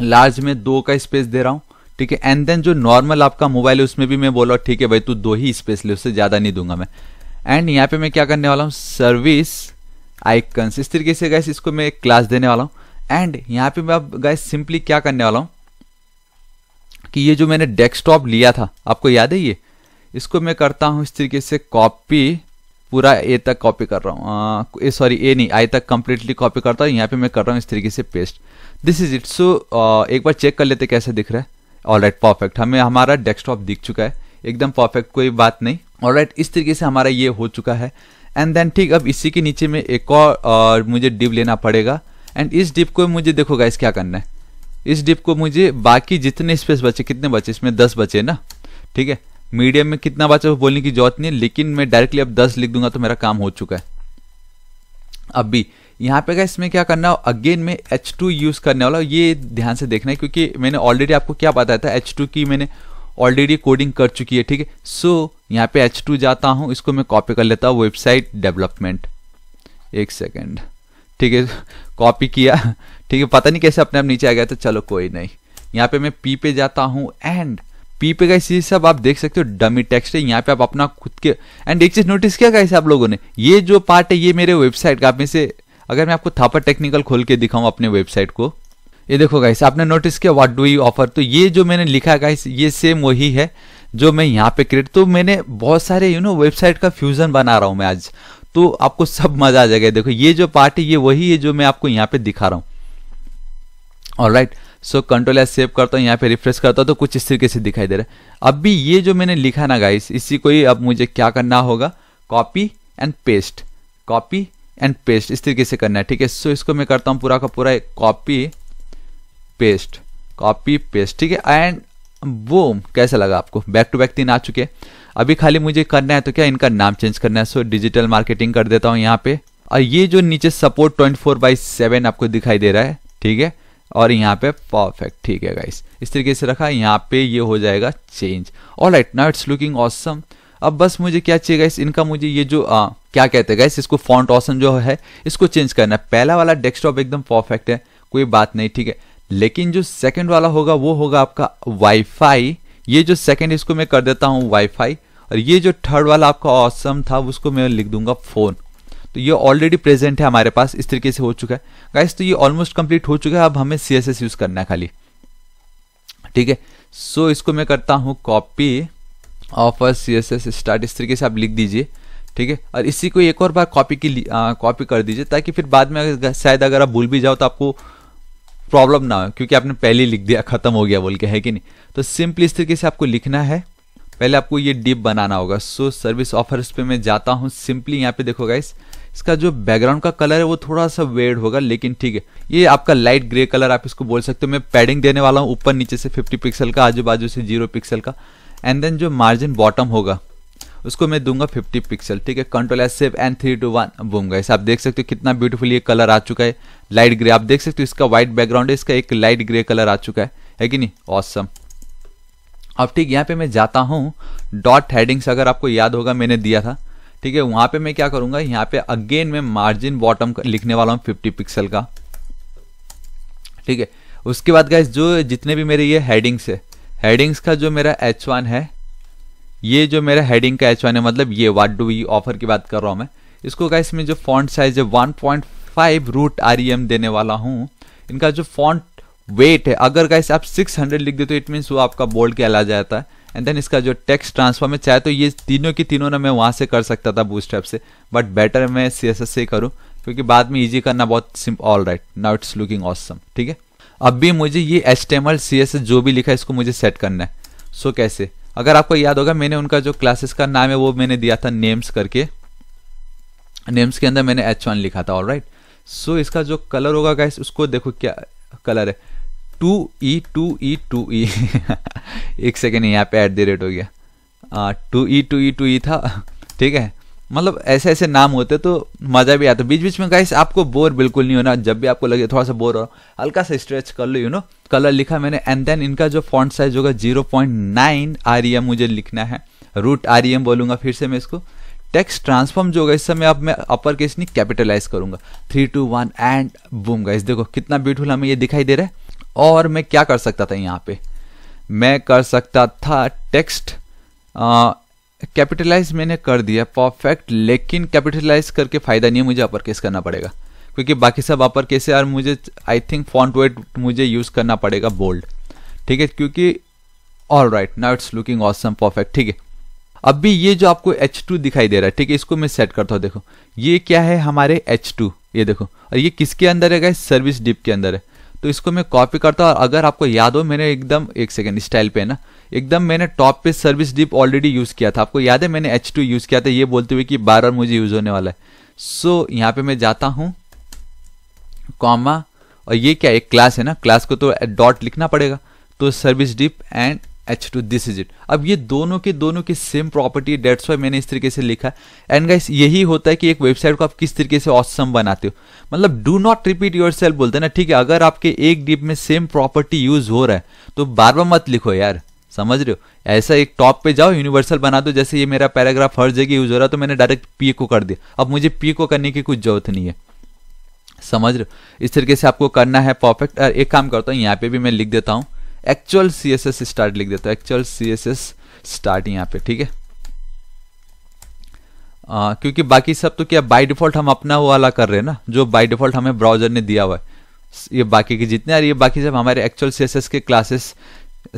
लार्ज में दो का स्पेस दे रहा हूँ ठीक है एंड देन जो नॉर्मल आपका मोबाइल है उसमें भी मैं बोला ठीक है भाई तू दो ही स्पेस ले उससे ज्यादा नहीं दूंगा मैं एंड यहाँ पे मैं क्या करने वाला हूँ सर्विस आइकन्स इस तरीके से गैस इसको मैं क्लास देने वाला हूँ एंड यहाँ पे मैं अब गैस सिंपली क्या करने वाला हूँ कि ये जो मैंने डेस्कटॉप लिया था आपको याद है ये इसको मैं करता हूँ इस तरीके से कॉपी पूरा ए तक कॉपी कर रहा हूँ सॉरी ए नहीं आई तक कंप्लीटली कॉपी करता हूँ यहाँ पे मैं कर रहा हूँ इस तरीके से paste this is it so एक बार चेक कर लेते कैसे दिख रहा है ऑल राइट परफेक्ट हमें हमारा डेस्कटॉप दिख चुका है एकदम परफेक्ट कोई बात नहीं ऑल राइट इस तरीके से हमारा ये हो चुका है एंड देन ठीक अब इसी के नीचे में एक और uh, मुझे डिप लेना पड़ेगा एंड इस डिप को मुझे देखो गाइस क्या करना है इस डिप को मुझे बाकी जितने स्पेस बचे कितने बचे इसमें दस बचे ना ठीक है मीडियम में कितना बचा वो बोलने की जरूरत नहीं है लेकिन मैं डायरेक्टली अब दस लिख दूंगा तो मेरा काम हो चुका है अब भी यहाँ पे का इसमें क्या करना अगेन में एच टू यूज़ करने वाला ये ध्यान से देखना है क्योंकि मैंने ऑलरेडी आपको क्या बताया था एच टू की मैंने ऑलरेडी कोडिंग कर चुकी है ठीक है सो यहाँ पे एच टू जाता हूँ इसको मैं कॉपी कर लेता हूँ वेबसाइट डेवलपमेंट एक सेकेंड ठीक है कॉपी किया ठीक है पता नहीं कैसे अपने आप नीचे आ गया तो चलो कोई नहीं यहाँ पे मैं पी पे जाता हूँ एंड पी पे का चीज सब आप देख सकते हो डमी टेक्स्ट है यहाँ पे आप अपना खुद के एंड एक चीज नोटिस किया कैसे आप लोगों ने ये जो पार्ट है ये मेरे वेबसाइट का आप में से अगर मैं आपको थापर टेक्निकल खोल के दिखाऊं अपने वेबसाइट को ये देखो गाइस आपने नोटिस किया व्हाट डू यू ऑफर तो ये जो मैंने लिखा गाइस ये सेम वही है जो मैं यहाँ पे क्रिएट तो मैंने बहुत सारे यू नो वेबसाइट का फ्यूजन बना रहा हूँ मैं आज तो आपको सब मजा आ जाएगा देखो ये जो पार्ट है ये वही है जो मैं आपको यहाँ पे दिखा रहा हूँ और राइट सो कंट्रोल या सेव करता हूँ यहाँ पे रिफ्रेश करता हूँ तो कुछ इस तरीके से दिखाई दे रहा है अब भी ये जो मैंने लिखा ना गाइस इसी को ही अब मुझे क्या करना होगा copy and paste copy and paste इस तरीके से करना है ठीक है सो इसको मैं करता हूँ पूरा का पूरा कॉपी पेस्ट कॉपी पेस्ट ठीक है एंड वो कैसा लगा आपको बैक टू बैक तीन आ चुके अभी खाली मुझे करना है तो क्या इनका नाम चेंज करना है सो डिजिटल मार्केटिंग कर देता हूँ यहाँ पे और ये जो नीचे support twenty four by seven आपको दिखाई दे रहा है ठीक है और यहाँ पे परफेक्ट ठीक है गाइस इस तरीके से रखा यहाँ पे ये हो जाएगा चेंज और right now it's looking awesome अब बस मुझे क्या चाहिए गाइस इनका मुझे ये जो आ, क्या कहते हैं गाइस इसको फॉन्ट ऑसम जो है इसको चेंज करना है पहला वाला डेस्कटॉप एकदम परफेक्ट है कोई बात नहीं ठीक है लेकिन जो सेकेंड वाला होगा वो होगा आपका वाईफाई ये जो सेकेंड इसको मैं कर देता हूँ वाईफाई और ये जो थर्ड वाला आपका ऑसम था उसको मैं लिख दूंगा फोन तो ये ऑलरेडी प्रेजेंट है हमारे पास इस तरीके से हो चुका है गाइस तो ये ऑलमोस्ट कंप्लीट हो चुका है अब हमें सी यूज करना है खाली ठीक है सो इसको मैं करता हूँ copy of C S S start इस तरीके से आप लिख दीजिए ठीक है और इसी को एक और बार कॉपी की कॉपी कर दीजिए ताकि फिर बाद में शायद अगर आप भूल भी जाओ तो आपको प्रॉब्लम ना हो क्योंकि आपने पहले लिख दिया ख़त्म हो गया बोल के है कि नहीं तो सिंपली इस तरीके से आपको लिखना है पहले आपको ये डिप बनाना होगा सो सर्विस ऑफर्स पे मैं जाता हूँ सिंपली यहाँ पे देखो गाइस इसका जो बैकग्राउंड का कलर है वो थोड़ा सा वेड होगा लेकिन ठीक है ये आपका लाइट ग्रे कलर आप इसको बोल सकते हो मैं पैडिंग देने वाला हूँ ऊपर नीचे से फिफ्टी पिक्सल का आजू बाजू से जीरो पिक्सल का एंड देन जो मार्जिन बॉटम होगा उसको मैं दूंगा 50 पिक्सल ठीक है control S save and three two one बूंगा इसे आप देख सकते हो कितना ब्यूटीफुल ये कलर आ चुका है लाइट ग्रे आप देख सकते हो इसका व्हाइट बैकग्राउंड है इसका एक लाइट ग्रे कलर आ चुका है है कि नहीं ऑसम अब ठीक यहाँ पे मैं जाता हूँ डॉट हेडिंग्स अगर आपको याद होगा मैंने दिया था ठीक है वहां पे मैं क्या करूंगा यहाँ पे अगेन मैं मार्जिन बॉटम लिखने वाला हूँ फिफ्टी पिक्सल का ठीक है उसके बाद गाइस जो जितने भी मेरे ये हेडिंग्स है हेडिंग्स का जो मेरा एच वन है ये जो मेरा हेडिंग का एच वन है मतलब ये वाट डू वी ऑफर की बात कर रहा हूं मैं इसको गाइस में जो फॉन्ट साइज है फाइव रूट आर देने वाला हूँ इनका जो फॉन्ट वेट है अगर गाइस आप 600 लिख देते तो इट मीन्स वो आपका बोल्ड कहला जाता है एंड देन इसका जो टेक्स्ट ट्रांसफॉर्म है चाहे तो ये तीनों की तीनों ना मैं वहाँ से कर सकता था बूस्ट से बट बेटर मैं सी एस एस से ही करूँ क्योंकि बाद में ईजी करना बहुत simple all right now it's looking awesome ठीक है अब भी मुझे ये H T C S S जो भी लिखा है इसको मुझे सेट करना है सो so, कैसे अगर आपको याद होगा मैंने उनका जो क्लासेस का नाम है वो मैंने दिया था नेम्स करके नेम्स के अंदर मैंने एच वन लिखा था ऑल राइट सो इसका जो कलर होगा गैस उसको देखो क्या कलर है two E two E two E एक सेकेंड यहाँ पे एट द रेट हो गया two E two E two E था ठीक है मतलब ऐसे ऐसे नाम होते तो मज़ा भी आता बीच बीच में गाइस आपको बोर बिल्कुल नहीं होना जब भी आपको लगे थोड़ा सा बोर हो हल्का सा स्ट्रेच कर लो यू नो कलर लिखा मैंने एंड देन इनका जो फॉन्ट साइज होगा zero point nine R E M मुझे लिखना है root R E e M बोलूँगा फिर से मैं इसको टेक्स्ट ट्रांसफॉर्म जो होगा इस समय अब मैं अपर केस नहीं कैपिटलाइज करूंगा three two one and boom guys देखो कितना ब्यूटीफुल हमें ये दिखाई दे रहा है और मैं क्या कर सकता था यहाँ पे मैं कर सकता था टेक्स्ट कैपिटलाइज मैंने कर दिया परफेक्ट लेकिन कैपिटलाइज करके फ़ायदा नहीं है मुझे अपर केस करना पड़ेगा क्योंकि बाकी सब अपर केस और मुझे आई थिंक फॉन्ट वेट मुझे यूज़ करना पड़ेगा बोल्ड ठीक है क्योंकि all right now it's looking awesome perfect ठीक है अब भी ये जो आपको H2 दिखाई दे रहा है ठीक है इसको मैं सेट करता हूँ देखो ये क्या है हमारे H2 ये देखो और ये किसके अंदर है सर्विस डिप के अंदर है तो इसको मैं कॉपी करता और अगर आपको याद हो मैंने एकदम एक सेकेंड स्टाइल पे ना एकदम मैंने टॉप पे सर्विस डिप ऑलरेडी यूज़ किया था आपको याद है मैंने एच टू यूज़ किया था ये बोलते हुए कि बार बार मुझे यूज़ होने वाला है सो so, यहाँ पे मैं जाता हूँ कॉमा और ये क्या एक क्लास है ना क्लास को तो डॉट लिखना पड़ेगा तो service div and H two this is it अब ये दोनों के दोनों की सेम प्रॉपर्टी डेट्स वाई मैंने इस तरीके से लिखा है एंड गाइस यही होता है कि एक वेबसाइट को आप किस तरीके से ऑसम बनाते हो मतलब do not repeat yourself बोलते ना ठीक है अगर आपके एक डिप में सेम प्रॉपर्टी यूज हो रहा है तो बार बार मत लिखो यार समझ रहे हो ऐसा एक टॉप पे जाओ यूनिवर्सल बना दो जैसे ये मेरा पैराग्राफ हर जगह यूज हो रहा है तो मैंने डायरेक्ट पी को कर दिया अब मुझे पी को करने की कुछ जरूरत नहीं है समझ रहे हो इस तरीके से आपको करना है परफेक्ट एक काम करता हूँ यहाँ पे भी मैं लिख देता हूँ actual C S S start लिख देता हूँ actual C S S start यहाँ पे ठीक है आ, क्योंकि बाकी सब तो क्या बाय डिफॉल्ट हम अपना वाला कर रहे हैं ना जो बाय डिफॉल्ट हमें ब्राउजर ने दिया हुआ है ये बाकी के जितने आ रही बाकी सब हमारे एक्चुअल सी एस एस के classes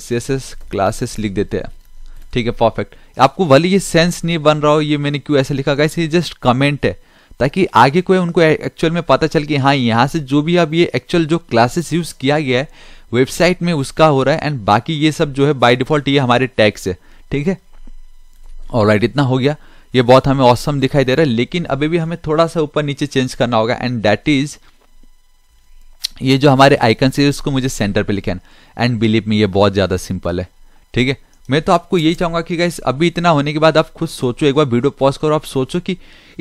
C S S classes लिख देते हैं ठीक है परफेक्ट आपको भले ये सेंस नहीं बन रहा हो ये मैंने क्यों ऐसे लिखा गया ये जस्ट कमेंट है ताकि आगे कोई उनको एक्चुअल में पता चल कि हाँ यहाँ से जो भी अब ये एक्चुअल जो क्लासेस यूज़ किया गया है वेबसाइट में उसका हो रहा है एंड बाकी ये सब जो है बाय डिफॉल्ट ये हमारे टैक्स है ठीक है और राइट इतना हो गया ये बहुत हमें औसम awesome दिखाई दे रहा है लेकिन अभी भी हमें थोड़ा सा ऊपर नीचे चेंज करना होगा एंड दैट इज ये जो हमारे आइकन से उसको मुझे सेंटर पे लिखे एंड बिलीव में ये बहुत ज़्यादा सिंपल है ठीक है मैं तो आपको यही चाहूंगा कि गाइस अभी इतना होने के बाद आप खुद सोचो एक बार वीडियो पॉज करो आप सोचो कि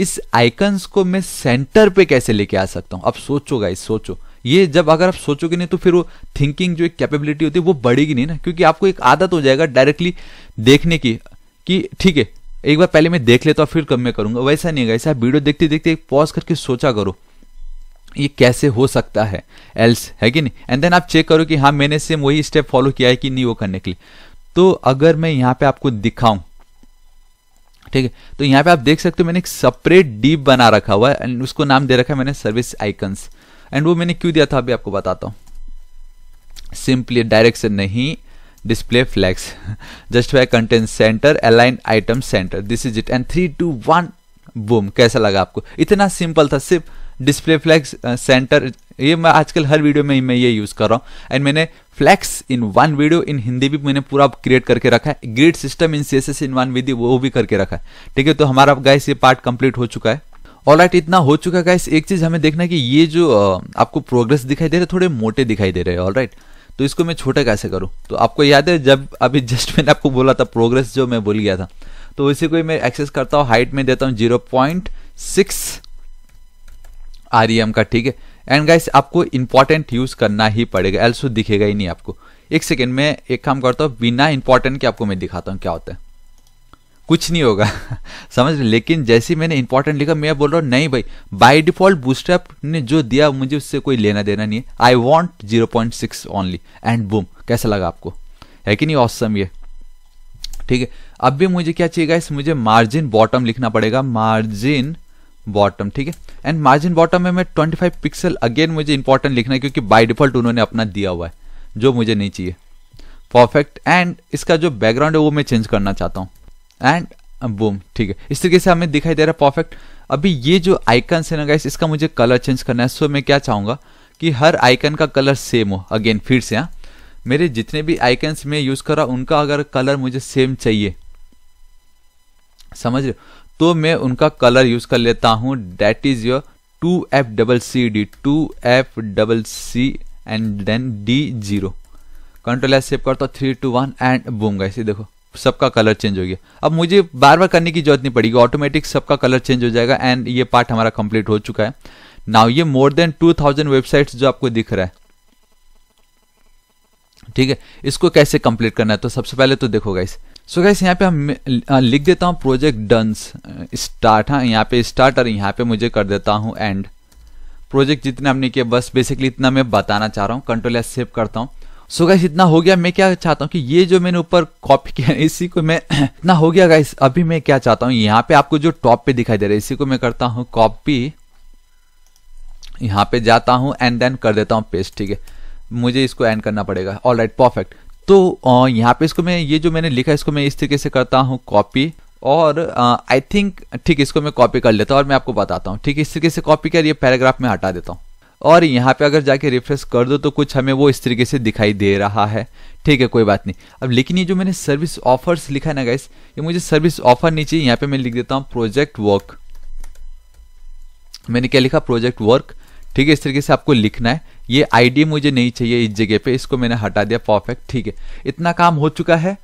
इस आइकन्स को मैं सेंटर पे कैसे लेके आ सकता हूं आप सोचो गाइस सोचो ये जब अगर आप सोचोगे नहीं तो फिर वो थिंकिंग जो एक कैपेबिलिटी होती है वो बढ़ेगी नहीं ना क्योंकि आपको एक आदत हो जाएगा डायरेक्टली देखने की कि ठीक है एक बार पहले मैं देख लेता हूँ फिर कम मैं करूंगा वैसा नहीं है ऐसा वीडियो देखते देखते पॉज करके सोचा करो ये कैसे हो सकता है एल्स है कि नहीं एंड देन आप चेक करो कि हाँ मैंने सेम वही स्टेप फॉलो किया है कि नहीं वो करने के लिए तो अगर मैं यहाँ पे आपको दिखाऊं ठीक है तो यहाँ पे आप देख सकते हो मैंने एक सेपरेट डीप बना रखा हुआ है एंड उसको नाम दे रखा है मैंने सर्विस आइकन्स एंड वो मैंने क्यों दिया था अभी आपको बताता हूं सिंपली डायरेक्शन नहीं display flex justify content center align item center this is it and three two one boom कैसा लगा आपको इतना सिंपल था सिर्फ डिस्प्ले फ्लैक्स सेंटर ये मैं आजकल हर वीडियो में मैं ये यूज़ कर रहा हूँ एंड मैंने flex in one video in Hindi भी मैंने पूरा क्रिएट करके रखा है grid system in C in one विधि वो भी करके रखा है ठीक है तो हमारा गाइस ये पार्ट कंप्लीट हो चुका है ऑल राइट इतना हो चुका है गाइस एक चीज हमें देखना है कि ये जो आपको प्रोग्रेस दिखाई दे रहे थोड़े मोटे दिखाई दे रहे हैं ऑल राइट तो इसको मैं छोटा कैसे करूँ तो आपको याद है जब अभी जस्ट मैंने आपको बोला था प्रोग्रेस जो मैं बोल गया था तो इसी को मैं एक्सेस करता हूँ हाइट में देता हूँ zero point six R E M का ठीक है एंड गाइस आपको इंपॉर्टेंट यूज करना ही पड़ेगा एल्सो तो दिखेगा ही नहीं आपको एक सेकेंड में एक काम करता हूँ बिना इंपॉर्टेंट के आपको मैं दिखाता हूँ क्या होता है कुछ नहीं होगा (laughs) समझ रहे लेकिन जैसे मैंने इंपॉर्टेंट लिखा मैं बोल रहा हूँ नहीं भाई बाय डिफॉल्ट बूस्टअप ने जो दिया मुझे उससे कोई लेना देना नहीं है I want zero point six only and boom कैसा लगा आपको है कि नहीं ऑसम ये ठीक है अब भी मुझे क्या चाहिए इस मुझे मार्जिन बॉटम लिखना पड़ेगा मार्जिन बॉटम ठीक है एंड मार्जिन बॉटम में मैं फाइव पिक्सल अगेन मुझे इंपॉर्टेंट लिखना है क्योंकि बाय डिफॉल्ट उन्होंने अपना दिया हुआ है जो मुझे नहीं चाहिए परफेक्ट एंड इसका जो बैकग्राउंड है वो मैं चेंज करना चाहता हूँ एंड बूम ठीक है इस तरीके से हमें दिखाई दे रहा है परफेक्ट अभी ये जो आइकन है ना गाइस इसका मुझे कलर चेंज करना है सो मैं क्या चाहूंगा कि हर आइकन का कलर सेम हो अगेन फिर से हाँ मेरे जितने भी आइकन्स मैं यूज़ कर रहा उनका अगर कलर मुझे सेम चाहिए समझ रहे तो मैं उनका कलर यूज़ कर लेता हूं that is your two F double C D two F double C and then D zero control save करता three two one and boom गए देखो सबका कलर चेंज हो गया अब मुझे बार बार करने की जरूरत नहीं पड़ेगी ऑटोमेटिक सबका कलर चेंज हो जाएगा एंड ये पार्ट हमारा कंप्लीट हो चुका है नाउ ये मोर देन 2000 वेबसाइट्स जो आपको दिख रहा है ठीक है इसको कैसे कंप्लीट करना है तो सबसे पहले तो देखो गाइस सो गाइस यहाँ पे हम लिख देता हूं प्रोजेक्ट डन्स स्टार्ट हाँ यहाँ पे स्टार्ट और यहाँ पे मुझे कर देता हूं एंड प्रोजेक्ट जितने हमने किया बस बेसिकली इतना मैं बताना चाह रहा हूँ कंट्रोल एस सेव करता हूँ सो गाइस इतना हो गया मैं क्या चाहता हूँ कि ये जो मैंने ऊपर कॉपी किया इसी को मैं (clears throat) इतना हो गया गाइस अभी मैं क्या चाहता हूँ यहाँ पे आपको जो टॉप पे दिखाई दे रहा है इसी को मैं करता हूँ कॉपी यहाँ पे जाता हूँ एंड देन कर देता हूँ पेस्ट ठीक है मुझे इसको एंड करना पड़ेगा ऑल राइट परफेक्ट तो यहाँ पे इसको मैं ये जो मैंने लिखा इसको मैं इस तरीके से करता हूँ कॉपी और आई थिंक ठीक इसको मैं कॉपी कर लेता हूँ और मैं आपको बताता हूँ ठीक इस तरीके से कॉपी कर ये पैराग्राफ में हटा देता हूँ और यहाँ पे अगर जाके रिफ्रेश कर दो तो कुछ हमें वो इस तरीके से दिखाई दे रहा है ठीक है कोई बात नहीं अब लेकिन ये जो मैंने सर्विस ऑफर्स लिखा है ना गाइस ये मुझे सर्विस ऑफर नीचे यहाँ पे मैं लिख देता हूँ प्रोजेक्ट वर्क मैंने क्या लिखा प्रोजेक्ट वर्क ठीक है इस तरीके से आपको लिखना है ये आईडी मुझे नहीं चाहिए इस जगह पे इसको मैंने हटा दिया परफेक्ट ठीक है इतना काम हो चुका है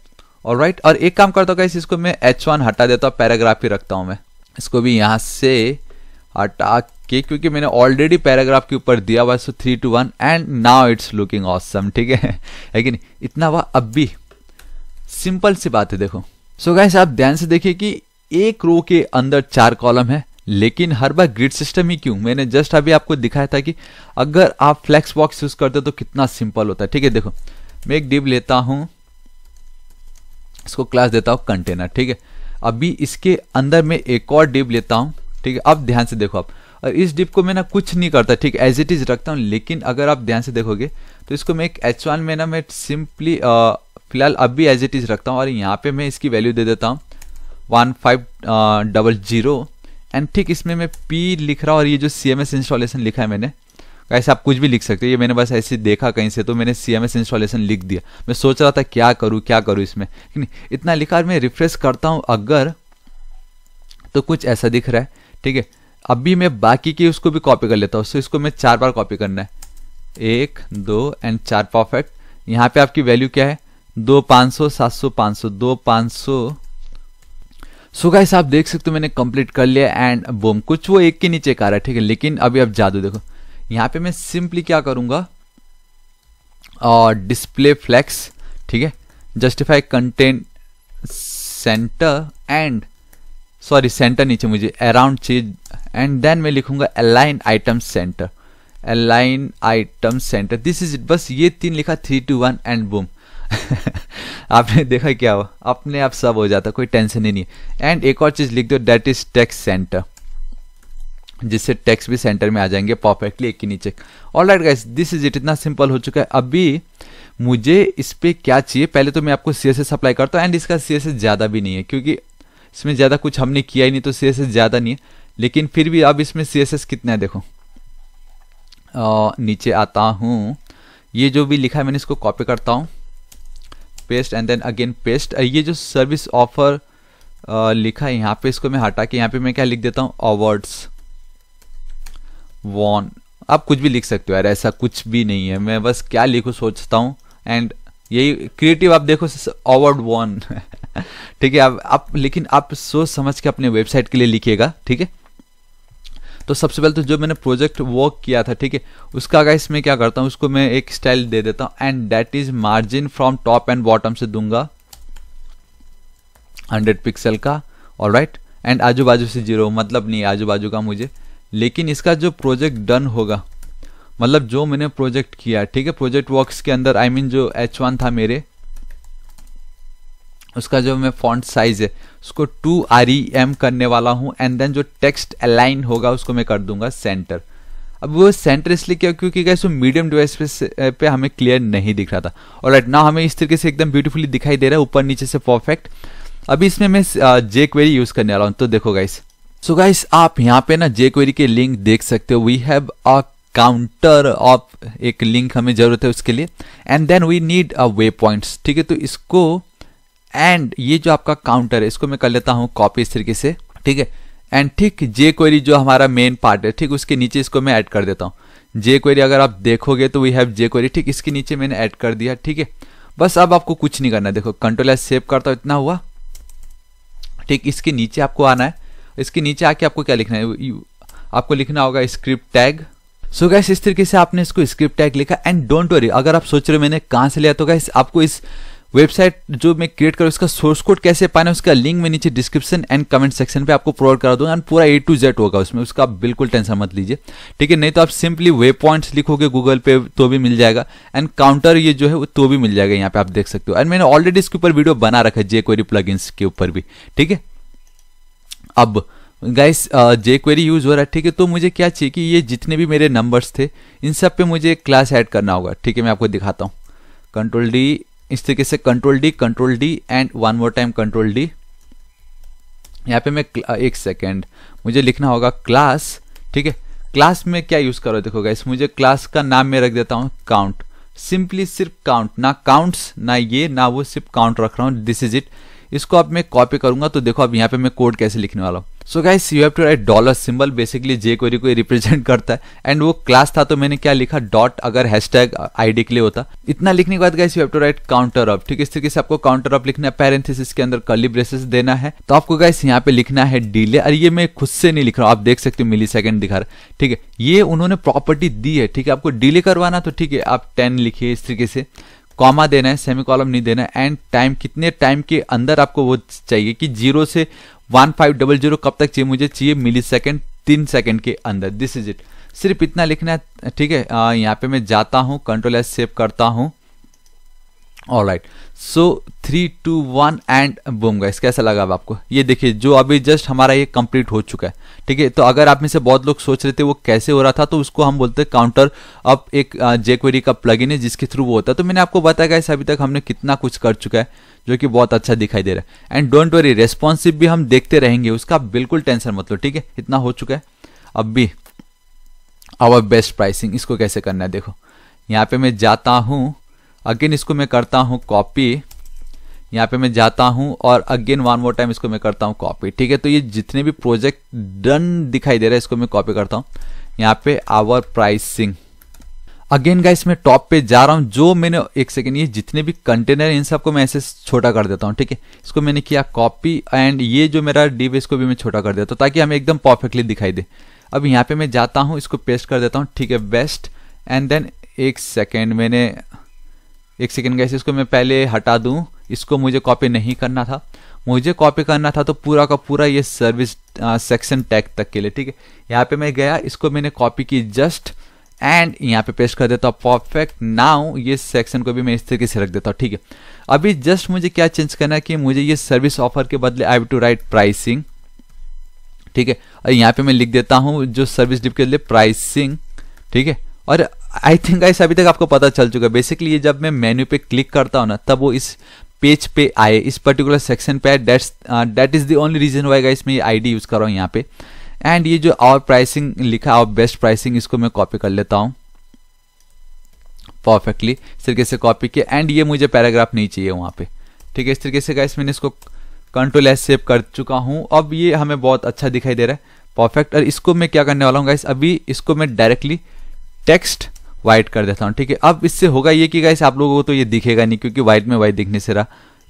और राइट और एक काम करता हूँ गाइस इसको मैं एच वन हटा देता हूँ पैराग्राफ ही रखता हूँ मैं इसको भी यहाँ से अटैक के क्योंकि मैंने ऑलरेडी पैराग्राफ के ऊपर दिया हुआ so three two one and now it's looking awesome ठीक है (laughs) लेकिन इतना हुआ अब भी सिंपल सी बात है देखो सो so गाइस आप ध्यान से देखिए कि एक रो के अंदर चार कॉलम है लेकिन हर बार ग्रिड सिस्टम ही क्यों मैंने जस्ट अभी आपको दिखाया था कि अगर आप फ्लैक्स बॉक्स यूज करते हो तो कितना सिंपल होता है ठीक है देखो मैं एक डिब लेता हूं इसको क्लास देता हूं कंटेनर ठीक है अभी इसके अंदर मैं एक और डिब लेता हूं ठीक है अब ध्यान से देखो आप और इस डिप को मैं ना कुछ नहीं करता ठीक एज इट इज रखता हूँ लेकिन अगर आप ध्यान से देखोगे तो इसको मैं एक एच वन में ना मैं सिंपली फिलहाल अब भी एज इट इज रखता हूँ और यहाँ पे मैं इसकी वैल्यू दे देता हूँ one five double zero and ठीक इसमें मैं पी लिख रहा हूँ और ये जो सी एम एस इंस्टॉलेशन लिखा है मैंने ऐसे आप कुछ भी लिख सकते हो ये मैंने बस ऐसे देखा कहीं से तो मैंने सी एम एस इंस्टॉलेशन लिख दिया मैं सोच रहा था क्या करूँ क्या करूँ इसमें इतना लिखा और मैं रिफ्रेश करता हूँ अगर तो कुछ ऐसा दिख रहा है ठीक है अभी मैं बाकी की उसको भी कॉपी कर लेता हूँ सो इसको मैं चार बार कॉपी करना है एक दो एंड चार परफेक्ट यहाँ पे आपकी वैल्यू क्या है दो पाँच सौ सात सौ पाँच सौ दो पाँच सौ सो गाइस आप देख सकते हो मैंने कंप्लीट कर लिया एंड बोम कुछ वो एक के नीचे का रहा है ठीक है लेकिन अभी आप जादू देखो यहाँ पे मैं सिंपली क्या करूँगा और डिस्प्ले फ्लैक्स ठीक है justify content centre and sorry center नीचे मुझे अराउंड चीज एंड देन मैं लिखूंगा align item center align item center this is it बस ये तीन लिखा three two one and boom आपने देखा क्या हुआ अपने आप सब हो जाता कोई टेंशन ही नहीं एंड एक और चीज लिख दो डेट इज टेक्स सेंटर जिससे टेक्स भी सेंटर में आ जाएंगे परफेक्टली एक के नीचे all right guys this is it इतना सिंपल हो चुका है अभी मुझे इस पर क्या चाहिए पहले तो मैं आपको सी एस अप्लाई करता हूँ एंड इसका सी ज़्यादा भी नहीं है क्योंकि इसमें ज़्यादा कुछ हमने किया ही नहीं तो सी ज़्यादा नहीं है लेकिन फिर भी अब इसमें सी कितना है देखो आ, नीचे आता हूँ ये जो भी लिखा है मैंने इसको कॉपी करता हूँ paste and then again paste ये जो सर्विस ऑफर लिखा है यहाँ पे इसको मैं हटा के यहाँ पे मैं क्या लिख देता हूँ अवार्ड्स वॉन आप कुछ भी लिख सकते हो यार ऐसा कुछ भी नहीं है मैं बस क्या लिखूँ सोचता हूँ एंड यही क्रिएटिव आप देखो अवार्ड वॉन (laughs) ठीक है अब आप लेकिन आप सोच समझ के अपने वेबसाइट के लिए लिखिएगा ठीक है तो सबसे पहले तो जो मैंने प्रोजेक्ट वर्क किया था ठीक है उसका अगर इसमें क्या करता हूँ उसको मैं एक स्टाइल दे देता हूँ and that is margin from top and bottom से दूंगा 100 पिक्सल का और राइट एंड आजू बाजू से जीरो मतलब नहीं आजू बाजू का मुझे लेकिन इसका जो प्रोजेक्ट डन होगा मतलब जो मैंने प्रोजेक्ट किया ठीक है प्रोजेक्ट वर्क्स के अंदर आई I मीन mean जो एच वन था मेरे उसका जो मैं फॉन्ट साइज है उसको टू आर ई एम करने वाला हूँ एंड देन जो टेक्स्ट अलाइन होगा उसको मैं कर दूंगा सेंटर अब वो सेंटर इसलिए क्या क्योंकि कैसे मीडियम डिवाइस पे पे हमें क्लियर नहीं दिख रहा था और राइट ना हमें इस तरीके से एकदम ब्यूटीफुली दिखाई दे रहा है ऊपर नीचे से परफेक्ट अभी इसमें मैं जे क्वेरी यूज़ करने वाला हूँ तो देखो गाइस सो so गाइस आप यहाँ पे ना जे क्वेरी के लिंक देख सकते हो we have a counter of एक लिंक हमें जरूरत है उसके लिए and then we need a waypoint ठीक है तो इसको एंड ये जो आपका काउंटर है इसको मैं कर लेता हूँ कॉपी इस तरीके से ठीक है एंड ठीक जे क्वेरी जो हमारा मेन पार्ट है ठीक उसके नीचे इसको मैं ऐड कर देता हूँ जे क्वेरी अगर आप देखोगे तो वी हैव जे क्वेरी ठीक इसके नीचे मैंने ऐड कर दिया ठीक है बस अब आपको कुछ नहीं करना है देखो कंट्रोल एस सेव करता हूँ इतना हुआ ठीक इसके नीचे आपको आना है इसके नीचे आके आपको क्या लिखना है आपको लिखना होगा स्क्रिप्ट टैग सो गैस इस तरीके से आपने इसको स्क्रिप्ट टैग लिखा एंड डोंट वरी अगर आप सोच रहे हो मैंने कहाँ से लिया तो गैस आपको इस वेबसाइट जो मैं क्रिएट करूँ उसका सोर्स कोड कैसे पाना उसका लिंक मैं नीचे डिस्क्रिप्शन एंड कमेंट सेक्शन पे आपको प्रोवाइड करा दूंगा एंड पूरा ए टू जेड होगा उसमें उसका आप बिल्कुल टेंशन मत लीजिए ठीक है नहीं तो आप सिंपली वे पॉइंट्स लिखोगे गूगल पे तो भी मिल जाएगा एंड काउंटर ये जो है वो तो भी मिल जाएगा यहाँ पे आप देख सकते हो एंड मैंने ऑलरेडी इसके ऊपर वीडियो बना रखा है जे क्वेरी प्लग के ऊपर भी ठीक है अब गाइस जे क्वेरी यूज़ हो रहा है ठीक है तो मुझे क्या चाहिए कि ये जितने भी मेरे नंबर्स थे इन सब पे मुझे क्लास ऐड करना होगा ठीक है मैं आपको दिखाता हूँ कंट्रोल डी इस तरीके से control D control D and one more time control D यहाँ पे मैं एक सेकेंड मुझे लिखना होगा क्लास ठीक है क्लास में क्या यूज करो देखो गाइस मुझे क्लास का नाम मैं रख देता हूँ काउंट सिंपली सिर्फ काउंट ना काउंट्स ना ये ना वो सिर्फ काउंट रख रहा हूँ दिस इज इट इसको अब मैं कॉपी करूंगा तो देखो अब यहाँ पे मैं कोड कैसे लिखने वाला हूँ so guys you have to write dollar symbol basically jQuery को रिप्रेजेंट करता है एंड वो क्लास था तो मैंने क्या लिखा डॉट अगर हैशटैग आईडी uh, के लिए होता इतना लिखने के बाद guys you have to write counter up ठीक है इस तरीके से आपको काउंटर अप लिखना है पैरेंथिस के अंदर कली ब्रेसेस देना है तो आपको गाइस यहाँ पे लिखना है डिले और ये मैं खुद से नहीं लिख रहा हूँ आप देख सकते हो मिली सेकंड दिखा रहा है ठीक है ये उन्होंने प्रॉपर्टी दी है ठीक है आपको डिले करवाना तो ठीक है आप टेन लिखिए इस तरीके से कॉमा देना है सेमी कॉलम नहीं देना है एंड टाइम कितने टाइम के अंदर आपको वो चाहिए कि जीरो से वन फाइव डबल जीरो कब तक चाहिए मुझे चाहिए मिली सेकेंड तीन सेकेंड के अंदर दिस इज इट सिर्फ इतना लिखना है ठीक है यहाँ पे मैं जाता हूँ कंट्रोल एस सेव करता हूँ all right so three two one and boom guys कैसा लगा अब आपको ये देखिए जो अभी जस्ट हमारा ये कंप्लीट हो चुका है ठीक है तो अगर आप में से बहुत लोग सोच रहे थे वो कैसे हो रहा था तो उसको हम बोलते हैं काउंटर अप एक जेक्वेरी का प्लगइन है जिसके थ्रू वो होता है तो मैंने आपको बताया गया अभी तक हमने कितना कुछ कर चुका है जो कि बहुत अच्छा दिखाई दे रहा है एंड डोंट वरी रेस्पॉन्सिव भी हम देखते रहेंगे उसका बिल्कुल टेंशन मतलब ठीक है इतना हो चुका है अब भी आवर बेस्ट प्राइसिंग इसको कैसे करना है देखो यहाँ पे मैं जाता हूँ अगेन इसको मैं करता हूँ कॉपी यहाँ पे मैं जाता हूँ और अगेन वन मोर टाइम इसको मैं करता हूँ कॉपी ठीक है तो ये जितने भी प्रोजेक्ट डन दिखाई दे रहा है इसको मैं कॉपी करता हूँ यहाँ पे आवर प्राइसिंग अगेन का इसमें टॉप पे जा रहा हूँ जो मैंने एक सेकेंड ये जितने भी कंटेनर इन सबको मैं ऐसे छोटा कर देता हूँ ठीक है इसको मैंने किया कॉपी एंड ये जो मेरा डीप इसको भी मैं छोटा कर देता हूँ ताकि हमें एकदम परफेक्टली दिखाई दे अब यहाँ पे मैं जाता हूँ इसको पेस्ट कर देता हूँ ठीक है बेस्ट एंड देन एक सेकेंड मैंने एक सेकेंड गैस इसको मैं पहले हटा दूँ इसको मुझे कॉपी नहीं करना था मुझे कॉपी करना था तो पूरा का पूरा ये सर्विस सेक्शन टैग तक के लिए ठीक है यहाँ पे मैं गया इसको मैंने कॉपी की जस्ट एंड यहाँ पे पेस्ट कर देता हूँ परफेक्ट नाउ ये सेक्शन को भी मैं इस तरीके से रख देता हूँ ठीक है अभी जस्ट मुझे क्या चेंज करना है कि मुझे ये सर्विस ऑफर के बदले आई टू राइट प्राइसिंग ठीक है और यहाँ पे मैं लिख देता हूँ जो सर्विस डिप के लिए प्राइसिंग ठीक है और आई थिंक गाइस अभी तक आपको पता चल चुका है बेसिकली ये जब मैं मेन्यू पे क्लिक करता हूँ ना तब वो इस पेज पे आए इस पर्टिकुलर सेक्शन पे आए that's that is the only reason why guys मैं ये आई यूज़ कर रहा हूँ यहाँ पे एंड ये जो आवर प्राइसिंग लिखा आवर बेस्ट प्राइसिंग इसको मैं कॉपी कर लेता हूँ परफेक्टली इस तरीके से कॉपी किया एंड ये मुझे पैराग्राफ नहीं चाहिए वहाँ पे ठीक है इस तरीके से गाइस मैंने इसको कंट्रोल एस सेव कर चुका हूँ अब ये हमें बहुत अच्छा दिखाई दे रहा है परफेक्ट और इसको मैं क्या करने वाला हूँ गाइस अभी इसको मैं डायरेक्टली टेक्स्ट व्हाइट कर देता हूँ ठीक है अब इससे होगा ये कि गाइस आप लोगों को तो ये दिखेगा नहीं क्योंकि व्हाइट में व्हाइट दिखने से रहा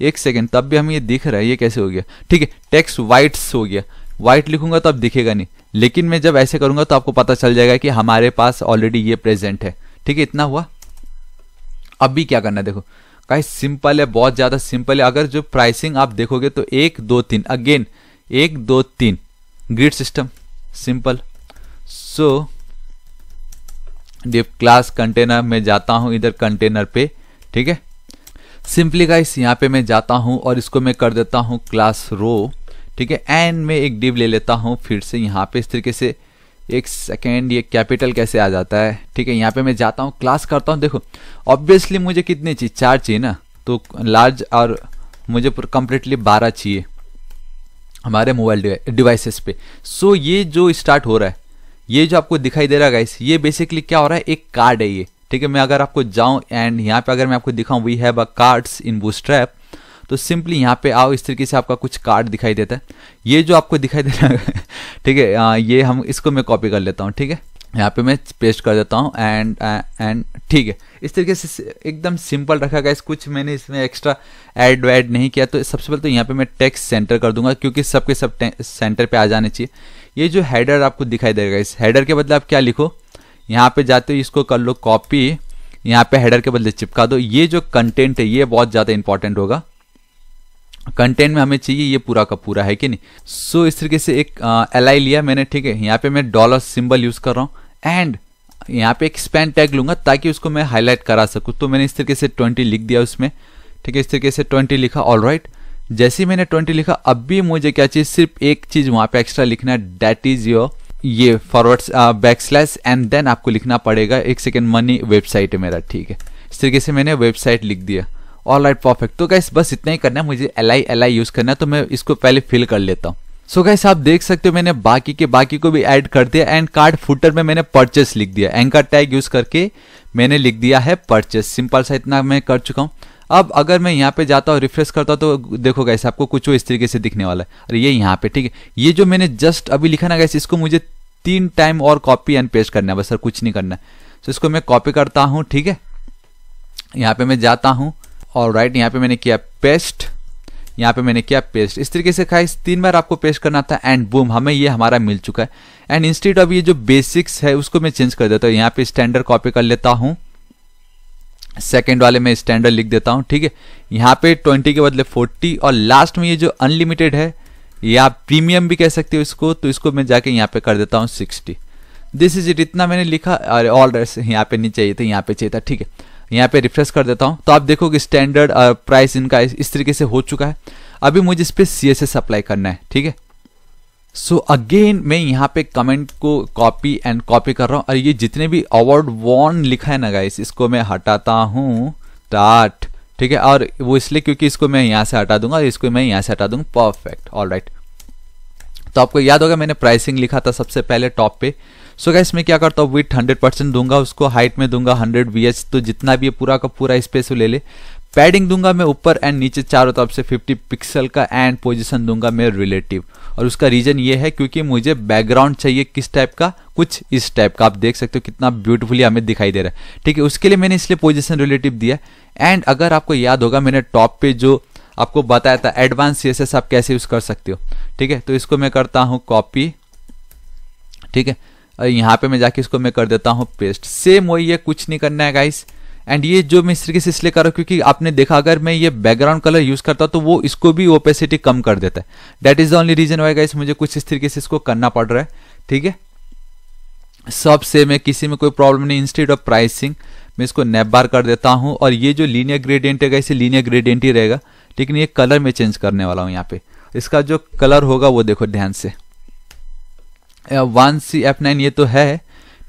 एक सेकेंड तब भी हमें ये दिख रहा है ये कैसे हो गया ठीक है टेक्स वाइट्स हो गया व्हाइट लिखूंगा तो अब दिखेगा नहीं लेकिन मैं जब ऐसे करूंगा तो आपको पता चल जाएगा कि हमारे पास ऑलरेडी ये प्रेजेंट है ठीक है इतना हुआ अब भी क्या करना है देखो गाइस सिंपल है बहुत ज़्यादा सिंपल है अगर जो प्राइसिंग आप देखोगे तो एक दो तीन अगेन एक दो तीन grid system simple so div class container में जाता हूँ इधर कंटेनर पे ठीक है सिंपली गाइस यहाँ पे मैं जाता हूँ और इसको मैं कर देता हूँ क्लास रो ठीक है एंड में एक डिप ले लेता हूँ फिर से यहाँ पे इस तरीके से एक सेकेंड ये कैपिटल कैसे आ जाता है ठीक है यहाँ पे मैं जाता हूँ क्लास करता हूँ देखो ऑब्वियसली मुझे कितनी चाहिए चार चाहिए ना तो लार्ज और मुझे कम्प्लीटली बारह चाहिए हमारे मोबाइल डिवाइसेस पे सो so, ये जो स्टार्ट हो रहा है ये जो आपको दिखाई दे रहा है गाइस ये बेसिकली क्या हो रहा है एक कार्ड है ये ठीक है मैं अगर आपको जाऊं एंड यहाँ पे अगर मैं आपको दिखाऊं we have a cards in Bootstrap तो सिंपली यहाँ पे आओ इस तरीके से आपका कुछ कार्ड दिखाई देता है ये जो आपको दिखाई दे रहा है (laughs) ठीक है ये हम इसको मैं कॉपी कर लेता हूँ ठीक है यहाँ पे मैं पेस्ट कर देता हूँ एंड एंड ठीक है इस तरीके से एकदम सिंपल रखा गया कुछ मैंने इसमें एक्स्ट्रा एड वैड नहीं किया तो सबसे पहले तो यहाँ पे मैं टेक्स्ट सेंटर कर दूंगा क्योंकि सबके सब, सब सेंटर पे आ जाने चाहिए ये जो हैडर आपको दिखाई देगा इस हैडर के बदले आप क्या लिखो यहाँ पे जाते हो इसको कर लो कॉपी यहाँ पे हेडर के बदले चिपका दो ये जो कंटेंट है ये बहुत ज़्यादा इंपॉर्टेंट होगा कंटेंट में हमें चाहिए ये पूरा का पूरा है कि नहीं सो so, इस तरीके से एक एल आई लिया मैंने ठीक है यहाँ पे मैं डॉलर सिंबल यूज़ कर रहा हूँ एंड यहाँ पे एक स्पैन टैग लूँगा ताकि उसको मैं हाईलाइट करा सकूँ तो मैंने इस तरीके से ट्वेंटी लिख दिया उसमें ठीक है इस तरीके से ट्वेंटी लिखा ऑल राइट right. जैसे मैंने ट्वेंटी लिखा अब भी मुझे क्या चाहिए सिर्फ एक चीज वहां पे एक्स्ट्रा लिखना है डेट इज योर ये forward back slash and then आपको लिखना पड़ेगा एक सेकेंड मनी वेबसाइट है मेरा ठीक है इस तरीके से मैंने वेबसाइट लिख दिया ऑल राइट परफेक्ट तो गैस बस इतना ही करना है मुझे L I L I use करना है तो मैं इसको पहले फिल कर लेता हूँ सो so गैस आप देख सकते हो मैंने बाकी के बाकी को भी ऐड कर दिया एंड कार्ड फुटर में मैंने परचेस लिख दिया एंकर टैग यूज करके मैंने लिख दिया है परचेस सिंपल सा इतना मैं कर चुका हूँ अब अगर मैं यहाँ पे जाता हूँ रिफ्रेश करता हूँ तो देखो गैस आपको कुछ इस तरीके से दिखने वाला है और ये यहाँ पे ठीक है ये जो मैंने जस्ट अभी लिखा ना गैस इसको मुझे तीन टाइम और कॉपी एंड पेस्ट करना है बस सर कुछ नहीं करना है तो इसको मैं कॉपी करता हूँ ठीक है यहाँ पे मैं जाता हूँ और राइट यहाँ पे मैंने किया पेस्ट यहाँ पे मैंने किया पेस्ट इस तरीके से खाई तीन बार आपको पेस्ट करना था एंड बूम हमें ये हमारा मिल चुका है एंड इंस्टीट्यूट ऑफ ये जो बेसिक्स है उसको मैं चेंज कर देता हूँ यहाँ पे स्टैंडर्ड कॉपी कर लेता हूँ सेकेंड वाले में स्टैंडर्ड लिख देता हूँ ठीक है यहाँ पे ट्वेंटी के बदले फोर्टी और लास्ट में ये जो अनलिमिटेड है या प्रीमियम भी कह सकते हो इसको तो इसको मैं जाके यहाँ पे कर देता हूँ सिक्सटी दिस इज इट इतना मैंने लिखा और ऑल यहाँ पे नहीं चाहिए था यहाँ पे चाहिए था ठीक है यहाँ पे रिफ्रेश कर देता हूँ तो आप देखो कि स्टैंडर्ड प्राइस इनका इस तरीके से हो चुका है अभी मुझे इस पर सी अप्लाई करना है ठीक है सो so अगेन मैं यहाँ पे कमेंट को कॉपी एंड कॉपी कर रहा हूँ और ये जितने भी अवार्ड वॉन लिखा है ना गाइस इसको मैं हटाता हूँ टाट ठीक है और वो इसलिए क्योंकि इसको मैं यहाँ से हटा दूंगा और इसको मैं यहाँ से हटा दूंगा परफेक्ट ऑल राइट तो आपको याद होगा मैंने प्राइसिंग लिखा था सबसे पहले टॉप पे सो so गाइस मैं क्या करता हूँ विथ हंड्रेड परसेंट दूंगा उसको हाइट में दूंगा हंड्रेड वी तो जितना भी पूरा का पूरा स्पेस ले ले पैडिंग दूंगा मैं ऊपर एंड नीचे चारों तरफ से 50 पिक्सल का एंड पोजीशन दूंगा मैं रिलेटिव और उसका रीजन ये है क्योंकि मुझे बैकग्राउंड चाहिए किस टाइप का कुछ इस टाइप का आप देख सकते हो कितना ब्यूटीफुली हमें दिखाई दे रहा है ठीक है उसके लिए मैंने इसलिए पोजिशन रिलेटिव दिया एंड अगर आपको याद होगा मैंने टॉप पे जो आपको बताया था एडवांस सी आप कैसे यूज कर सकते हो ठीक है तो इसको मैं करता हूँ कॉपी ठीक है यहाँ पे मैं जाके इसको मैं कर देता हूँ पेस्ट सेम वही है कुछ नहीं करना है गाइस एंड ये जो मैं इस तरीके से इसलिए कर रहा हूँ क्योंकि आपने देखा अगर मैं ये बैकग्राउंड कलर यूज करता तो वो इसको भी ओपेसिटी कम कर देता है that is the only reason why guys मुझे कुछ इस तरीके से इसको करना पड़ रहा है ठीक है सबसे मैं किसी में कोई प्रॉब्लम नहीं इंस्टेड ऑफ प्राइसिंग मैं इसको नेप बार कर देता हूँ और ये जो लीनियर ग्रेडियंट है इसे लीनियर ग्रेडियंट ही रहेगा लेकिन ये कलर में चेंज करने वाला हूँ यहाँ पे इसका जो कलर होगा वो देखो ध्यान से वन सी एफ नाइन ये तो है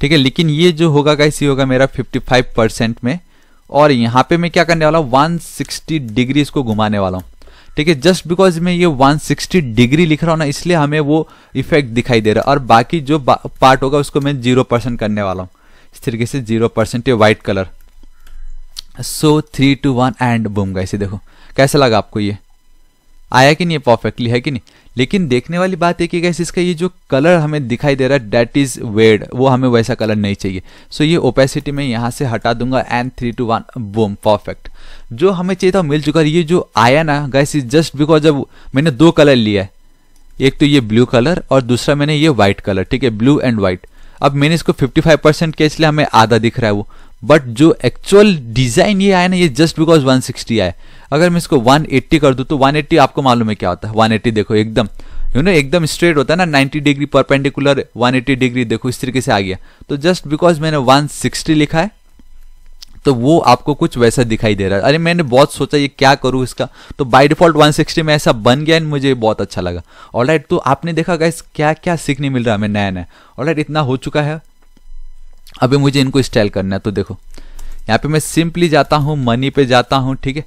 ठीक है लेकिन ये जो होगा गाइस ये होगा मेरा 55 परसेंट में और यहाँ पे मैं क्या करने वाला हूँ 160 डिग्री इसको घुमाने वाला हूँ ठीक है जस्ट बिकॉज मैं ये 160 डिग्री लिख रहा हूँ ना इसलिए हमें वो इफेक्ट दिखाई दे रहा है और बाकी जो बा, पार्ट होगा उसको मैं जीरो परसेंट करने वाला हूँ इस तरीके से जीरो परसेंट ये white colour so three two one and boom गए इसे देखो कैसा लगा आपको ये आया कि नहीं परफेक्टली है कि नहीं लेकिन देखने वाली बात है कि गैस इसका ये जो कलर हमें दिखाई दे रहा है डेट इज वेड वो हमें वैसा कलर नहीं चाहिए सो so, ये ओपेसिटी में यहाँ से हटा दूंगा and three two one boom perfect जो हमें चाहिए था मिल चुका ये जो आया ना गैस इज जस्ट बिकॉज अब मैंने दो कलर लिया है एक तो ये ब्लू कलर और दूसरा मैंने ये व्हाइट कलर ठीक है ब्लू एंड व्हाइट अब मैंने इसको फाइव परसेंट किया इसलिए हमें आधा दिख रहा है वो बट जो एक्चुअल डिजाइन ये आया ना ये जस्ट बिकॉज 160 आया अगर मैं इसको 180 कर दू तो 180 आपको मालूम है क्या होता है 180 देखो एकदम यू नो एकदम स्ट्रेट होता है ना 90 डिग्री पर पेंडिकुलर 180 डिग्री देखो इस तरीके से आ गया तो जस्ट बिकॉज मैंने 160 लिखा है तो वो आपको कुछ वैसा दिखाई दे रहा है अरे मैंने बहुत सोचा ये क्या करूँ इसका तो बाय डिफॉल्ट 160 में ऐसा बन गया एंड मुझे बहुत अच्छा लगा ऑलराइट right, तो आपने देखा गाइस क्या क्या सीखने मिल रहा है हमें नया नया ऑलराइट इतना हो चुका है अभी मुझे इनको स्टाइल करना है तो देखो यहाँ पे मैं सिंपली जाता हूँ मनी पे जाता हूँ ठीक है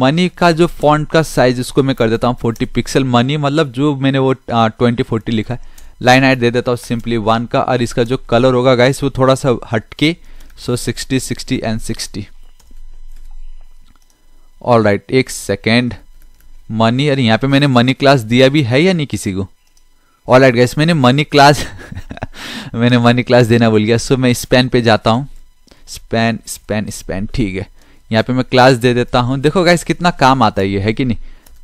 मनी का जो फॉन्ट का साइज इसको मैं कर देता हूँ 40 पिक्सल मनी मतलब जो मैंने वो ट्वेंटी फोर्टी लिखा है लाइन आइट दे देता हूँ सिंपली वन का और इसका जो कलर होगा गाइस वो थोड़ा सा हटके so sixty sixty and sixty all right एक सेकेंड मनी और यहाँ पे मैंने मनी क्लास दिया भी है या नहीं किसी को ऑल एट गैस मैंने मनी क्लास (laughs) मैंने मनी क्लास देना भूल गया सो मैं स्पेन पे जाता हूँ स्पेन स्पेन स्पेन ठीक है यहाँ पे मैं क्लास दे देता हूँ देखो गैस कितना काम आता है ये है कि नहीं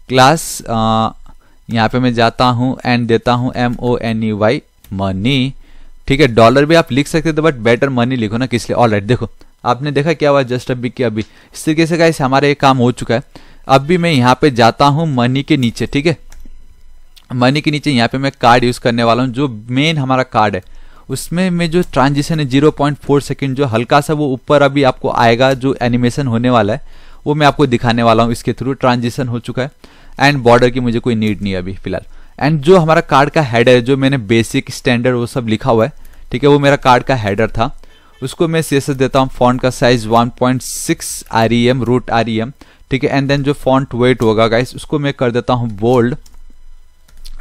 क्लास यहाँ पे मैं जाता हूँ एंड देता हूँ M O N E Y money ठीक है डॉलर भी आप लिख सकते थे बट बेटर मनी लिखो ना किस लिए ऑल राइट देखो आपने देखा क्या हुआ जस्ट अभी कि अभी इस तरीके से गाइस हमारा ये काम हो चुका है अब भी मैं यहाँ पे जाता हूँ मनी के नीचे ठीक है मनी के नीचे यहाँ पे मैं कार्ड यूज़ करने वाला हूँ जो मेन हमारा कार्ड है उसमें में जो ट्रांजिशन है जीरो पॉइंट फोर सेकेंड जो हल्का सा वो ऊपर अभी आपको आएगा जो एनिमेशन होने वाला है वो मैं आपको दिखाने वाला हूँ इसके थ्रू ट्रांजिशन हो चुका है एंड बॉर्डर की मुझे कोई नीड नहीं है अभी फिलहाल एंड जो हमारा कार्ड का है जो मैंने बेसिक स्टैंडर्ड वो सब लिखा हुआ है ठीक है वो मेरा कार्ड का हैडर था उसको मैं सी देता हूँ फॉन्ट का size one point six R E M root R E M ठीक है एंड देन जो फॉन्ट वेट होगा गाइस उसको मैं कर देता हूँ बोल्ड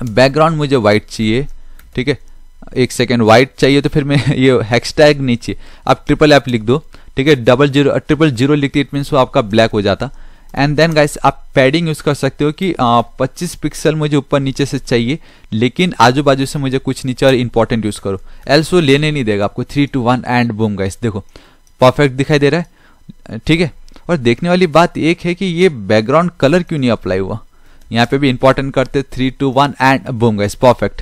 बैकग्राउंड मुझे वाइट चाहिए ठीक है एक सेकेंड वाइट चाहिए तो फिर मैं (laughs) ये हैशटैग नहीं चाहिए आप ट्रिपल ऐप लिख दो ठीक है डबल जीरो ट्रिपल जीरो लिखते इट मीन्स वो आपका ब्लैक हो जाता एंड देन गाइस आप पैडिंग यूज़ कर सकते हो कि आ, 25 पिक्सल मुझे ऊपर नीचे से चाहिए लेकिन आजू बाजू से मुझे कुछ नीचे और इंपॉर्टेंट यूज़ करो एल्स वो लेने नहीं देगा आपको three two one and boom guys देखो परफेक्ट दिखाई दे रहा है ठीक है और देखने वाली बात एक है कि ये बैकग्राउंड कलर क्यों नहीं अप्लाई हुआ यहाँ पे भी इंपॉर्टेंट करते three two one and boom guys perfect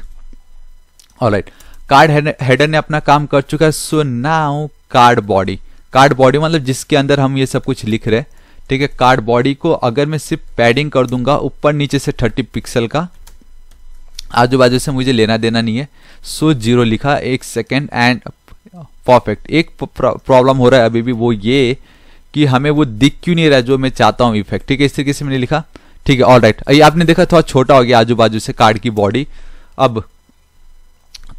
all right card header ने अपना काम कर चुका है so now card body card body मतलब जिसके अंदर हम ये सब कुछ लिख रहे ठीक है कार्ड बॉडी को अगर मैं सिर्फ पैडिंग कर दूंगा ऊपर नीचे से थर्टी पिक्सल का आजू बाजू से मुझे लेना देना नहीं है सो so, जीरो लिखा एक सेकेंड एंड परफेक्ट एक प्रॉब्लम हो रहा है अभी भी वो ये कि हमें वो दिख क्यों नहीं रहा जो मैं चाहता हूँ इफेक्ट ठीक है इस तरीके से मैंने लिखा ठीक है ऑल राइट right. आपने देखा थोड़ा छोटा हो गया आजू बाजू से कार्ड की बॉडी अब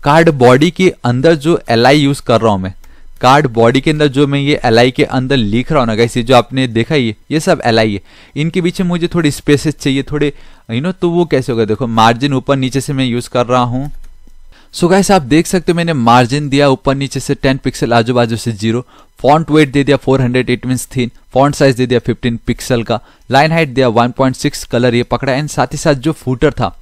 कार्ड बॉडी के अंदर जो एल यूज कर रहा हूं मैं कार्ड बॉडी के अंदर जो मैं ये एल के अंदर लिख रहा हूँ ना कैसे जो आपने देखा ये ये सब एल है इनके पीछे मुझे थोड़ी स्पेसेस चाहिए थोड़े यू नो तो वो कैसे होगा देखो मार्जिन ऊपर नीचे से मैं यूज़ कर रहा हूँ सो गाइस आप देख सकते हो मैंने मार्जिन दिया ऊपर नीचे से 10 पिक्सल आजू बाजू से जीरो फॉन्ट वेट दे दिया four hundred it means thin font size दे दिया 15 पिक्सल का लाइन हाइट दिया 1.6 कलर ये पकड़ा एंड साथ ही साथ जो फूटर था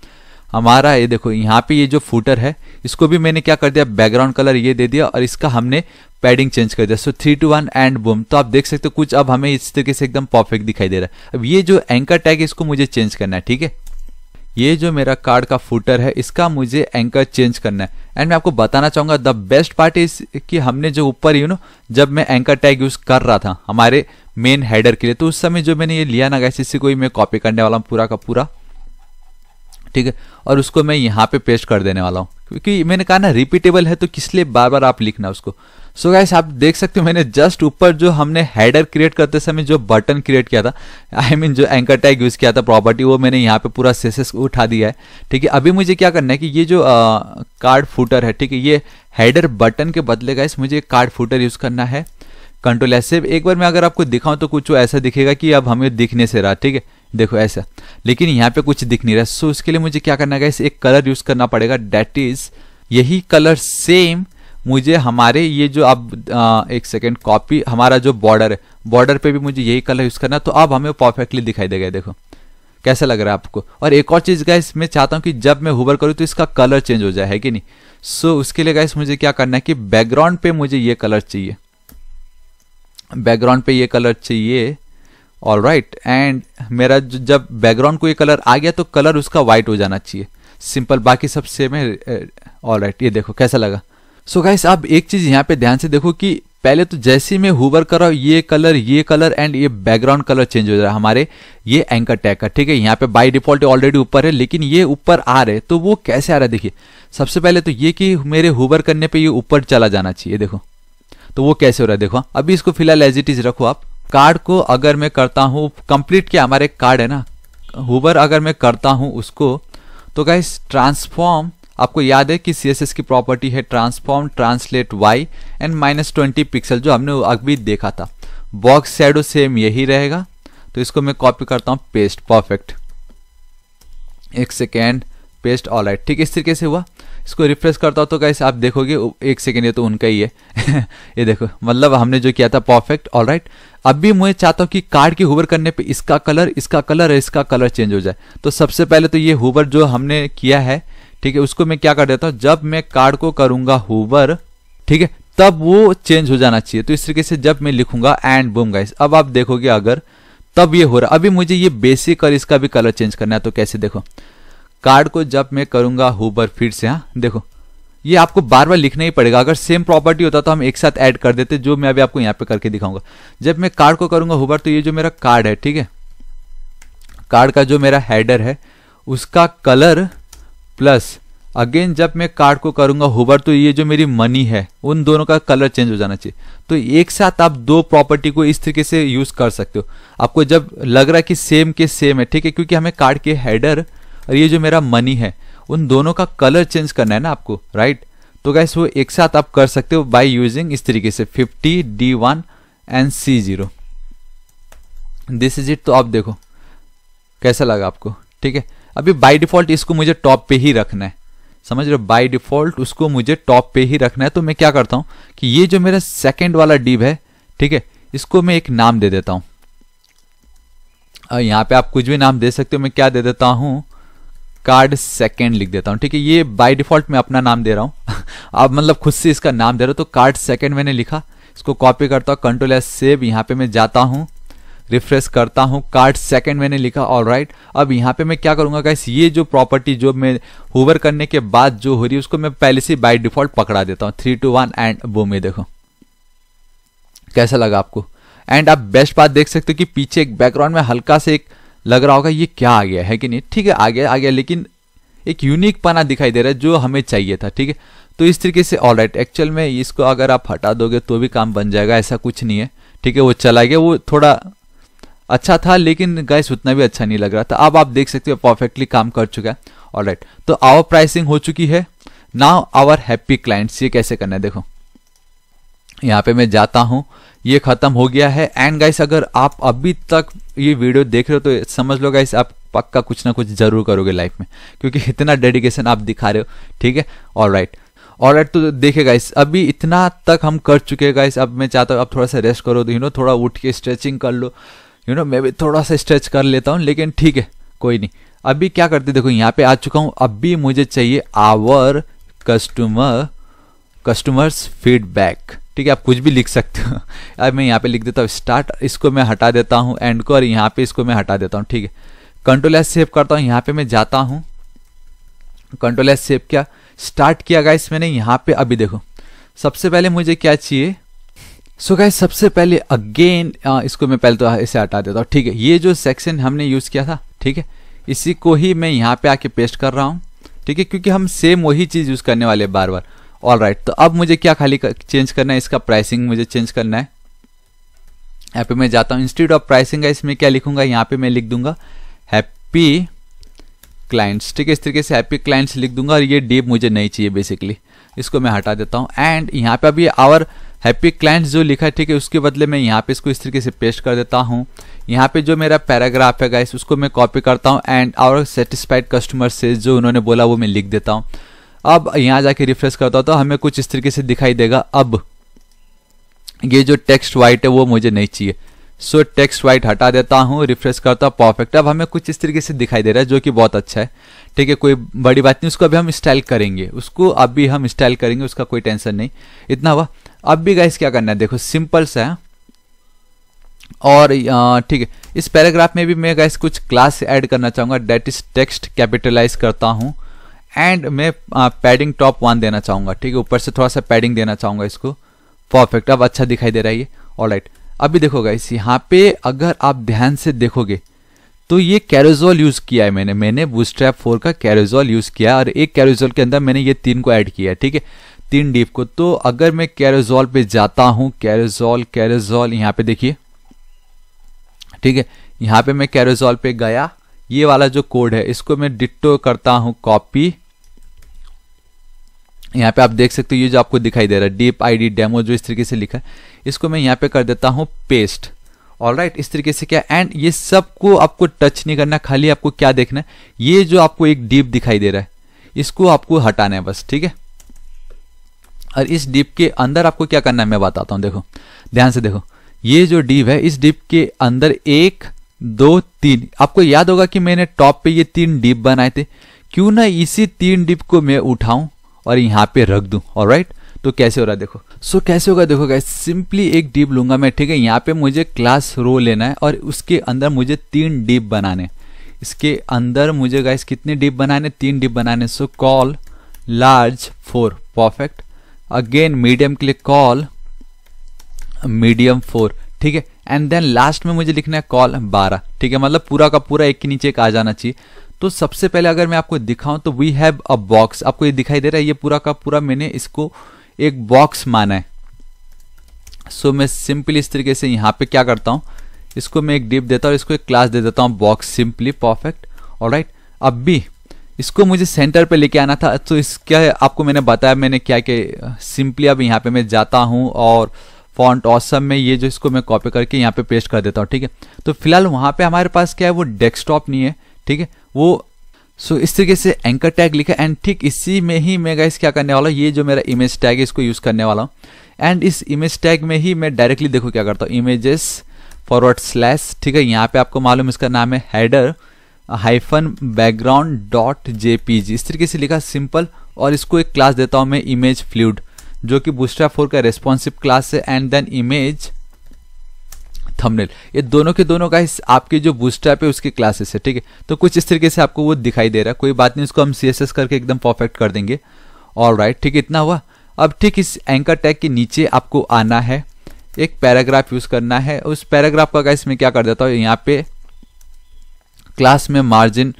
हमारा ये देखो यहाँ पे ये जो फूटर है इसको भी मैंने क्या कर दिया बैकग्राउंड कलर ये दे दिया और इसका हमने पैडिंग चेंज कर दिया so three two one and boom तो आप देख सकते हो कुछ अब हमें इस तरीके से एकदम परफेक्ट दिखाई दे रहा है अब ये जो एंकर टैग है इसको मुझे चेंज करना है ठीक है ये जो मेरा कार्ड का फूटर है इसका मुझे एंकर चेंज करना है एंड मैं आपको बताना चाहूंगा द बेस्ट पार्ट इज कि हमने जो ऊपर यू नो जब मैं एंकर टैग यूज कर रहा था हमारे मेन हेडर के लिए तो उस समय जो मैंने ये लिया ना गैस इसी को ही मैं कॉपी करने वाला हूँ पूरा का पूरा ठीक है और उसको मैं यहाँ पे पेस्ट कर देने वाला हूँ क्योंकि मैंने कहा ना रिपीटेबल है तो किस लिए बार बार आप लिखना उसको सो so गाइस आप देख सकते हो मैंने जस्ट ऊपर जो हमने हेडर क्रिएट करते समय जो बटन क्रिएट किया था आई I मीन mean, जो एंकर टैग यूज किया था प्रॉपर्टी वो मैंने यहाँ पे पूरा सेसेस उठा दिया है ठीक है अभी मुझे क्या करना है कि ये जो आ, कार्ड फूटर है ठीक है ये हेडर बटन के बदले गाइस मुझे कार्ड फूटर यूज करना है कंट्रोल ऐसे एक बार मैं अगर आपको दिखाऊं तो कुछ ऐसा दिखेगा कि अब हमें दिखने से रहा ठीक है देखो ऐसा लेकिन यहाँ पे कुछ दिख नहीं रहा सो so, इसके लिए मुझे क्या करना है गाइस एक कलर यूज करना पड़ेगा डेट इज यही कलर सेम मुझे हमारे ये जो अब एक सेकेंड कॉपी हमारा जो बॉर्डर है बॉर्डर पे भी मुझे यही कलर यूज़ करना तो अब हमें परफेक्टली दिखाई देगा देखो कैसा लग रहा है आपको और एक और चीज़ गाइस मैं चाहता हूँ कि जब मैं हुबर करूँ तो इसका कलर चेंज हो जाए है कि नहीं सो so, उसके लिए गाइस मुझे क्या करना है कि बैकग्राउंड पे मुझे ये कलर चाहिए बैकग्राउंड पे ये कलर चाहिए ऑल राइट एंड मेरा जब बैकग्राउंड को ये कलर आ गया तो कलर उसका वाइट हो जाना चाहिए सिंपल बाकी सब सेम है ऑल राइट ये देखो कैसा लगा सो गाइस आप एक चीज यहाँ पे ध्यान से देखो कि पहले तो जैसे मैं हुवर कर रहा हूँ ये कलर ये कलर एंड ये बैकग्राउंड कलर चेंज हो जा रहा है हमारे ये एंकर टैग का ठीक है यहाँ पे बाय डिफॉल्ट ऑलरेडी ऊपर है लेकिन ये ऊपर आ रहे तो वो कैसे आ रहा है देखिए सबसे पहले तो ये कि मेरे हुवर करने पे ये ऊपर चला जाना चाहिए देखो तो वो कैसे हो रहा है देखो अभी इसको फिलहाल एज इट इज रखो आप कार्ड को अगर मैं करता हूँ कंप्लीट क्या हमारे कार्ड है ना हुवर अगर मैं करता हूँ उसको तो गाइस ट्रांसफॉर्म आपको याद है कि सीएसएस की प्रॉपर्टी है transform translate Y and minus twenty pixel जो हमने अभी देखा था बॉक्स शेडो सेम यही रहेगा तो इसको मैं कॉपी करता हूँ पेस्ट परफेक्ट एक सेकेंड पेस्ट ऑल राइट ठीक इस तरीके से हुआ इसको रिफ्रेश करता हूँ तो कैसे आप देखोगे एक सेकेंड ये तो उनका ही है (laughs) ये देखो मतलब हमने जो किया था परफेक्ट ऑल राइट अब भी मैं चाहता हूँ कि कार्ड की हुबर करने पे इसका कलर इसका कलर इसका कलर चेंज हो जाए तो सबसे पहले तो ये हुबर जो हमने किया है ठीक है उसको मैं क्या कर देता हूं जब मैं कार्ड को करूंगा होवर ठीक है तब वो चेंज हो जाना चाहिए तो इस तरीके से जब मैं लिखूंगा एंड बूम गाइस अब आप देखोगे अगर तब ये हो रहा अभी मुझे ये बेसिक और इसका भी कलर चेंज करना है तो कैसे देखो कार्ड को जब मैं करूंगा होवर फिर से हाँ देखो ये आपको बार बार लिखना ही पड़ेगा अगर सेम प्रॉपर्टी होता तो हम एक साथ ऐड कर देते जो मैं अभी आपको यहाँ पे करके दिखाऊंगा जब मैं कार्ड को करूंगा होवर तो ये जो मेरा कार्ड है ठीक है कार्ड का जो मेरा हेडर है उसका कलर प्लस अगेन जब मैं कार्ड को करूंगा होवर तो ये जो मेरी मनी है उन दोनों का कलर चेंज हो जाना चाहिए तो एक साथ आप दो प्रॉपर्टी को इस तरीके से यूज कर सकते हो आपको जब लग रहा है कि सेम के सेम है ठीक है क्योंकि हमें कार्ड के हेडर और ये जो मेरा मनी है उन दोनों का कलर चेंज करना है ना आपको राइट तो गैस वो एक साथ आप कर सकते हो बाई यूजिंग इस तरीके से fifty D one and C zero this is it तो आप देखो कैसा लगा आपको ठीक है अभी बाय डिफॉल्ट इसको मुझे टॉप पे ही रखना है समझ रहे बाय डिफॉल्ट उसको मुझे टॉप पे ही रखना है तो मैं क्या करता हूं कि ये जो मेरा सेकेंड वाला डीब है ठीक है इसको मैं एक नाम दे देता हूं और यहाँ पे आप कुछ भी नाम दे सकते हो मैं क्या दे देता हूं कार्ड सेकेंड लिख देता हूं ठीक है ये बाय डिफॉल्ट मैं अपना नाम दे रहा हूं (laughs) आप मतलब खुद से इसका नाम दे रहा हूं तो कार्ड सेकेंड मैंने लिखा इसको कॉपी करता हूं कंट्रोल एस सेव यहां पे मैं जाता हूं रिफ्रेश करता हूं कार्ड सेकंड मैंने लिखा ऑल राइट अब यहाँ पे मैं क्या करूंगा गाइस ये जो प्रॉपर्टी जो मैं होवर करने के बाद जो हो रही है उसको मैं पहले से बाई डिफॉल्ट पकड़ा देता हूँ थ्री टू वन एंड वो में देखो कैसा लगा आपको एंड आप बेस्ट बात देख सकते हो कि पीछे एक बैकग्राउंड में हल्का से एक लग रहा होगा ये क्या आ गया है कि नहीं ठीक है आ गया आ गया लेकिन एक यूनिक पना दिखाई दे रहा है जो हमें चाहिए था ठीक है तो इस तरीके से ऑल राइट एक्चुअल में इसको अगर आप हटा दोगे तो भी काम बन जाएगा ऐसा कुछ नहीं है ठीक है वो चला गया वो थोड़ा अच्छा था लेकिन गैस उतना भी अच्छा नहीं लग रहा था अब आप देख सकते हो परफेक्टली काम कर चुका है और राइट तो आवर प्राइसिंग हो चुकी है नाउ आवर हैप्पी क्लाइंट्स ये कैसे करना है देखो यहाँ पे मैं जाता हूँ ये खत्म हो गया है एंड गाइस अगर आप अभी तक ये वीडियो देख रहे हो तो समझ लो गाइस आप पक्का कुछ ना कुछ जरूर करोगे लाइफ में क्योंकि इतना डेडिकेशन आप दिखा रहे हो ठीक है और राइट और राइट तो देखे गाइस अभी इतना तक हम कर चुके हैं गाइस अब मैं चाहता हूँ आप थोड़ा सा रेस्ट करो तो यू नो थोड़ा उठ के स्ट्रेचिंग कर लो यू नो मैं भी थोड़ा सा स्ट्रेच कर लेता हूँ लेकिन ठीक है कोई नहीं अभी क्या करते देखो यहाँ पे आ चुका हूँ अभी मुझे चाहिए आवर कस्टमर कस्टमर्स फीडबैक ठीक है आप कुछ भी लिख सकते हो (laughs) अब मैं यहाँ पे लिख देता हूँ स्टार्ट इसको मैं हटा देता हूँ एंड को और यहाँ पे इसको मैं हटा देता हूँ ठीक है कंट्रोल एस सेव करता हूँ यहाँ पे मैं जाता हूँ कंट्रोल एस सेव किया स्टार्ट किया गया मैंने यहाँ पे अभी देखो सबसे पहले मुझे क्या चाहिए सो so गाय सबसे पहले अगेन इसको मैं पहले तो इसे हटा देता हूँ ठीक है ये जो सेक्शन हमने यूज़ किया था ठीक है इसी को ही मैं यहाँ पे आके पेस्ट कर रहा हूँ ठीक है क्योंकि हम सेम वही चीज़ यूज़ करने वाले बार बार ऑल राइट right, तो अब मुझे क्या खाली कर, चेंज करना है इसका प्राइसिंग मुझे चेंज करना है यहाँ पे मैं जाता हूँ इंस्टीट्यूट ऑफ प्राइसिंग है इसमें क्या लिखूंगा यहाँ पे मैं लिख दूंगा हैप्पी क्लाइंट्स ठीक है इस तरीके से हैप्पी क्लाइंट्स लिख दूंगा और ये डीप मुझे नहीं चाहिए बेसिकली इसको मैं हटा देता हूँ एंड यहाँ पे अभी आवर हैप्पी क्लाइंट जो लिखा है ठीक है उसके बदले मैं यहाँ पे इसको इस तरीके से पेस्ट कर देता हूँ यहाँ पे जो मेरा पैराग्राफ है गाइस उसको मैं कॉपी करता हूँ एंड आवर सेटिस्फाइड कस्टमर से जो उन्होंने बोला वो मैं लिख देता हूँ अब यहाँ जाके रिफ्रेश करता हूँ तो हमें कुछ इस तरीके से दिखाई देगा अब ये जो टेक्स्ट वाइट है वो मुझे नहीं चाहिए सो टेक्स्ट वाइट हटा देता हूँ रिफ्रेश करता हूँ परफेक्ट अब हमें कुछ इस तरीके से दिखाई दे रहा है जो कि बहुत अच्छा है ठीक है कोई बड़ी बात नहीं उसको अभी हम स्टाइल करेंगे उसको अभी हम स्टाइल करेंगे उसका कोई टेंशन नहीं इतना हुआ अब भी गाइस क्या करना है देखो सिंपल सा है और ठीक है इस पैराग्राफ में भी मैं गाइस कुछ क्लास ऐड करना चाहूंगा डेट इज टेक्स्ट कैपिटलाइज करता हूं एंड मैं पैडिंग टॉप वन देना चाहूंगा ठीक है ऊपर से थोड़ा सा पैडिंग देना चाहूंगा इसको परफेक्ट अब अच्छा दिखाई दे रहा है ये ऑल राइट अभी देखो गाइस यहाँ पे अगर आप ध्यान से देखोगे तो ये कैरोजोल यूज़ किया है मैंने मैंने बूस्ट्रैप फोर का कैरोजोल यूज़ किया और एक कैरोजोल के अंदर मैंने ये तीन को ऐड किया है ठीक है तीन डीप को तो अगर मैं कैरोजोल पे जाता हूं कैरोजोल कैरोजोल यहां पे देखिए ठीक है यहां पे मैं कैरोजोल पे गया ये वाला जो कोड है इसको मैं डिट्टो करता हूं कॉपी यहां पे आप देख सकते हो ये जो आपको दिखाई दे रहा है डीप आईडी डेमो जो इस तरीके से लिखा है इसको मैं यहां पे कर देता हूं पेस्ट ऑल राइट right, इस तरीके से क्या एंड ये सबको आपको टच नहीं करना खाली आपको क्या देखना है ये जो आपको एक डीप दिखाई दे रहा है इसको आपको हटाना है बस ठीक है और इस डिप के अंदर आपको क्या करना है मैं बताता हूँ देखो ध्यान से देखो ये जो डिप है इस डिप के अंदर एक दो तीन आपको याद होगा कि मैंने टॉप पे ये तीन डिप बनाए थे क्यों ना इसी तीन डिप को मैं उठाऊं और यहाँ पे रख दूं और राइट तो कैसे हो रहा है देखो सो so, कैसे होगा देखो गाइस सिंपली एक डिप लूंगा मैं ठीक है यहाँ पे मुझे क्लास रो लेना है और उसके अंदर मुझे तीन डिप बनाने इसके अंदर मुझे गाइस कितने डिप बनाने तीन डिप बनाने so col large four perfect again medium के लिए कॉल मीडियम फोर ठीक है एंड देन लास्ट में मुझे लिखना है कॉल बारह ठीक है मतलब पूरा का पूरा एक के नीचे एक आ जाना चाहिए तो सबसे पहले अगर मैं आपको दिखाऊं तो वी हैव अ बॉक्स आपको ये दिखाई दे रहा है ये पूरा का पूरा मैंने इसको एक बॉक्स माना है सो so, मैं सिंपल इस तरीके से यहाँ पे क्या करता हूँ इसको मैं एक डिप देता हूँ इसको एक क्लास दे देता हूँ बॉक्स सिंपली परफेक्ट और राइट अब भी इसको मुझे सेंटर पे लेके आना था तो इसका आपको मैंने बताया मैंने क्या कि सिंपली अब यहाँ पे मैं जाता हूँ और फॉन्ट ऑसम में ये जो इसको मैं कॉपी करके यहाँ पे पेस्ट कर देता हूँ ठीक है तो फिलहाल वहाँ पे हमारे पास क्या है वो डेस्कटॉप नहीं है ठीक है वो सो इस तरीके से एंकर टैग लिखा एंड ठीक इसी में ही मैं गाइस क्या करने वाला हूँ ये जो मेरा इमेज टैग है इसको यूज़ करने वाला हूँ एंड इस इमेज टैग में ही मैं डायरेक्टली देखो क्या करता हूँ इमेजेस फॉरवर्ड स्लैश ठीक है यहाँ पे आपको मालूम इसका नाम है header hyphen background dot JPG इस तरीके से लिखा सिंपल और इसको एक क्लास देता हूं मैं इमेज फ्लूड जो कि बूस्टा फोर का रेस्पॉन्सिव क्लास है एंड देन इमेज थंबनेल ये दोनों के दोनों का आपके जो बूस्टा पे उसके क्लासेस है ठीक है तो कुछ इस तरीके से आपको वो दिखाई दे रहा है कोई बात नहीं उसको हम सी करके एकदम परफेक्ट कर देंगे और राइट ठीक इतना हुआ अब ठीक इस एंकर टैग के नीचे आपको आना है एक पैराग्राफ यूज करना है उस पैराग्राफ का इसमें क्या कर देता हूँ यहाँ पे क्लास में मार्जिन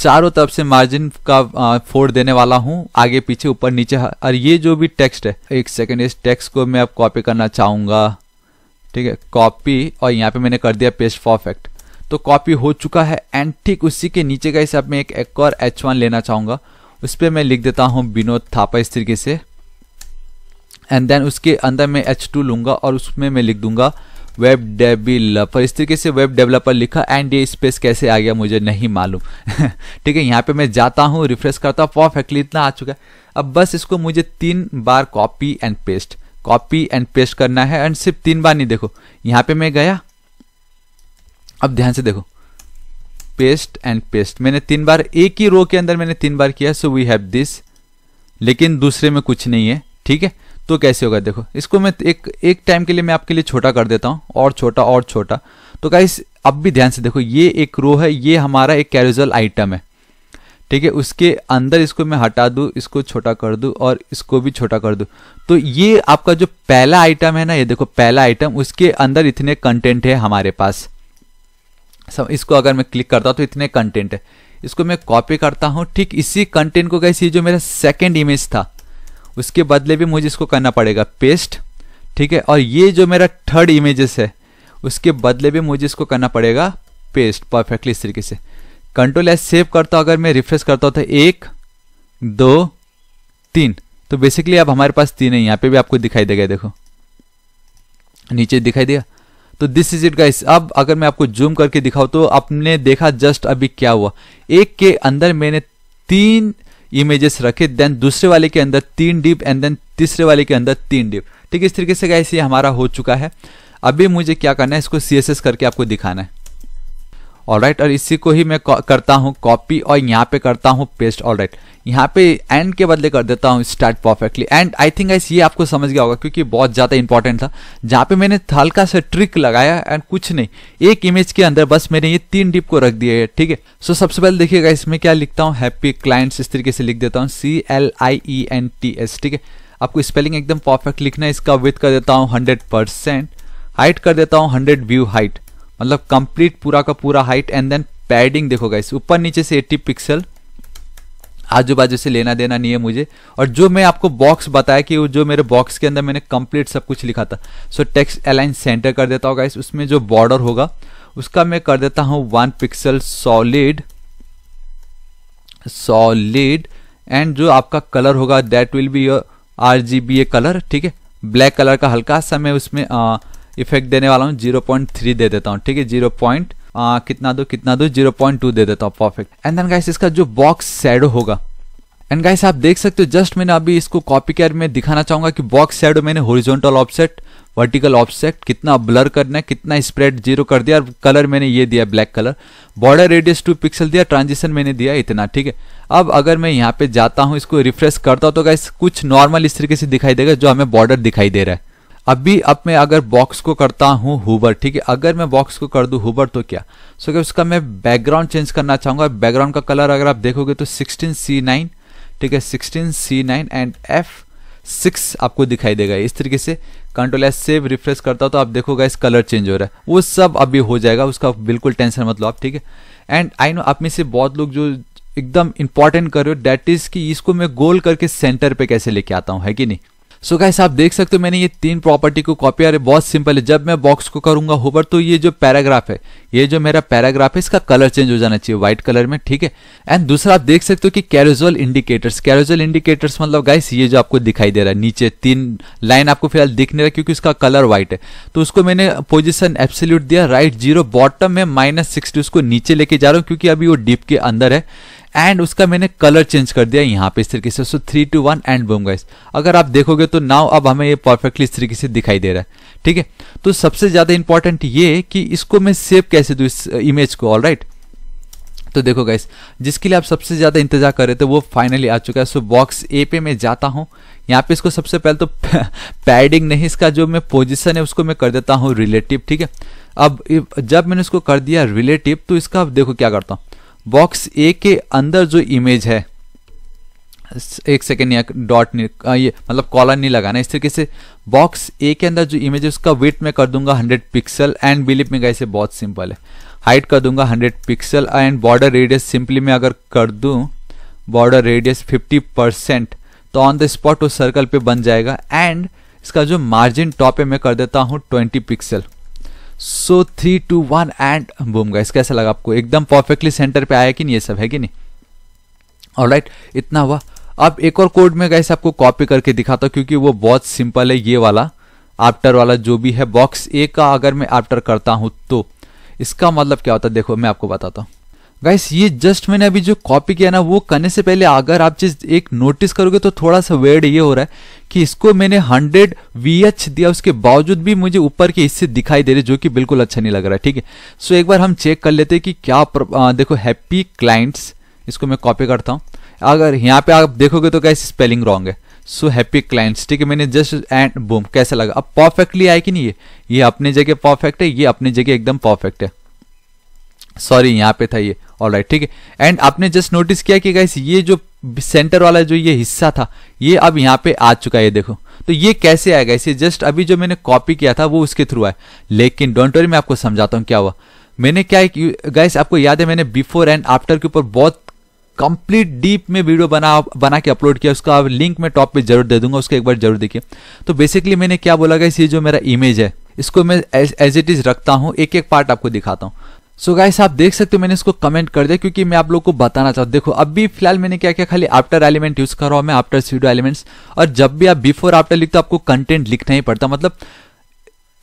चारों तरफ से मार्जिन का फोड़ देने वाला हूं आगे पीछे ऊपर नीचे और ये जो भी टेक्स्ट है एक सेकेंड इस टेक्स्ट को मैं अब कॉपी करना चाहूंगा ठीक है कॉपी और यहाँ पे मैंने कर दिया पेस्ट परफेक्ट तो कॉपी हो चुका है एंड ठीक उसी के नीचे का हिसाब में एक, एक और एच वन लेना चाहूंगा उस पर मैं लिख देता हूँ विनोद थापा इस तरीके से एंड देन उसके अंदर मैं एच टू लूँगा और उसमें मैं लिख दूंगा वेब डेवलपर इस तरीके से वेब डेवलपर लिखा एंड ये स्पेस कैसे आ गया मुझे नहीं मालूम (laughs) ठीक है यहाँ पे मैं जाता हूँ रिफ्रेश करता हूँ परफेक्टली इतना आ चुका है अब बस इसको मुझे तीन बार copy and paste copy and paste करना है एंड सिर्फ तीन बार नहीं देखो यहाँ पे मैं गया अब ध्यान से देखो पेस्ट एंड पेस्ट मैंने तीन बार एक ही रो के अंदर मैंने तीन बार किया सो वी हैव दिस लेकिन दूसरे में कुछ नहीं है ठीक है तो कैसे होगा देखो इसको मैं एक एक टाइम के लिए मैं आपके लिए छोटा कर देता हूँ और छोटा और छोटा तो गाइस अब भी ध्यान से देखो ये एक रो है ये हमारा एक कैरोजल आइटम है ठीक है उसके अंदर इसको मैं हटा दूँ इसको छोटा कर दूँ और इसको भी छोटा कर दूँ तो ये आपका जो पहला आइटम है ना ये देखो पहला आइटम उसके अंदर इतने कंटेंट है हमारे पास सब इसको अगर मैं क्लिक करता हूँ तो इतने कंटेंट है इसको मैं कॉपी करता हूँ ठीक इसी कंटेंट को कैसे जो मेरा सेकेंड इमेज था उसके बदले भी मुझे इसको करना पड़ेगा पेस्ट ठीक है और ये जो मेरा थर्ड इमेजेस है उसके बदले भी मुझे इसको करना पड़ेगा पेस्ट परफेक्टली इस तरीके से कंट्रोल एस सेव करता हूँ अगर मैं रिफ्रेश करता हूँ तो एक दो तीन तो बेसिकली अब हमारे पास तीन है यहाँ पे भी आपको दिखाई देगा देखो नीचे दिखाई दिया तो दिस इज इट गाइस अब अगर मैं आपको जूम करके दिखाऊँ तो आपने देखा जस्ट अभी क्या हुआ एक के अंदर मैंने तीन इमेजेस रखे देन दूसरे वाले के अंदर तीन डिप एंड देन तीसरे वाले के अंदर तीन डिप ठीक है इस तरीके से गाइस ये हमारा हो चुका है अभी मुझे क्या करना है इसको सी करके आपको दिखाना है ऑल राइट और इसी को ही मैं करता हूँ कॉपी और यहाँ पे करता हूँ पेस्ट ऑल राइट यहाँ पे एंड के बदले कर देता हूँ start perfectly and I think ऐसे ये आपको समझ गया होगा क्योंकि बहुत ज़्यादा इंपॉर्टेंट था जहाँ पे मैंने हल्का सा ट्रिक लगाया एंड कुछ नहीं एक इमेज के अंदर बस मैंने ये तीन डिप को रख दिया है ठीक है सो सबसे पहले देखिएगा इसमें क्या लिखता हूँ हैप्पी क्लाइंट्स इस तरीके से लिख देता हूँ C L I E N T S ठीक है आपको स्पेलिंग एकदम परफेक्ट लिखना है इसका विथ कर देता हूँ हंड्रेड परसेंट हाइट कर देता हूँ हंड्रेड व्यू हाइट मतलब कंप्लीट पूरा का पूरा हाइट एंड देन पैडिंग देखो गाइस ऊपर नीचे से 80 पिक्सल आजू बाजू से लेना देना नहीं है मुझे और जो मैं आपको बॉक्स बताया कि जो मेरे बॉक्स के अंदर मैंने कंप्लीट सब कुछ लिखा था सो टेक्स्ट अलाइन सेंटर कर देता हूँ गाइस उसमें जो बॉर्डर होगा उसका मैं कर देता हूँ one pixel solid solid and जो आपका कलर होगा that will be your R G B A colour ठीक है ब्लैक कलर का हल्का सा मैं उसमें आ, इफेक्ट देने वाला हूँ जीरो पॉइंट थ्री दे देता हूँ ठीक है जीरो पॉइंट कितना दो कितना दो जीरो पॉइंट टू दे देता हूँ परफेक्ट एंड देन गाइस इसका जो बॉक्स सैडो होगा एंड गाइस आप देख सकते हो जस्ट मैंने अभी इसको कॉपी कर में दिखाना चाहूंगा कि बॉक्स सैडो मैंने होरिजोनटल ऑफसेट वर्टिकल ऑफसेट कितना ब्लर करना है कितना स्प्रेड जीरो कर दिया और कलर मैंने ये दिया black colour border radius two pixel दिया ट्रांजिशन मैंने दिया इतना ठीक है अब अगर मैं यहाँ पे जाता हूँ इसको रिफ्रेश करता हूँ तो गाइस कुछ नॉर्मल इस तरीके से दिखाई देगा जो हमें बॉर्डर दिखाई दे रहा है अभी अब मैं अगर बॉक्स को करता हूं हुबर ठीक है अगर मैं बॉक्स को कर दू हुबर तो क्या सो so, क्या उसका मैं बैकग्राउंड चेंज करना चाहूंगा बैकग्राउंड का कलर अगर आप देखोगे तो सिक्सटीन सी नाइन ठीक है sixteen C nine and F six आपको दिखाई देगा इस तरीके से कंट्रोल एस सेव रिफ्रेश करता हूं तो आप देखोगा इस कलर चेंज हो रहा है वो सब अभी हो जाएगा उसका बिल्कुल टेंशन मतलब आप ठीक है एंड आई नो आप में से बहुत लोग जो एकदम इंपॉर्टेंट कर रहे हो डैट इज कि इसको मैं गोल करके सेंटर पे कैसे लेके आता हूं है कि नहीं सो गाइस आप देख सकते हो मैंने ये तीन प्रॉपर्टी को कॉपी अरे बहुत सिंपल है जब मैं बॉक्स को करूंगा होवर तो ये जो पैराग्राफ है ये जो मेरा पैराग्राफ है इसका कलर चेंज हो जाना चाहिए व्हाइट कलर में ठीक है एंड दूसरा आप देख सकते हो कि कैरोजल इंडिकेटर्स कैरोजल इंडिकेटर्स मतलब गाइस ये जो आपको दिखाई दे रहा है नीचे तीन लाइन आपको फिलहाल दिख नहीं रहा क्योंकि उसका कलर व्हाइट है तो उसको मैंने पोजिशन एब्सोल्यूट दिया राइट जीरो बॉटम में माइनस सिक्सटी उसको नीचे लेके जा रहा हूँ क्योंकि अभी वो डीप के अंदर है एंड उसका मैंने कलर चेंज कर दिया यहाँ पे इस तरीके से so three two one and boom guys अगर आप देखोगे तो नाउ अब हमें ये परफेक्टली इस तरीके से दिखाई दे रहा है ठीक है तो सबसे ज़्यादा इंपॉर्टेंट ये कि इसको मैं सेव कैसे दू इस इमेज uh, को ऑल राइट तो देखो गाइस जिसके लिए आप सबसे ज़्यादा इंतजार कर रहे थे वो फाइनली आ चुका है सो बॉक्स ए पे मैं जाता हूँ यहाँ पे इसको सबसे पहले तो पैडिंग (laughs) नहीं इसका जो मैं पोजिशन है उसको मैं कर देता हूँ रिलेटिव ठीक है अब जब मैंने इसको कर दिया रिलेटिव तो इसका देखो क्या करता हूँ बॉक्स ए के अंदर जो इमेज है एक सेकेंड या डॉट ये मतलब कॉलर नहीं लगाना इस तरीके से बॉक्स ए के अंदर जो इमेज है उसका वेट मैं कर दूंगा 100 पिक्सल एंड बिलीप में गए बहुत सिंपल है हाइट कर दूंगा 100 pixel and border radius simply मैं अगर कर दूं बॉर्डर रेडियस 50 परसेंट तो ऑन द स्पॉट वो सर्कल पे बन जाएगा एंड इसका जो मार्जिन टॉप है मैं कर देता हूँ twenty pixel so three two one and boom guys कैसा लगा आपको एकदम परफेक्टली सेंटर पे आया कि नहीं ये सब है कि नहीं और राइट इतना हुआ अब एक और कोड में गाइस आपको कॉपी करके दिखाता हूँ क्योंकि वो बहुत सिंपल है ये वाला आफ्टर वाला जो भी है बॉक्स ए का अगर मैं आफ्टर करता हूँ तो इसका मतलब क्या होता है देखो मैं आपको बताता हूँ गाइस ये जस्ट मैंने अभी जो कॉपी किया ना वो करने से पहले अगर आप चीज एक नोटिस करोगे तो थोड़ा सा वेर्ड ये हो रहा है कि इसको मैंने 100 VH दिया उसके बावजूद भी मुझे ऊपर के हिस्से दिखाई दे रहे जो कि बिल्कुल अच्छा नहीं लग रहा है ठीक है सो एक बार हम चेक कर लेते हैं कि क्या प्र... आ, देखो हैप्पी क्लाइंट्स इसको मैं कॉपी करता हूँ अगर यहाँ पे आप देखोगे तो कैसे स्पेलिंग रॉन्ग है सो हैप्पी क्लाइंट्स ठीक है मैंने जस्ट एंड बूम कैसा लगा अब परफेक्टली आए कि नहीं ये ये अपने जगह परफेक्ट है ये अपने जगह एकदम परफेक्ट है सॉरी यहाँ पे था ये और राइट ठीक है एंड आपने जस्ट नोटिस किया कि गाइस ये जो सेंटर वाला जो ये हिस्सा था ये अब यहाँ पे आ चुका है देखो तो ये कैसे आएगा इसे जस्ट अभी जो मैंने कॉपी किया था वो उसके थ्रू आए लेकिन डोंट वरी मैं आपको समझाता हूँ क्या हुआ मैंने क्या गाइस आपको याद है मैंने बिफोर एंड आफ्टर के ऊपर बहुत कंप्लीट डीप में वीडियो बना बना के अपलोड किया उसका लिंक मैं टॉप पे जरूर दे दूंगा उसको एक बार जरूर देखिए तो बेसिकली मैंने क्या बोला गाइस ये जो मेरा इमेज है इसको मैं एज इट इज रखता हूँ एक एक पार्ट आपको दिखाता हूँ सो so गाइस आप देख सकते हो मैंने इसको कमेंट कर दिया क्योंकि मैं आप लोग को बताना चाहता हूँ देखो अभी फिलहाल मैंने क्या क्या खाली आफ्टर एलिमेंट यूज कर रहा हूँ मैं आफ्टर सीडो एलिमेंट्स और जब भी आप बिफोर आफ्टर लिखते हो आपको कंटेंट लिखना ही पड़ता मतलब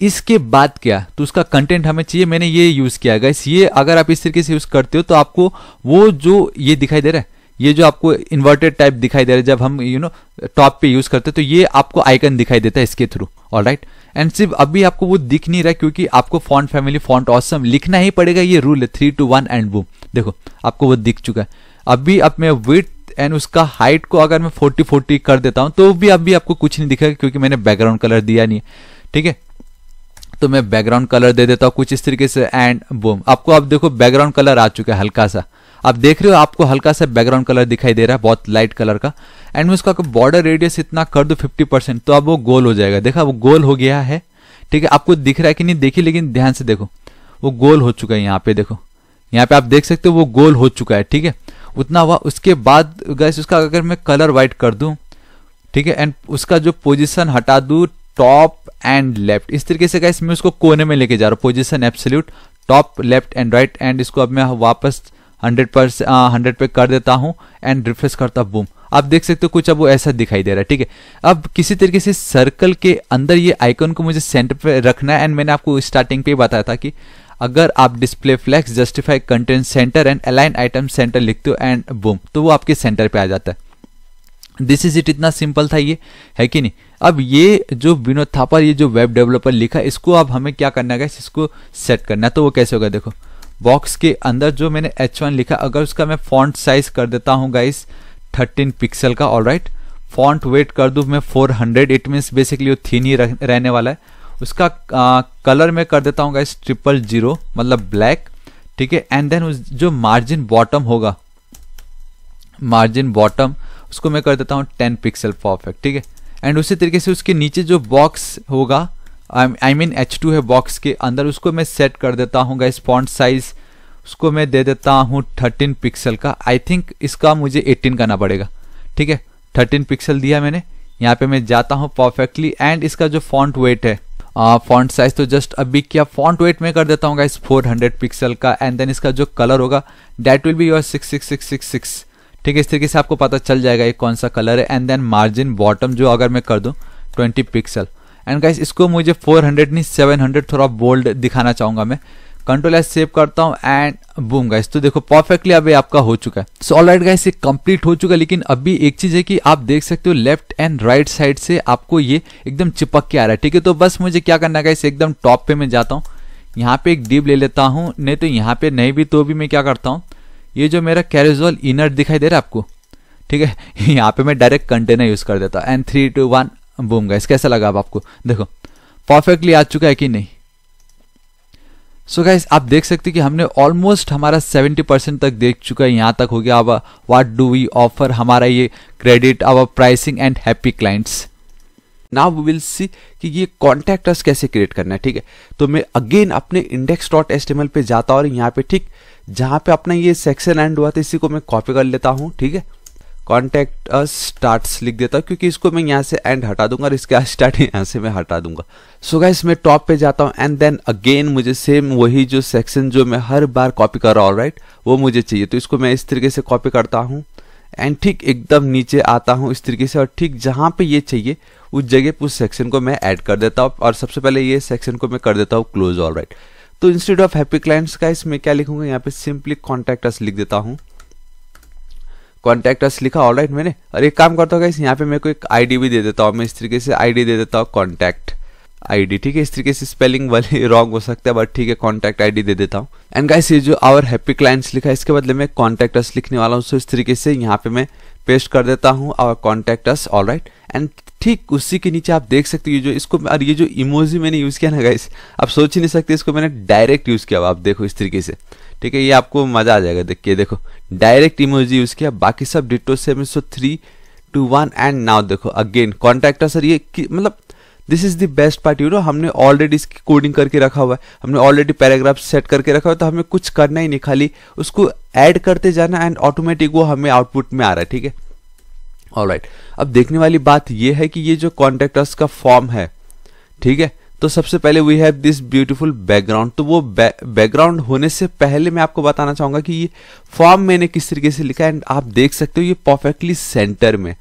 इसके बाद क्या तो उसका कंटेंट हमें चाहिए मैंने ये यूज किया गाइस ये अगर आप इस तरीके से यूज करते हो तो आपको वो जो ये दिखाई दे रहा है ये जो आपको इन्वर्टेड टाइप दिखाई दे रहा है जब हम यू नो टॉप पे यूज करते हैं तो ये आपको आइकन दिखाई देता है इसके through all right right? And सिर्फ अभी आपको वो दिख नहीं रहा क्योंकि आपको फॉन्ट फैमिली फॉन्ट ऑसम लिखना ही पड़ेगा ये रूल है three two one and boom देखो आपको वो दिख चुका है अभी अब मैं विथ एंड उसका हाइट को अगर मैं फोर्टी फोर्टी कर देता हूँ तो भी अभी आपको कुछ नहीं दिखेगा क्योंकि मैंने बैकग्राउंड कलर दिया नहीं ठीक है तो मैं बैकग्राउंड कलर दे देता हूँ कुछ इस तरीके से एंड बूम आपको अब देखो बैकग्राउंड कलर आ चुका है हल्का सा आप देख रहे हो आपको हल्का सा बैकग्राउंड कलर दिखाई दे रहा है बहुत लाइट कलर का एंड मैं उसका बॉर्डर रेडियस इतना कर दो 50 परसेंट तो अब वो गोल हो जाएगा देखा वो गोल हो गया है ठीक है आपको दिख रहा है कि नहीं देखिए लेकिन ध्यान से देखो वो गोल हो चुका है यहाँ पे देखो यहाँ पे आप देख सकते हो वो गोल हो चुका है ठीक है उतना हुआ उसके बाद गैस उसका अगर मैं कलर वाइट कर दूँ ठीक है एंड उसका जो पोजिशन हटा दूँ टॉप एंड लेफ्ट इस तरीके से गैस मैं उसको कोने में लेके जा रहा हूँ position absolute top left and right and इसको अब मैं वापस हंड्रेड पर हंड्रेड पे कर देता हूँ एंड रिफ्रेश करता बूम आप देख सकते हो कुछ अब वो ऐसा दिखाई दे रहा है ठीक है अब किसी तरीके से सर्कल के अंदर ये आइकन को मुझे सेंटर पे रखना है एंड मैंने आपको स्टार्टिंग पे बताया था कि अगर आप display flex justify content centre and align item centre लिखते हो एंड बूम तो वो आपके सेंटर पे आ जाता है दिस इज इट इतना सिंपल था ये है कि नहीं अब ये जो विनोद थापर ये जो वेब डेवलपर लिखा इसको अब हमें क्या करना है इसको सेट करना है तो वो कैसे होगा देखो बॉक्स के अंदर जो मैंने एच वन लिखा अगर उसका मैं फॉन्ट साइज कर देता हूँ गाइस 13 पिक्सल का ऑल राइट फॉन्ट वेट कर दू मैं 400 हंड्रेड इट मीन्स बेसिकली वो थीन ही रह, रहने वाला है उसका आ, कलर मैं कर देता हूँ गाइस ट्रिपल जीरो मतलब ब्लैक ठीक है एंड देन जो मार्जिन बॉटम होगा मार्जिन बॉटम उसको मैं कर देता हूँ टेन पिक्सल परफेक्ट ठीक है एंड उसी तरीके से उसके नीचे जो बॉक्स होगा आई मीन एच टू है बॉक्स के अंदर उसको मैं सेट कर देता हूँ गाइस फॉन्ट साइज उसको मैं दे देता हूँ थर्टीन पिक्सल का आई थिंक इसका मुझे एटीन करना पड़ेगा ठीक है थर्टीन पिक्सल दिया मैंने यहाँ पे मैं जाता हूँ परफेक्टली एंड इसका जो फॉन्ट वेट है फॉन्ट साइज तो जस्ट अभी क्या फॉन्ट वेट में कर देता हूँ गाइस 400 पिक्सल का एंड देन इसका जो कलर होगा that will be your six ठीक है इस तरीके से आपको पता चल जाएगा ये कौन सा कलर है एंड देन मार्जिन बॉटम जो अगर मैं कर दूँ ट्वेंटी पिक्सल एंड गाइस इसको मुझे 400 नहीं 700 थोड़ा बोल्ड दिखाना चाहूंगा मैं कंट्रोल एस सेव करता हूँ एंड बूम गाइस तो देखो परफेक्टली अभी आपका हो चुका है सो ऑल राइट गाइस ये कंप्लीट हो चुका है लेकिन अभी एक चीज है कि आप देख सकते हो लेफ्ट एंड राइट साइड से आपको ये एकदम चिपक के आ रहा है ठीक है तो बस मुझे क्या करना गाइस एकदम टॉप पे मैं जाता हूँ यहाँ पे एक डीप ले लेता हूँ नहीं तो यहाँ पे नहीं भी तो भी मैं क्या करता हूँ ये जो मेरा कैरेजल इनर दिखाई दे रहा है आपको ठीक है (laughs) यहाँ पे मैं डायरेक्ट कंटेनर यूज कर देता हूँ and three two one boom guys कैसा लगा अब आपको देखो परफेक्टली आ चुका है कि नहीं सो so गाइस आप देख सकते कि हमने ऑलमोस्ट हमारा 70 परसेंट तक देख चुका है यहां तक हो गया अब वाट डू वी ऑफर हमारा ये क्रेडिट अब pricing and happy clients now will see कि ये कॉन्टैक्ट अस कैसे क्रिएट करना है ठीक है तो मैं अगेन अपने इंडेक्स डॉट एस पे जाता और यहाँ पे ठीक जहाँ पे अपना ये सेक्शन एंड हुआ था इसी को मैं कॉपी कर लेता हूँ ठीक है कॉन्टैक्ट स्टार्ट स्टार्ट्स लिख देता हूँ क्योंकि इसको मैं यहाँ से एंड हटा दूंगा और इसके स्टार्ट यहाँ से मैं हटा दूंगा सो so गाइस मैं टॉप पे जाता हूँ एंड देन अगेन मुझे सेम वही जो सेक्शन जो मैं हर बार कॉपी कर रहा हूँ राइट वो मुझे चाहिए तो इसको मैं इस तरीके से कॉपी करता हूँ एंड ठीक एकदम नीचे आता हूँ इस तरीके से और ठीक जहाँ पे ये चाहिए उस जगह पर उस सेक्शन को मैं ऐड कर देता हूँ और सबसे पहले ये सेक्शन को मैं कर देता हूँ क्लोज ऑल राइट तो इंस्टीट्यूट ऑफ हैप्पी क्लाइंट्स का इसमें क्या लिखूंगा यहाँ पे सिंपली कॉन्टैक्ट लिख देता हूँ कॉन्टैक्ट अस लिखा ऑल राइट मैंने और एक काम करता हूँ यहाँ पे मेरे को एक आईडी भी दे देता हूँ मैं इस तरीके से आईडी दे देता हूँ कॉन्टैक्ट आईडी ठीक है इस तरीके से स्पेलिंग वाले रॉन्ग (laughs) हो सकता है बट ठीक है कॉन्टैक्ट आईडी दे देता हूँ एंड गाइस ये जो आवर हैप्पी क्लाइंट्स लिखा इसके बदले मैं कॉन्टैक्ट अस लिखने वाला हूँ सो इस तरीके से यहाँ पे मैं पेस्ट कर देता हूँ our contact us all right and ठीक उसी के नीचे आप देख सकते हो जो इसको और ये जो इमोजी मैंने यूज़ किया ना गाइस आप सोच ही नहीं सकते इसको मैंने डायरेक्ट यूज़ किया आप देखो इस तरीके से ठीक है ये आपको मजा आ जाएगा देख के देखो डायरेक्ट इमोजी यूज किया बाकी सब ditto seven so three two one and now देखो अगेन कॉन्ट्रैक्टर सर ये मतलब this is the best part you know हमने ऑलरेडी इसकी कोडिंग करके रखा हुआ है हमने ऑलरेडी पैराग्राफ सेट करके रखा हुआ है तो हमें कुछ करना ही नहीं खाली उसको ऐड करते जाना एंड ऑटोमेटिक वो हमें आउटपुट में आ रहा है ठीक है ऑल अब देखने वाली बात ये है कि ये जो कॉन्ट्रैक्टर्स का फॉर्म है ठीक है तो सबसे पहले we have this beautiful background तो वो बैकग्राउंड होने से पहले मैं आपको बताना चाहूंगा कि ये फॉर्म मैंने किस तरीके से लिखा एंड आप देख सकते हो ये परफेक्टली सेंटर में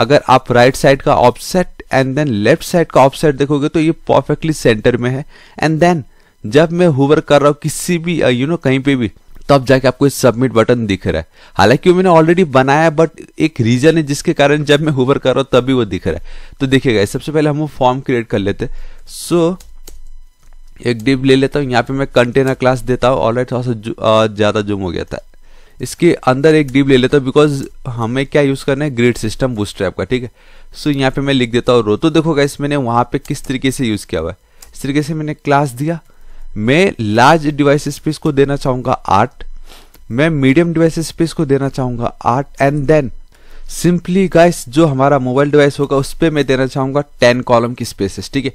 अगर आप राइट right साइड का offset and then left side का ऑफसेट देखोगे तो ये परफेक्टली सेंटर में है एंड देन जब मैं होवर कर रहा हूँ किसी भी you uh, know you know, कहीं पे भी तब जाके आपको सबमिट बटन दिख रहा है हालांकि वो मैंने ऑलरेडी बनाया बट एक रीजन है जिसके कारण जब मैं होवर कर रहा हूँ तभी वो दिख रहा है तो देखिएगा सबसे पहले हम वो फॉर्म क्रिएट कर लेते सो so, एक डिप ले लेता हूँ यहाँ पे मैं कंटेनर क्लास देता हूँ ऑलरेडी थोड़ा सा ज़्यादा जुम हो गया था इसके अंदर एक डिप ले लेता हूँ बिकॉज हमें क्या यूज़ करना है ग्रिड सिस्टम बूस्ट ट्रैप का ठीक है सो यहाँ पे मैं लिख देता हूँ रो तो देखो गाइस मैंने वहाँ पे किस तरीके से यूज़ किया हुआ है इस तरीके से मैंने क्लास दिया मैं लार्ज डिवाइस स्पेस को देना चाहूंगा आठ मैं मीडियम डिवाइस स्पेस को देना चाहूंगा आठ एंड देन सिंपली गाइस जो हमारा मोबाइल डिवाइस होगा उस पर मैं देना चाहूंगा टेन कॉलम की स्पेसेस ठीक है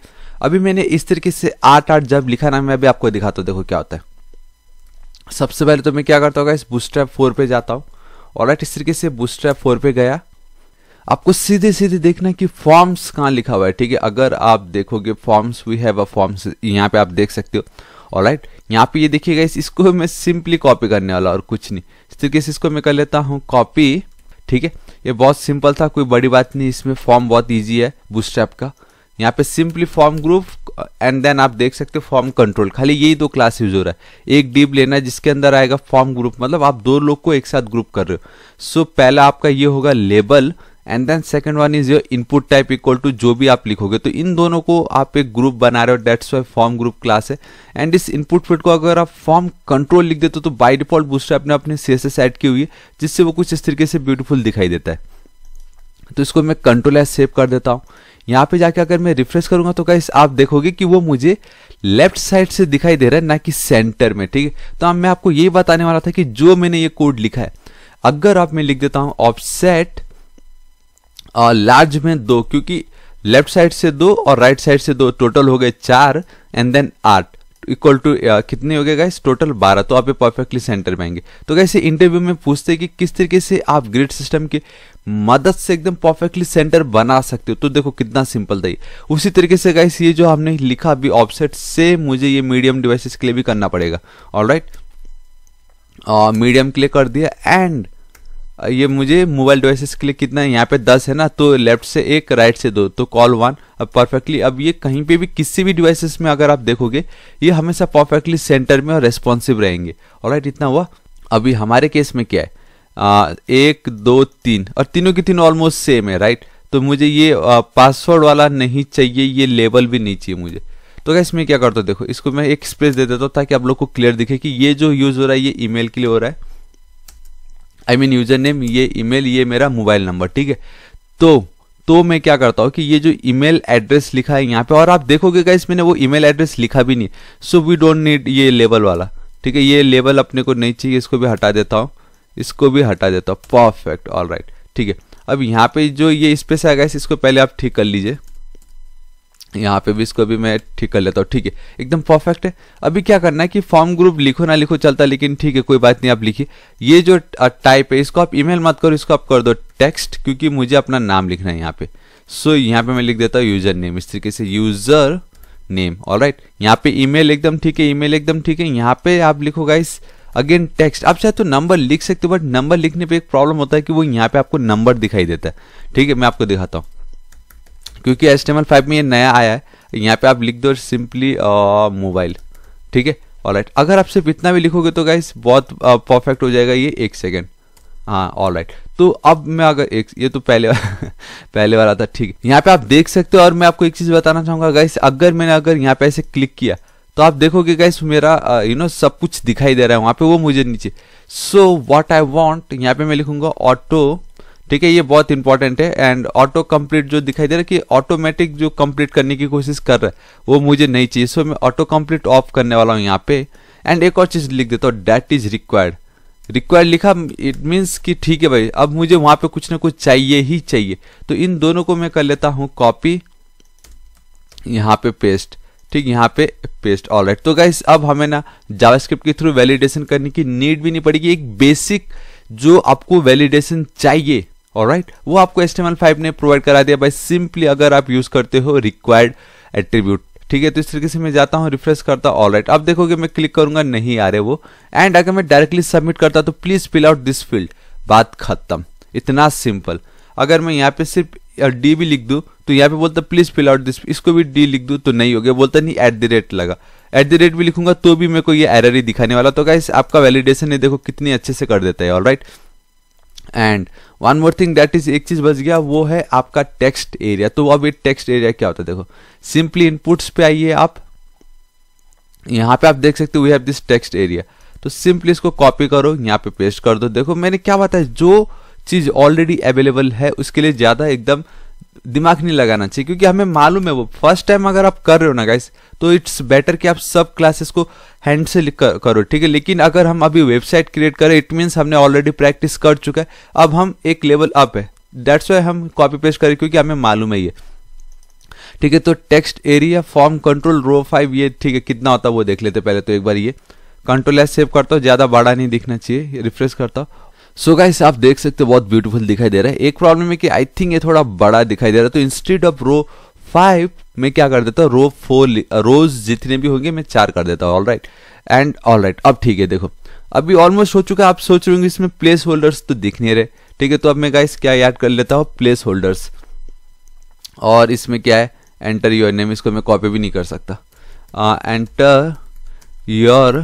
अभी मैंने इस तरीके से आठ आठ जब लिखा ना मैं अभी आपको दिखाता हूँ देखो क्या होता है सबसे पहले तो मैं क्या करता हूँ इस बूस्ट्रैप फोर पे जाता हूँ और इस तरीके से बूस्ट्रैप फोर पे गया आपको सीधे सीधे देखना है कि फॉर्म्स कहाँ लिखा हुआ है ठीक है अगर आप देखोगे forms we have a forms यहाँ पे आप देख सकते हो और राइट यहाँ पे ये देखिएगा इस, इसको मैं सिंपली कॉपी करने वाला और कुछ नहीं इस तरीके से इसको मैं कर लेता हूँ कॉपी ठीक है ये बहुत सिंपल था कोई बड़ी बात नहीं इसमें फॉर्म बहुत ईजी है बूस्टैप का यहाँ पे simply form group and then आप देख सकते हो फॉर्म कंट्रोल खाली यही दो क्लास यूज हो रहा है एक डीप लेना है जिसके अंदर आएगा फॉर्म ग्रुप मतलब आप दो लोग को एक साथ ग्रुप कर रहे हो सो so, पहला आपका ये होगा label and then second one is your input type equal to जो भी आप लिखोगे तो इन दोनों को आप एक ग्रुप बना रहे हो that's why form group class है एंड इस इनपुट फिट को अगर आप फॉर्म कंट्रोल लिख देते हो तो बाई डिफॉल्ट बूस्टर आपने अपने सी एस एड की हुई है जिससे वो कुछ इस तरीके से ब्यूटीफुल दिखाई देता है तो इसको मैं कंट्रोल एस सेव कर देता हूँ यहाँ पे जाके अगर मैं रिफ्रेश करूंगा तो गाइस आप देखोगे कि वो मुझे लेफ्ट साइड से दिखाई दे रहा है ना कि सेंटर में ठीक है तो अब मैं आपको यही बताने वाला था कि जो मैंने ये कोड लिखा है अगर आप मैं लिख देता हूँ ऑफसेट और लार्ज में दो क्योंकि लेफ्ट साइड से दो और राइट साइड से दो टोटल हो गए चार एंड देन आठ इक्वल टू uh, कितने हो गए गाइस टोटल बारह तो आप ये परफेक्टली सेंटर में आएंगे तो कैसे इंटरव्यू में पूछते हैं कि किस तरीके से आप ग्रिड सिस्टम की मदद से एकदम परफेक्टली सेंटर बना सकते हो तो देखो कितना सिंपल था उसी तरीके से गाइस ये जो हमने लिखा अभी ऑफसेट से मुझे ये मीडियम डिवाइसेस के लिए भी करना पड़ेगा ऑल राइट मीडियम के लिए कर दिया एंड ये मुझे मोबाइल डिवाइसेस के लिए कितना है यहाँ पे दस है ना तो लेफ्ट से एक राइट से दो तो कॉल वन अब परफेक्टली अब ये कहीं पे भी किसी भी डिवाइसेस में अगर आप देखोगे ये हमेशा परफेक्टली सेंटर में और रेस्पॉन्सिव रहेंगे और राइट इतना हुआ अभी हमारे केस में क्या है आ, एक दो तीन और तीनों के तीनों ऑलमोस्ट सेम है राइट तो मुझे ये पासवर्ड वाला नहीं चाहिए ये लेबल भी नहीं चाहिए मुझे तो क्या इसमें क्या करता हूँ देखो इसको मैं एक स्पेस दे देता हूँ ताकि आप लोग को क्लियर दिखे कि ये जो यूज़ हो रहा है ये ईमेल के लिए हो रहा है आई मीन यूजर नेम ये ईमेल ये मेरा मोबाइल नंबर ठीक है तो तो मैं क्या करता हूँ कि ये जो ईमेल एड्रेस लिखा है यहाँ पे और आप देखोगे गाइस मैंने वो ईमेल एड्रेस लिखा भी नहीं सो वी डोंट नीड ये लेवल वाला ठीक है ये लेवल अपने को नहीं चाहिए इसको भी हटा देता हूँ इसको भी हटा देता हूँ परफेक्ट ऑल राइट ठीक है अब यहाँ पे जो ये स्पेस आ गया इसको पहले आप ठीक कर लीजिए यहाँ पे भी इसको भी मैं ठीक कर लेता हूँ ठीक है एकदम परफेक्ट है अभी क्या करना है कि फॉर्म ग्रुप लिखो ना लिखो चलता है लेकिन ठीक है कोई बात नहीं आप लिखिए ये जो टाइप है इसको आप ईमेल मत करो इसको आप कर दो टेक्स्ट क्योंकि मुझे अपना नाम लिखना है यहाँ पे सो so, यहाँ पे मैं लिख देता हूँ यूजर नेम इस तरीके से यूजर नेम और राइट यहाँ पे ईमेल एकदम ठीक है ईमेल एकदम ठीक है यहाँ पे आप लिखो गाइस अगेन टेक्स्ट आप चाहे तो नंबर लिख सकते हो बट नंबर लिखने पे एक प्रॉब्लम होता है कि वो यहाँ पे आपको नंबर दिखाई देता है ठीक है मैं आपको दिखाता हूँ क्योंकि एस फाइव में ये नया आया है यहाँ पे आप लिख दो सिंपली मोबाइल ठीक है ऑल राइट अगर आप सिर्फ इतना भी लिखोगे तो गाइस बहुत परफेक्ट हो जाएगा ये एक सेकेंड हाँ ऑल राइट तो अब मैं अगर एक ये तो पहले बार (laughs) पहले बार आता ठीक यहाँ पे आप देख सकते हो और मैं आपको एक चीज़ बताना चाहूँगा गाइस अगर मैंने अगर यहाँ पे ऐसे क्लिक किया तो आप देखोगे गाइस मेरा यू नो सब कुछ दिखाई दे रहा है वहां पे वो मुझे नीचे सो व्हाट आई वांट यहाँ पे मैं लिखूंगा ऑटो ठीक है ये बहुत इंपॉर्टेंट है एंड ऑटो कंप्लीट जो दिखाई दे रहा है कि ऑटोमेटिक जो कंप्लीट करने की कोशिश कर रहा है वो मुझे नहीं चाहिए सो मैं ऑटो कंप्लीट ऑफ करने वाला हूँ यहाँ पे एंड एक और चीज़ लिख देता हूँ डैट इज रिक्वायर्ड रिक्वायर्ड लिखा इट मीन्स कि ठीक है भाई अब मुझे वहां पे कुछ ना कुछ चाहिए ही चाहिए तो इन दोनों को मैं कर लेता हूँ कॉपी यहाँ पे पेस्ट ठीक यहाँ पे पेस्ट ऑल राइट तो गाइस अब हमें ना जावास्क्रिप्ट के थ्रू वैलिडेशन करने की नीड भी नहीं पड़ेगी एक बेसिक जो आपको वैलिडेशन चाहिए और राइट वो आपको एस फाइव ने प्रोवाइड करा दिया बाई सिंपली अगर आप यूज करते हो रिक्वायर्ड एट्रीब्यूट ठीक है तो इस तरीके से मैं जाता हूँ रिफ्रेश करता ऑल राइट अब देखोगे मैं क्लिक करूंगा नहीं आ रहे वो एंड अगर मैं डायरेक्टली सबमिट करता तो please fill out this field बात खत्म इतना सिंपल अगर मैं यहाँ पे सिर्फ डी भी लिख दू तो यहाँ पे बोलता प्लीज फिल आउट दिस इसको भी डी लिख दू तो नहीं हो गया बोलता नहीं एट द रेट लगा एट द रेट भी लिखूंगा तो भी मेरे को ये एरर ही दिखाने वाला तो क्या आपका वैलिडेशन है देखो कितनी अच्छे से कर देता है all and right? One more thing that is एक चीज बच गया वो है आपका टेक्स्ट एरिया तो अब ये टेक्स्ट एरिया क्या होता है देखो सिंपली इनपुट्स पे आइए आप यहाँ पे आप देख सकते हो we have this text area तो सिंपली इसको कॉपी करो यहाँ पे पेस्ट कर दो देखो मैंने क्या बताया जो चीज ऑलरेडी अवेलेबल है उसके लिए ज्यादा एकदम दिमाग नहीं लगाना चाहिए क्योंकि हमें मालूम है वो फर्स्ट टाइम अगर आप कर रहे हो ना गाइस तो इट्स बेटर कि आप सब क्लासेस को हैंड से करो ठीक है लेकिन अगर हम अभी वेबसाइट क्रिएट करें इट मीन्स हमने ऑलरेडी प्रैक्टिस कर चुका है अब हम एक लेवल अप है डेट्स वाई हम कॉपी पेस्ट करें क्योंकि हमें मालूम है ये ठीक है तो text area form control row five ये ठीक है कितना होता है वो देख लेते पहले तो एक बार ये कंट्रोल एस सेव करता हूँ ज़्यादा बड़ा नहीं दिखना चाहिए रिफ्रेश करता हूँ सो गाइस आप देख सकते हो बहुत ब्यूटीफुल दिखाई दे रहा है एक प्रॉब्लम है कि आई थिंक ये थोड़ा बड़ा दिखाई दे रहा है तो इंस्टेड ऑफ रो फाइव मैं क्या कर देता हूँ रो फोर रोज जितने भी होंगे मैं चार कर देता हूँ all right and all right अब ठीक है देखो अभी ऑलमोस्ट हो चुका है आप सोच रहे होंगे इसमें प्लेस होल्डर्स तो दिख नहीं रहे ठीक है तो अब मैं गाइस क्या याद कर लेता हूँ प्लेस होल्डर्स और इसमें क्या है एंटर योर नेम इसको मैं कॉपी भी नहीं कर सकता एंटर योर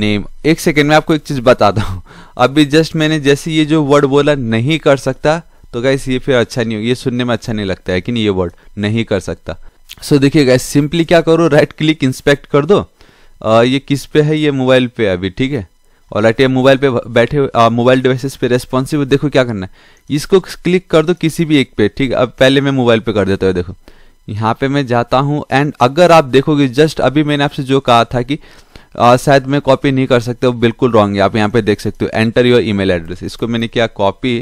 नेम एक सेकेंड में आपको एक चीज़ बताता हूँ अभी जस्ट मैंने जैसे ये जो वर्ड बोला नहीं कर सकता तो गैस ये फिर अच्छा नहीं हो ये सुनने में अच्छा नहीं लगता है कि नहीं ये वर्ड नहीं कर सकता सो so, देखिए गैस सिंपली क्या करो राइट क्लिक इंस्पेक्ट कर दो आ, ये किस पे है ये मोबाइल पे अभी ठीक है और राइट ये मोबाइल पे बैठे मोबाइल डिवाइसेस पे रेस्पॉन्सिव देखो क्या करना है इसको क्लिक कर दो किसी भी एक पे ठीक अब पहले मैं मोबाइल पे कर देता हूँ देखो यहाँ पे मैं जाता हूँ एंड अगर आप देखोगे जस्ट अभी मैंने आपसे जो कहा था कि आ, शायद मैं कॉपी नहीं कर सकता बिल्कुल रॉन्ग है आप यहाँ पे देख सकते हो एंटर योर ईमेल एड्रेस इसको मैंने किया कॉपी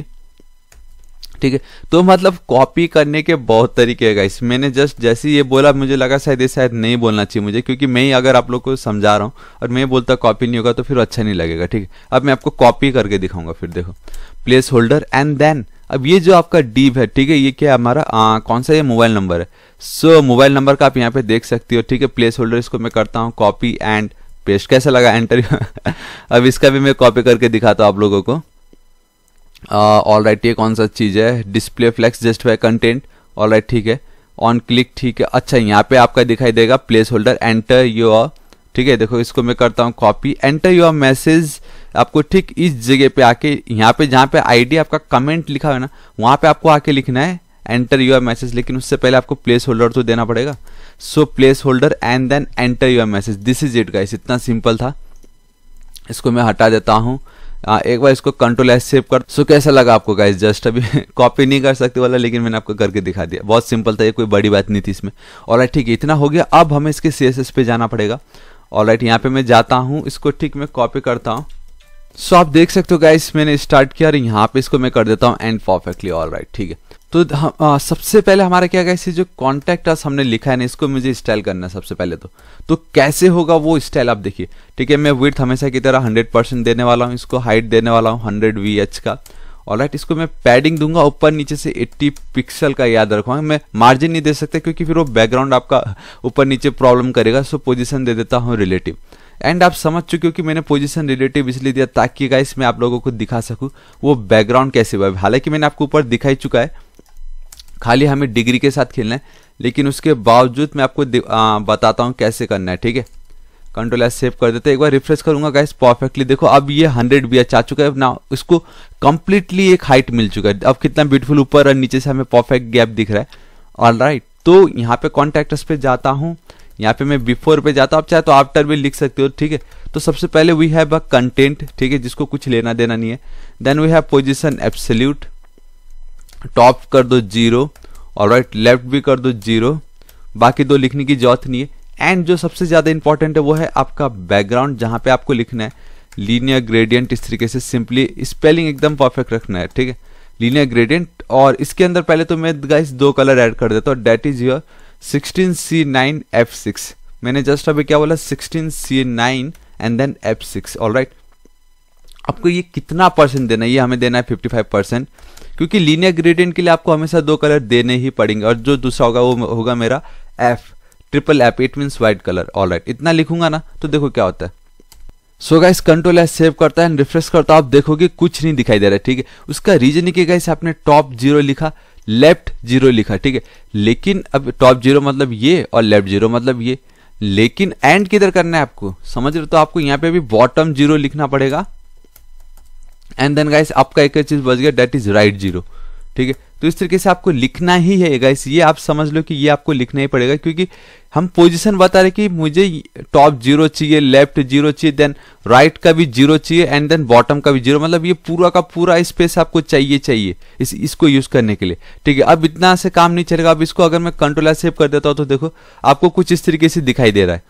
ठीक है तो मतलब कॉपी करने के बहुत तरीके है गाइस मैंने जस्ट जैसे ये बोला मुझे लगा शायद ये शायद नहीं बोलना चाहिए मुझे क्योंकि मैं ही अगर आप लोग को समझा रहा हूँ और मैं बोलता कॉपी नहीं होगा तो फिर अच्छा नहीं लगेगा ठीक है अब मैं आपको कॉपी करके दिखाऊंगा फिर देखो प्लेस होल्डर एंड देन अब ये जो आपका डीप है ठीक है ये क्या हमारा आ, कौन सा ये मोबाइल नंबर है सो मोबाइल नंबर का आप यहाँ पे देख सकती हो ठीक है प्लेस होल्डर इसको मैं करता हूँ कॉपी एंड पेस्ट कैसा लगा एंटर (laughs) अब इसका भी मैं कॉपी करके दिखाता हूँ आप लोगों को ऑल uh, राइट ये कौन सा चीज़ है display flex justify content all right ठीक है ऑन क्लिक ठीक है अच्छा यहाँ पे आपका दिखाई देगा प्लेस होल्डर एंटर योर ठीक है देखो इसको मैं करता हूँ कॉपी एंटर योर मैसेज आपको ठीक इस जगह पे आके यहाँ पे जहाँ पे आईडी आपका कमेंट लिखा है ना वहाँ पे आपको आके लिखना है एंटर योर मैसेज लेकिन उससे पहले आपको प्लेस होल्डर तो देना पड़ेगा so placeholder and then enter your message this is it guys इतना सिंपल था इसको मैं हटा देता हूँ आ, हाँ, एक बार इसको कंट्रोल एस सेव कर सो कैसा लगा आपको गाइस जस्ट अभी कॉपी (laughs) नहीं कर सकते वाला लेकिन मैंने आपको करके दिखा दिया बहुत सिंपल था ये कोई बड़ी बात नहीं थी इसमें और ठीक है इतना हो गया अब हमें इसके सी पे जाना पड़ेगा और राइट यहाँ पे मैं जाता हूँ इसको ठीक मैं कॉपी करता हूँ सो आप देख सकते हो गाइस मैंने स्टार्ट किया और यहाँ पे इसको मैं कर देता हूँ एंड परफेक्टली ऑल राइट ठीक है तो हम आ, सबसे पहले हमारा क्या गाइस जो कॉन्टैक्ट हमने लिखा है ना इसको मुझे स्टाइल करना है सबसे पहले तो तो कैसे होगा वो स्टाइल आप देखिए ठीक है मैं विथ हमेशा की तरह 100 परसेंट देने वाला हूँ इसको हाइट देने वाला हूँ 100 वी एच का ऑल राइट इसको मैं पैडिंग दूंगा ऊपर नीचे से 80 पिक्सल का याद रखूंगा मैं मार्जिन नहीं दे सकता क्योंकि फिर वो बैकग्राउंड आपका ऊपर नीचे प्रॉब्लम करेगा सो पोजिशन दे देता हूँ रिलेटिव एंड आप समझ चुके हो कि मैंने पोजीशन रिलेटिव इसलिए दिया ताकि गाइस मैं आप लोगों को दिखा सकूं वो बैकग्राउंड कैसे हुआ है हालांकि मैंने आपको ऊपर दिखाई चुका है खाली हमें डिग्री के साथ खेलना है लेकिन उसके बावजूद मैं आपको आ, बताता हूँ कैसे करना है ठीक है कंट्रोल एस सेव कर देते हैं एक बार रिफ्रेश करूंगा गैस परफेक्टली देखो अब ये हंड्रेड बी एच आ चुका है ना इसको कंप्लीटली एक हाइट मिल चुका है अब कितना ब्यूटीफुल ऊपर और नीचे से हमें परफेक्ट गैप दिख रहा है ऑल राइट right, तो यहाँ पे कॉन्टैक्टर्स पे जाता हूँ यहाँ पे मैं बिफोर पे जाता हूँ आप चाहे तो आफ्टर भी लिख सकते हो ठीक है तो सबसे पहले वी हैव अ कंटेंट ठीक है जिसको कुछ लेना देना नहीं है then we have position absolute top कर दो जीरो और राइट लेफ्ट भी कर दो जीरो बाकी दो लिखने की जरूरत नहीं है एंड जो सबसे ज़्यादा इंपॉर्टेंट है वो है आपका बैकग्राउंड जहां पे आपको लिखना है लीनियर ग्रेडियंट इस तरीके से सिंपली स्पेलिंग एकदम परफेक्ट रखना है ठीक है लीनियर ग्रेडियंट और इसके अंदर पहले तो मैं गाइस दो कलर ऐड कर देता हूँ that is your sixteen C nine F six मैंने जस्ट अभी क्या बोला sixteen C nine and then F six right आपको ये कितना परसेंट देना है ये हमें देना है फिफ्टी फाइव परसेंट क्योंकि लीनियर ग्रेडियंट के लिए आपको हमेशा दो कलर देने ही पड़ेंगे और जो दूसरा होगा वो होगा मेरा F triple F it means white colour all right इतना लिखूंगा ना तो देखो क्या होता है so guys control S save करता है रिफ्रेश करता है आप देखोगे कुछ नहीं दिखाई दे रहा है ठीक है उसका रीजन ही गाइस आपने टॉप जीरो लिखा लेफ्ट जीरो लिखा ठीक है लेकिन अब टॉप जीरो मतलब ये और लेफ्ट जीरो मतलब ये लेकिन एंड किधर करना है आपको समझ रहे हो तो आपको यहाँ पे भी बॉटम जीरो लिखना पड़ेगा एंड देन गाइस आपका एक चीज बच गया डेट इज राइट जीरो ठीक है तो इस तरीके से आपको लिखना ही है गाइस ये आप समझ लो कि ये आपको लिखना ही पड़ेगा क्योंकि हम पोजीशन बता रहे कि मुझे टॉप जीरो चाहिए लेफ्ट जीरो चाहिए देन राइट का भी जीरो चाहिए एंड देन बॉटम का भी जीरो मतलब ये पूरा का पूरा स्पेस आपको चाहिए चाहिए इस इसको यूज करने के लिए ठीक है अब इतना से काम नहीं चलेगा अब इसको अगर मैं कंट्रोल सेव कर देता हूँ तो देखो आपको कुछ इस तरीके से दिखाई दे रहा है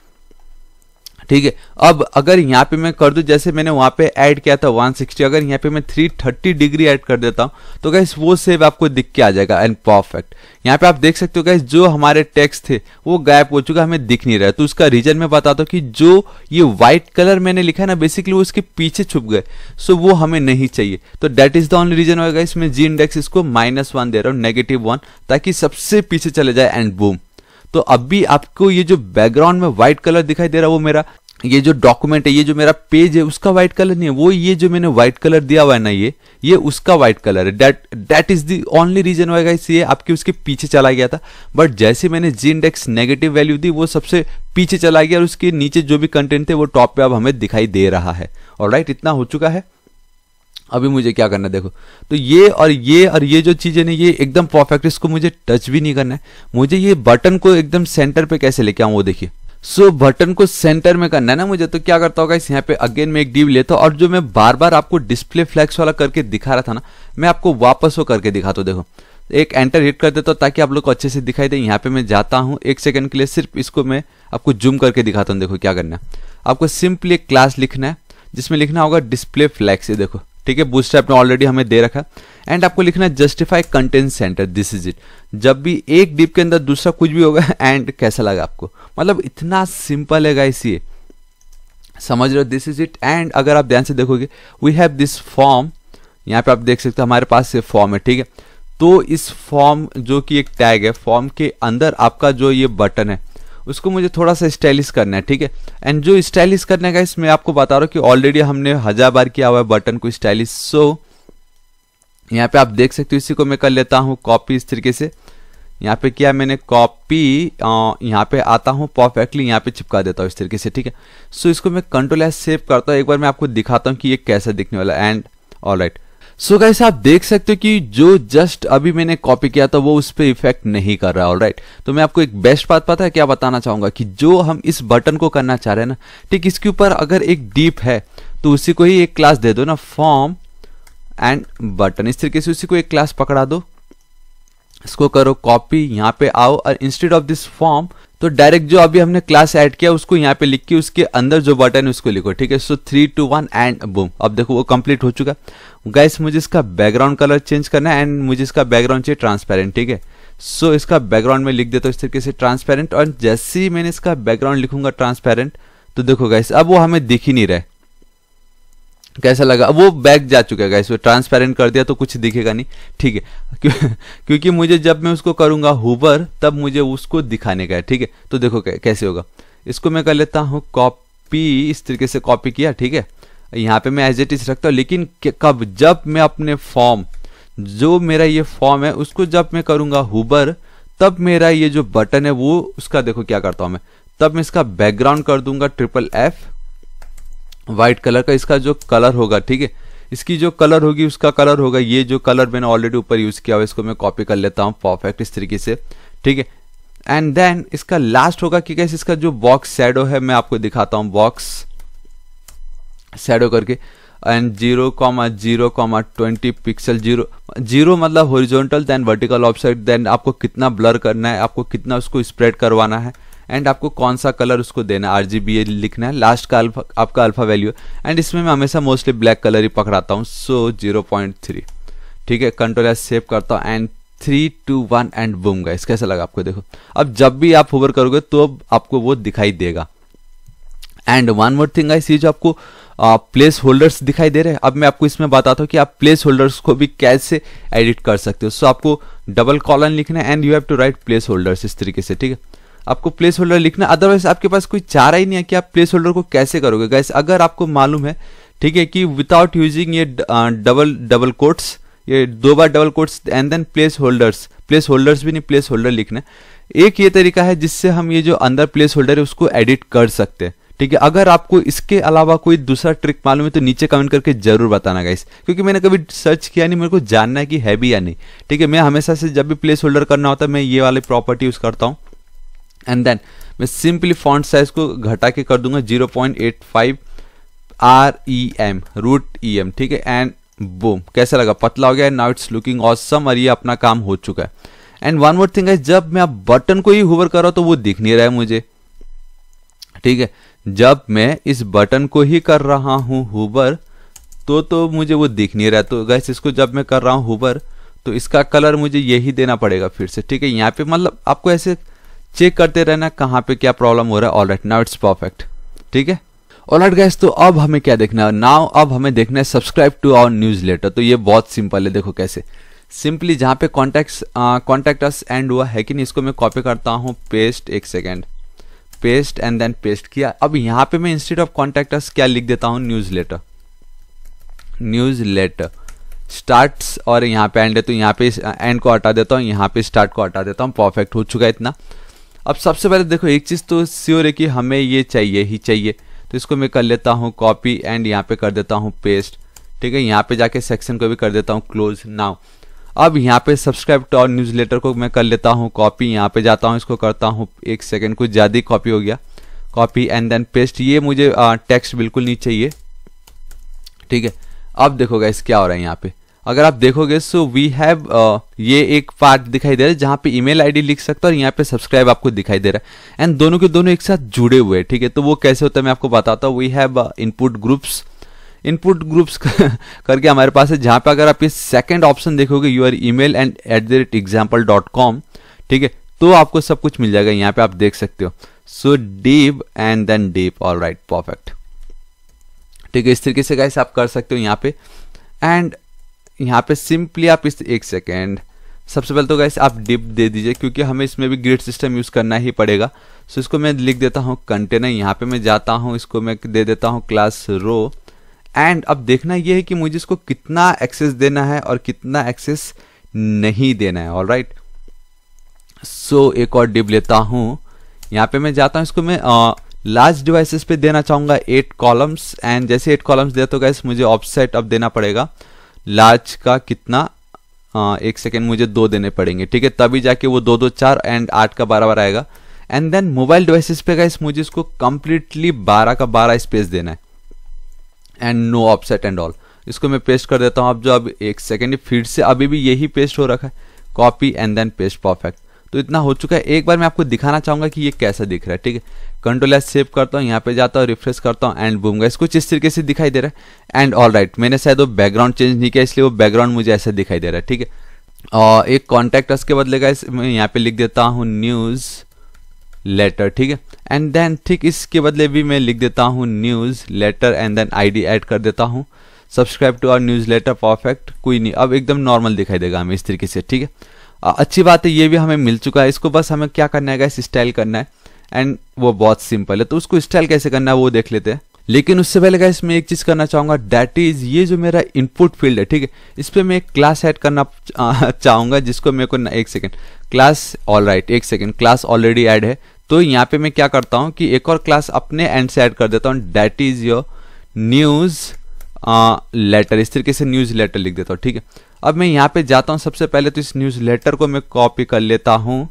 ठीक है अब अगर यहाँ पे मैं कर दू जैसे मैंने वहाँ पे ऐड किया था 160 अगर यहाँ पे मैं 330 डिग्री ऐड कर देता हूँ तो गैस वो सेव आपको दिख के आ जाएगा एंड परफेक्ट यहाँ पे आप देख सकते हो गैस जो हमारे टेक्स्ट थे वो गायब हो चुका हमें दिख नहीं रहा तो उसका रीजन मैं बताता हूँ कि जो ये व्हाइट कलर मैंने लिखा है ना बेसिकली वो इसके पीछे छुप गए सो वो हमें नहीं चाहिए तो that is the only reason होगा इसमें जी इंडेक्स इसको माइनस वन दे रहा हूँ नेगेटिव वन ताकि सबसे पीछे चले जाए एंड बूम तो अभी आपको ये जो बैकग्राउंड में व्हाइट कलर दिखाई दे रहा है वो मेरा ये जो डॉक्यूमेंट है ये जो मेरा पेज है उसका व्हाइट कलर नहीं है वो ये जो मैंने व्हाइट कलर दिया हुआ है ना ये ये उसका व्हाइट कलर है that that is the only reason why guys ये आपके उसके पीछे चला गया था बट जैसे मैंने जी इंडेक्स नेगेटिव वैल्यू दी वो सबसे पीछे चला गया और उसके नीचे जो भी कंटेंट थे वो टॉप पे अब हमें दिखाई दे रहा है और राइट इतना हो चुका है अभी मुझे क्या करना है देखो तो ये और ये और ये जो चीज़ें ना ये एकदम परफेक्ट इसको मुझे टच भी नहीं करना है मुझे ये बटन को एकदम सेंटर पे कैसे लेके आऊँ वो देखिए सो so, बटन को सेंटर में करना है ना मुझे तो क्या करता होगा इस यहाँ पे अगेन मैं एक डीव लेता हूँ और जो मैं बार बार आपको डिस्प्ले फ्लैक्स वाला करके दिखा रहा था ना मैं आपको वापस वो करके दिखाता हूँ देखो एक एंटर हिट कर देता हूँ ताकि आप लोग को अच्छे से दिखाई दे यहाँ पे मैं जाता हूँ एक सेकंड के लिए सिर्फ इसको मैं आपको जूम करके दिखाता हूँ देखो क्या करना है आपको सिंपली एक क्लास लिखना है जिसमें लिखना होगा डिस्प्ले फ्लैक्स ये देखो ठीक है बूस्टर आपने ऑलरेडी हमें दे रखा एंड आपको लिखना है justify content centre this is it जब भी एक डिप के अंदर दूसरा कुछ भी होगा एंड (laughs) कैसा लगा आपको मतलब इतना सिंपल है गाइस ये समझ रहे हो दिस इज इट एंड अगर आप ध्यान से देखोगे वी हैव दिस फॉर्म यहाँ पे आप देख सकते हो हमारे पास ये फॉर्म है ठीक है तो इस फॉर्म जो कि एक टैग है फॉर्म के अंदर आपका जो ये बटन है उसको मुझे थोड़ा सा स्टाइलिश करना है ठीक है एंड जो स्टाइलिश करने का इसमें आपको बता रहा हूँ कि ऑलरेडी हमने हज़ार बार किया हुआ है बटन को स्टाइलिश सो यहाँ पे आप देख सकते हो इसी को मैं कर लेता हूँ कॉपी इस तरीके से यहाँ पे किया मैंने कॉपी यहाँ पे आता हूँ परफेक्टली यहाँ पे चिपका देता हूँ इस तरीके से ठीक है सो so, इसको मैं कंट्रोल एस सेव करता हूँ एक बार मैं आपको दिखाता हूँ कि ये कैसा दिखने वाला and all right so so guys आप देख सकते हो कि जो जस्ट अभी मैंने कॉपी किया था वो उस पर इफेक्ट नहीं कर रहा है राइट तो मैं आपको एक बेस्ट बात पता है क्या बताना चाहूंगा कि जो हम इस बटन को करना चाह रहे हैं ना ठीक इसके ऊपर अगर एक डीप है तो उसी को ही एक क्लास दे दो ना फॉर्म एंड बटन इस तरीके से उसी को एक क्लास पकड़ा दो इसको करो कॉपी यहाँ पे आओ और इंस्टेड ऑफ दिस फॉर्म तो डायरेक्ट जो अभी हमने क्लास ऐड किया उसको यहाँ पे लिख के उसके अंदर जो बटन है उसको लिखो ठीक है so three two one and boom अब देखो वो कंप्लीट हो चुका गैस मुझे इसका बैकग्राउंड कलर चेंज करना है एंड मुझे इसका बैकग्राउंड चाहिए ट्रांसपेरेंट ठीक है सो so, इसका बैकग्राउंड में लिख देता हूँ इस तरीके से ट्रांसपेरेंट और जैसे ही मैंने इसका बैकग्राउंड लिखूंगा ट्रांसपेरेंट तो देखो गैस अब वो हमें दिख ही नहीं रहा तो कैसा लगा वो बैक जा चुका है इसमें ट्रांसपेरेंट कर दिया तो कुछ दिखेगा नहीं ठीक है क्यों, क्योंकि मुझे जब मैं उसको करूंगा हुबर तब मुझे उसको दिखाने का है ठीक है तो देखो कैसे होगा इसको मैं कर लेता हूँ कॉपी इस तरीके से कॉपी किया ठीक है यहाँ पे मैं एज एट इज रखता हूँ लेकिन कब जब मैं अपने फॉर्म जो मेरा ये फॉर्म है उसको जब मैं करूंगा हुबर तब मेरा ये जो बटन है वो उसका देखो क्या करता हूँ मैं तब मैं इसका बैकग्राउंड कर दूंगा ट्रिपल एफ व्हाइट कलर का इसका जो कलर होगा ठीक है इसकी जो कलर होगी उसका कलर होगा ये जो कलर मैंने ऑलरेडी ऊपर यूज किया हुआ इसको मैं कॉपी कर लेता हूँ परफेक्ट इस तरीके से ठीक है एंड देन इसका लास्ट होगा कि कैसे इसका जो बॉक्स शेडो है मैं आपको दिखाता हूँ बॉक्स शेडो करके and zero comma zero comma twenty pixel zero zero मतलब horizontal then vertical off side then आपको कितना ब्लर करना है आपको कितना उसको स्प्रेड करवाना है एंड आपको कौन सा कलर उसको देना आर जी लिखना है लास्ट का अल्फा आपका अल्फा वैल्यू एंड इसमें मैं हमेशा मोस्टली ब्लैक कलर ही पकड़ाता हूँ सो जीरो पॉइंट थ्री ठीक है कंट्रोल एस सेव करता हूँ and three two one and boom guys कैसा लगा आपको देखो अब जब भी आप होवर करोगे तो आपको वो दिखाई देगा and one more thing guys ये जो आपको प्लेस होल्डर्स दिखाई दे रहे हैं अब मैं आपको इसमें बताता हूँ कि आप प्लेस होल्डर्स को भी कैसे एडिट कर सकते हो सो so, आपको डबल कॉलन लिखना है and you have to write placeholders इस तरीके से ठीक है आपको प्लेस होल्डर लिखना अदरवाइज आपके पास कोई चारा ही नहीं है कि आप प्लेस होल्डर को कैसे करोगे गैस अगर आपको मालूम है ठीक है कि विदाउट यूजिंग ये डबल डबल कोट्स ये दो बार double quotes and then placeholders placeholders भी नहीं प्लेस होल्डर लिखना एक ये तरीका है जिससे हम ये जो अंदर प्लेस होल्डर है उसको एडिट कर सकते हैं ठीक है अगर आपको इसके अलावा कोई दूसरा ट्रिक मालूम है तो नीचे कमेंट करके जरूर बताना गाइस क्योंकि मैंने कभी सर्च किया नहीं मेरे को जानना है कि है भी या नहीं ठीक है मैं हमेशा से जब भी प्लेस होल्डर करना होता है मैं ये वाली प्रॉपर्टी यूज़ करता हूँ एंड देन मैं सिंपली फॉन्ट साइज को घटा के कर दूंगा 0.85 point eight five R E M root E M ठीक है एंड बूम कैसा लगा पतला हो गया नाउ इट्स लुकिंग ऑसम और ये अपना काम हो चुका है एंड वन मोर थिंग जब मैं आप बटन को ही होवर कर रहा हूं तो वो दिख नहीं रहा है मुझे ठीक है जब मैं इस बटन को ही कर रहा हूं हुबर तो तो मुझे वो दिख नहीं रहा तो गैस इसको जब मैं कर रहा हूं हुबर तो इसका कलर मुझे यही देना पड़ेगा फिर से ठीक है यहाँ पे मतलब आपको ऐसे चेक करते रहना कहाँ पे क्या प्रॉब्लम हो रहा है all right now it's perfect ठीक है ऑल राइट गैस तो अब हमें क्या देखना है नाउ अब हमें देखना है subscribe to our newsletter तो ये बहुत सिंपल है देखो कैसे सिंपली जहाँ पे कॉन्टैक्ट कॉन्टैक्ट अस एंड हुआ है कि नहीं इसको मैं कॉपी करता हूँ पेस्ट एक second paste and then paste किया अब यहाँ पे मैं इंस्टीट्यूट ऑफ कॉन्टैक्ट अस क्या लिख देता हूँ newsletter newsletter start और यहाँ पे एंड है तो यहाँ पे एंड को हटा देता हूँ यहाँ पे स्टार्ट को हटा देता हूँ परफेक्ट हो चुका है इतना अब सबसे पहले देखो एक चीज़ तो श्योर है कि हमें ये चाहिए ही चाहिए तो इसको मैं कर लेता हूँ कॉपी एंड यहाँ पे कर देता हूँ पेस्ट ठीक है यहाँ पे जाके सेक्शन को भी कर देता हूँ क्लोज नाउ अब यहाँ पे सब्सक्राइब टू और न्यूज़ लेटर को मैं कर लेता हूँ कॉपी यहाँ पे जाता हूँ इसको करता हूँ एक सेकेंड कुछ ज़्यादा ही कॉपी हो गया कॉपी एंड देन पेस्ट ये मुझे टेक्स्ट बिल्कुल नहीं चाहिए ठीक है अब देखोगा इस क्या हो रहा है यहाँ पे अगर आप देखोगे सो वी हैव ये एक पार्ट दिखाई दे रहा है जहां पे ईमेल आईडी लिख सकते हो और यहाँ पे सब्सक्राइब आपको दिखाई दे रहा है एंड दोनों के दोनों एक साथ जुड़े हुए हैं ठीक है तो वो कैसे होता है मैं आपको बताता हूँ we have input groups input groups करके हमारे पास है जहां पे अगर आप ये सेकेंड ऑप्शन देखोगे your email and at the rate example dot com ठीक है तो आपको सब कुछ मिल जाएगा यहाँ पे आप देख सकते हो so div and then div all right perfect ठीक है इस तरीके से गाइस आप कर सकते हो यहाँ पे एंड यहाँ पे सिंपली आप इस एक सेकेंड सबसे पहले तो गैस आप डिप दे दीजिए क्योंकि हमें इसमें भी ग्रिड सिस्टम यूज़ करना ही पड़ेगा सो so, इसको मैं लिख देता हूँ कंटेनर यहाँ पे मैं जाता हूँ इसको मैं दे देता हूँ क्लास रो एंड अब देखना यह है कि मुझे इसको कितना एक्सेस देना है और कितना एक्सेस नहीं देना है ऑल राइट सो एक और डिप लेता हूँ यहाँ पे मैं जाता हूँ इसको मैं लार्ज डिवाइसेस पे देना चाहूंगा एट कॉलम्स एंड जैसे एट कॉलम्स दे तो गैस मुझे ऑफसेट अब देना पड़ेगा लार्ज का कितना आ, एक सेकेंड मुझे दो देने पड़ेंगे ठीक है तभी जाके वो दो दो चार एंड आठ का बारह बार आएगा एंड देन मोबाइल डिवाइसेस पे गाइस मुझे इसको कंप्लीटली बारह का बारह स्पेस देना है and no offset and all इसको मैं पेस्ट कर देता हूँ अब जो अब एक सेकेंड फिर से अभी भी यही पेस्ट हो रखा है copy and then paste perfect तो इतना हो चुका है एक बार मैं आपको दिखाना चाहूँगा कि ये कैसा दिख रहा है ठीक है कंट्रोल एस सेव करता हूँ यहाँ पे जाता हूँ रिफ्रेश करता हूँ एंड बूम गाइस कुछ इस तरीके से दिखाई दे रहा है एंड ऑल राइट मैंने शायद वो बैकग्राउंड चेंज नहीं किया इसलिए वो बैकग्राउंड मुझे ऐसा दिखाई दे रहा है ठीक है और एक कॉन्टैक्ट के बदले गाइस मैं यहाँ पे लिख देता हूँ न्यूज़ लेटर ठीक है एंड देन ठीक इसके बदले भी मैं लिख देता हूँ newsletter and then the add कर देता हूँ subscribe to our newsletter perfect कोई नहीं अब एकदम नॉर्मल दिखाई देगा हमें इस तरीके से ठीक है अच्छी बात है ये भी हमें मिल चुका है इसको बस हमें क्या करना है स्टाइल करना है एंड वो बहुत सिंपल है तो उसको स्टाइल कैसे करना है वो देख लेते हैं लेकिन उससे पहले गाइस मैं एक चीज करना चाहूंगा डैट इज ये जो मेरा इनपुट फील्ड है ठीक है इस पर मैं एक क्लास ऐड करना चाहूंगा जिसको मेरे को एक सेकेंड क्लास ऑल राइट एक सेकेंड क्लास ऑलरेडी ऐड है तो यहाँ पे मैं क्या करता हूँ कि एक और क्लास अपने एंड से ऐड कर देता हूँ that is your newsletter इस तरीके से न्यूज लेटर लिख देता हूँ ठीक है अब मैं यहाँ पे जाता हूँ सबसे पहले तो इस न्यूज़ लेटर को मैं कॉपी कर लेता हूँ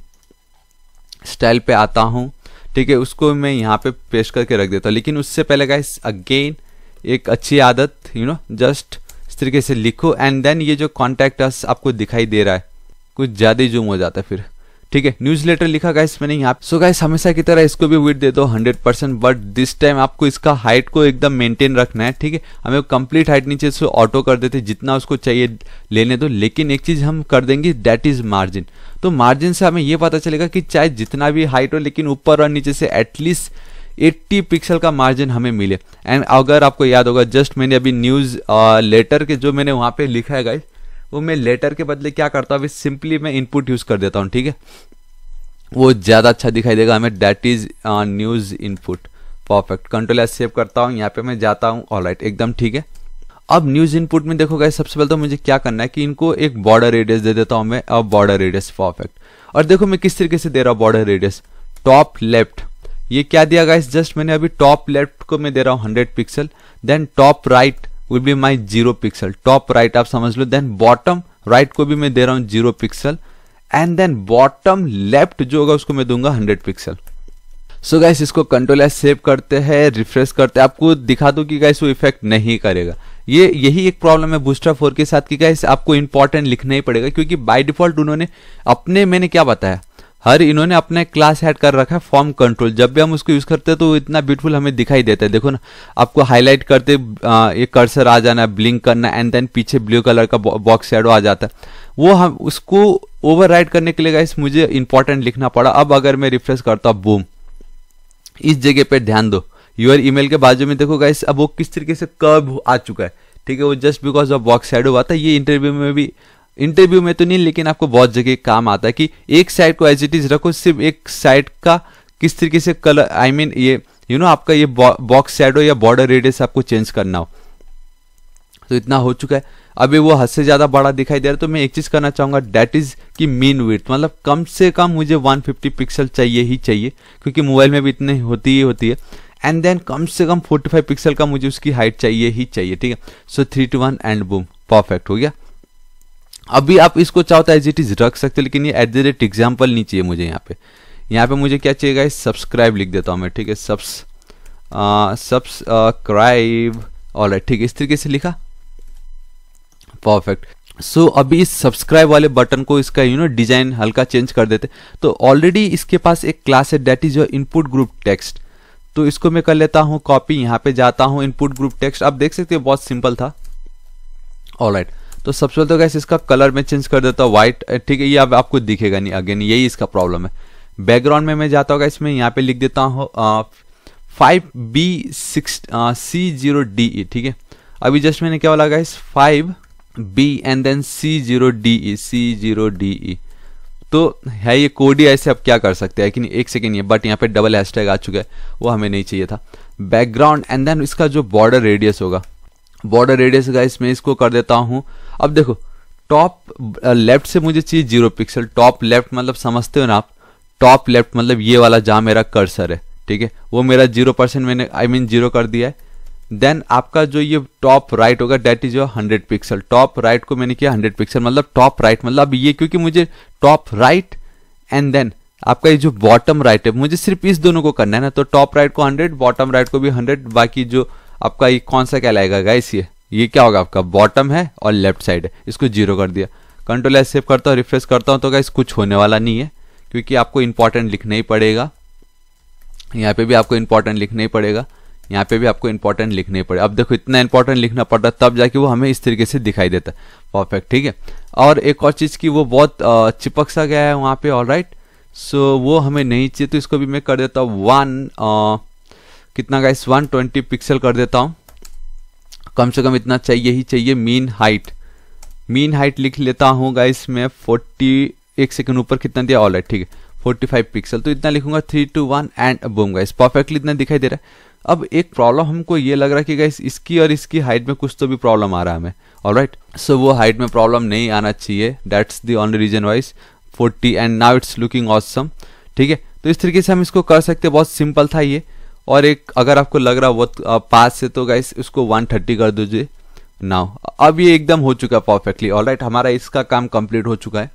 स्टाइल पे आता हूँ ठीक है उसको मैं यहाँ पे पेस्ट करके रख देता हूँ लेकिन उससे पहले गाइस अगेन एक अच्छी आदत यू नो जस्ट इस तरीके से लिखो एंड देन ये जो कॉन्टेक्ट आपको दिखाई दे रहा है कुछ ज़्यादा ही जूम हो जाता है फिर ठीक है न्यूज लेटर लिखा गाइस मैंने यहाँ सो गाइस हमेशा की तरह इसको भी वेट दे दो hundred percent but this time आपको इसका हाइट को एकदम मेंटेन रखना है ठीक है हमें कंप्लीट हाइट नीचे से ऑटो कर देते जितना उसको चाहिए लेने दो लेकिन एक चीज हम कर देंगे दैट इज मार्जिन तो मार्जिन से हमें ये पता चलेगा कि चाहे जितना भी हाइट हो लेकिन ऊपर और नीचे से एटलीस्ट 80 पिक्सल का मार्जिन हमें मिले एंड अगर आपको याद होगा जस्ट मैंने अभी न्यूज़ लेटर uh, के जो मैंने वहां पे लिखा है गाइस वो मैं लेटर के बदले क्या करता हूँ सिंपली मैं इनपुट यूज़ कर देता हूँ ठीक है वो ज़्यादा अच्छा दिखाई देगा हमें that is news input perfect control S save करता हूँ यहाँ पे मैं जाता हूँ ऑल राइट एकदम ठीक है अब न्यूज इनपुट में देखो गए सबसे पहले तो मुझे क्या करना है कि इनको एक बॉर्डर रेडियस दे देता हूँ मैं अब बॉर्डर रेडियस परफेक्ट और देखो मैं किस तरीके से दे रहा हूँ बॉर्डर रेडियस टॉप लेफ्ट ये क्या दिया गया जस्ट मैंने अभी टॉप लेफ्ट को मैं दे रहा हूँ hundred pixel then top right will be my zero pixel top right आप समझ लो देन बॉटम राइट को भी मैं दे रहा हूं zero pixel and then bottom left जो होगा उसको मैं दूंगा hundred pixel so so guys इसको कंट्रोल एस सेव करते हैं रिफ्रेश करते हैं आपको दिखा दो कि गाइस वो इफेक्ट नहीं करेगा ये यही एक प्रॉब्लम है बूस्टर फोर के साथ कि गाइस आपको इंपॉर्टेंट लिखना ही पड़ेगा क्योंकि बाय डिफॉल्ट उन्होंने अपने मैंने क्या बताया हर इन्होंने अपने क्लास ऐड कर रखा है फॉर्म कंट्रोल जब भी हम उसको यूज़ करते हैं तो इतना ब्यूटीफुल हमें दिखाई देता है देखो ना आपको हाईलाइट करते ये कर्सर आ जाना ब्लिंक करना एंड देन पीछे ब्लू कलर का बॉक्स शेडो आ जाता है वो हम उसको ओवर करने के लिए गाइस मुझे इंपॉर्टेंट लिखना पड़ा अब अगर मैं रिफ्रेश करता हूँ बूम इस जगह पर ध्यान दो यूर ई के बाजू में देखो गाइस अब वो किस तरीके से कब आ चुका है ठीक है वो just because of box shadow हुआ था ये इंटरव्यू में भी इंटरव्यू में तो नहीं लेकिन आपको बहुत जगह काम आता है कि एक साइड को एज इट इज रखो सिर्फ एक साइड का किस तरीके से कलर आई मीन ये यू you नो know, आपका ये बॉक्स साइड हो या बॉर्डर रेडियस आपको चेंज करना हो तो इतना हो चुका है अभी वो हद से ज़्यादा बड़ा दिखाई दे रहा है तो मैं एक चीज़ करना चाहूंगा डैट इज़ कि मेन विथ मतलब कम से कम मुझे 150 पिक्सल चाहिए ही चाहिए क्योंकि मोबाइल में भी इतने होती ही होती है एंड देन कम से कम 45 पिक्सल का मुझे उसकी हाइट चाहिए ही चाहिए ठीक है so three two one and boom perfect हो गया अभी आप इसको चाहो तो एज इट इज रख सकते हो लेकिन ये एट द रेट एग्जाम्पल नहीं चाहिए मुझे यहाँ पे यहाँ पे मुझे क्या चाहिए गाइस सब्सक्राइब लिख देता हूँ मैं ठीक है सब्स सब्सक्राइब ऑल राइट ठीक है इस तरीके से लिखा परफेक्ट सो so, अभी इस सब्सक्राइब वाले बटन को इसका यू नो डिजाइन हल्का चेंज कर देते तो ऑलरेडी इसके पास एक क्लास है that is your input group text तो इसको मैं कर लेता हूँ कॉपी यहाँ पे जाता हूँ इनपुट ग्रुप टेक्स्ट आप देख सकते हो बहुत सिंपल था ऑल राइट तो सबसे पहले तो कैसे इसका कलर में चेंज कर देता हूँ व्हाइट ठीक है ये अब आपको दिखेगा नहीं अगेन यही इसका प्रॉब्लम है बैकग्राउंड में मैं जाता होगा इसमें यहाँ पे लिख देता हूँ five B six C zero D E ठीक है अभी जस्ट मैंने क्या बोला guys five B and then C zero D E C zero D E तो है ये कोड ही ऐसे आप क्या कर सकते हैं कि नहीं एक सेकेंड ये बट यहाँ पे डबल हैशटैग आ चुका है वो हमें नहीं चाहिए था बैकग्राउंड एंड देन इसका जो बॉर्डर रेडियस होगा बॉर्डर रेडियस का इसमें इसको कर देता हूँ अब देखो टॉप लेफ्ट से मुझे चाहिए जीरो पिक्सल टॉप लेफ्ट मतलब समझते हो ना आप टॉप लेफ्ट मतलब ये वाला जहाँ मेरा कर्सर है ठीक है वो मेरा जीरो परसेंट मैंने I I mean mean, zero कर दिया है देन आपका जो ये टॉप राइट होगा that is your hundred pixel top right को मैंने किया हंड्रेड पिक्सल मतलब टॉप राइट मतलब ये क्योंकि मुझे टॉप राइट एंड देन आपका ये जो बॉटम राइट है मुझे सिर्फ इस दोनों को करना है ना तो टॉप राइट को हंड्रेड बॉटम राइट को भी हंड्रेड बाकी जो आपका ये कौन सा कहलाएगा गाइस ये ये क्या होगा आपका बॉटम है और लेफ्ट साइड है इसको जीरो कर दिया कंट्रोल एस सेव करता हूँ रिफ्रेश करता हूँ तो क्या कुछ होने वाला नहीं है क्योंकि आपको इंपॉर्टेंट लिखना ही पड़ेगा यहाँ पे भी आपको इंपॉर्टेंट लिखना ही पड़ेगा यहाँ पे भी आपको इंपॉर्टेंट लिखना ही पड़ेगा अब देखो इतना इंपॉर्टेंट लिखना पड़ रहा है तब जाके वो हमें इस तरीके से दिखाई देता है परफेक्ट ठीक है और एक और चीज़ की वो बहुत चिपक सा गया है वहाँ पे ऑल राइट सो वो हमें नहीं चाहिए तो इसको भी मैं कर देता हूँ वन कितना का इस वन ट्वेंटी पिक्सल कर देता हूँ कम से कम इतना चाहिए ही चाहिए मीन हाइट मीन हाइट लिख लेता हूँ गाइस मैं फोर्टी एक सेकेंड ऊपर कितना दिया ऑल ठीक है 45 पिक्सल तो इतना लिखूंगा three two one and boom guys perfectly इतना दिखाई दे रहा है अब एक प्रॉब्लम हमको ये लग रहा है कि गाइस इसकी और इसकी हाइट में कुछ तो भी प्रॉब्लम आ रहा है हमें और राइट सो वो हाइट में प्रॉब्लम नहीं आना चाहिए that's the only reason why forty and now it's looking awesome ठीक है तो इस तरीके से हम इसको कर सकते हैं बहुत सिंपल था ये और एक अगर आपको लग रहा बहुत पास से तो गाइस इसको 130 कर दीजिए नाउ अब ये एकदम हो चुका है परफेक्टली राइट हमारा इसका काम कंप्लीट हो चुका है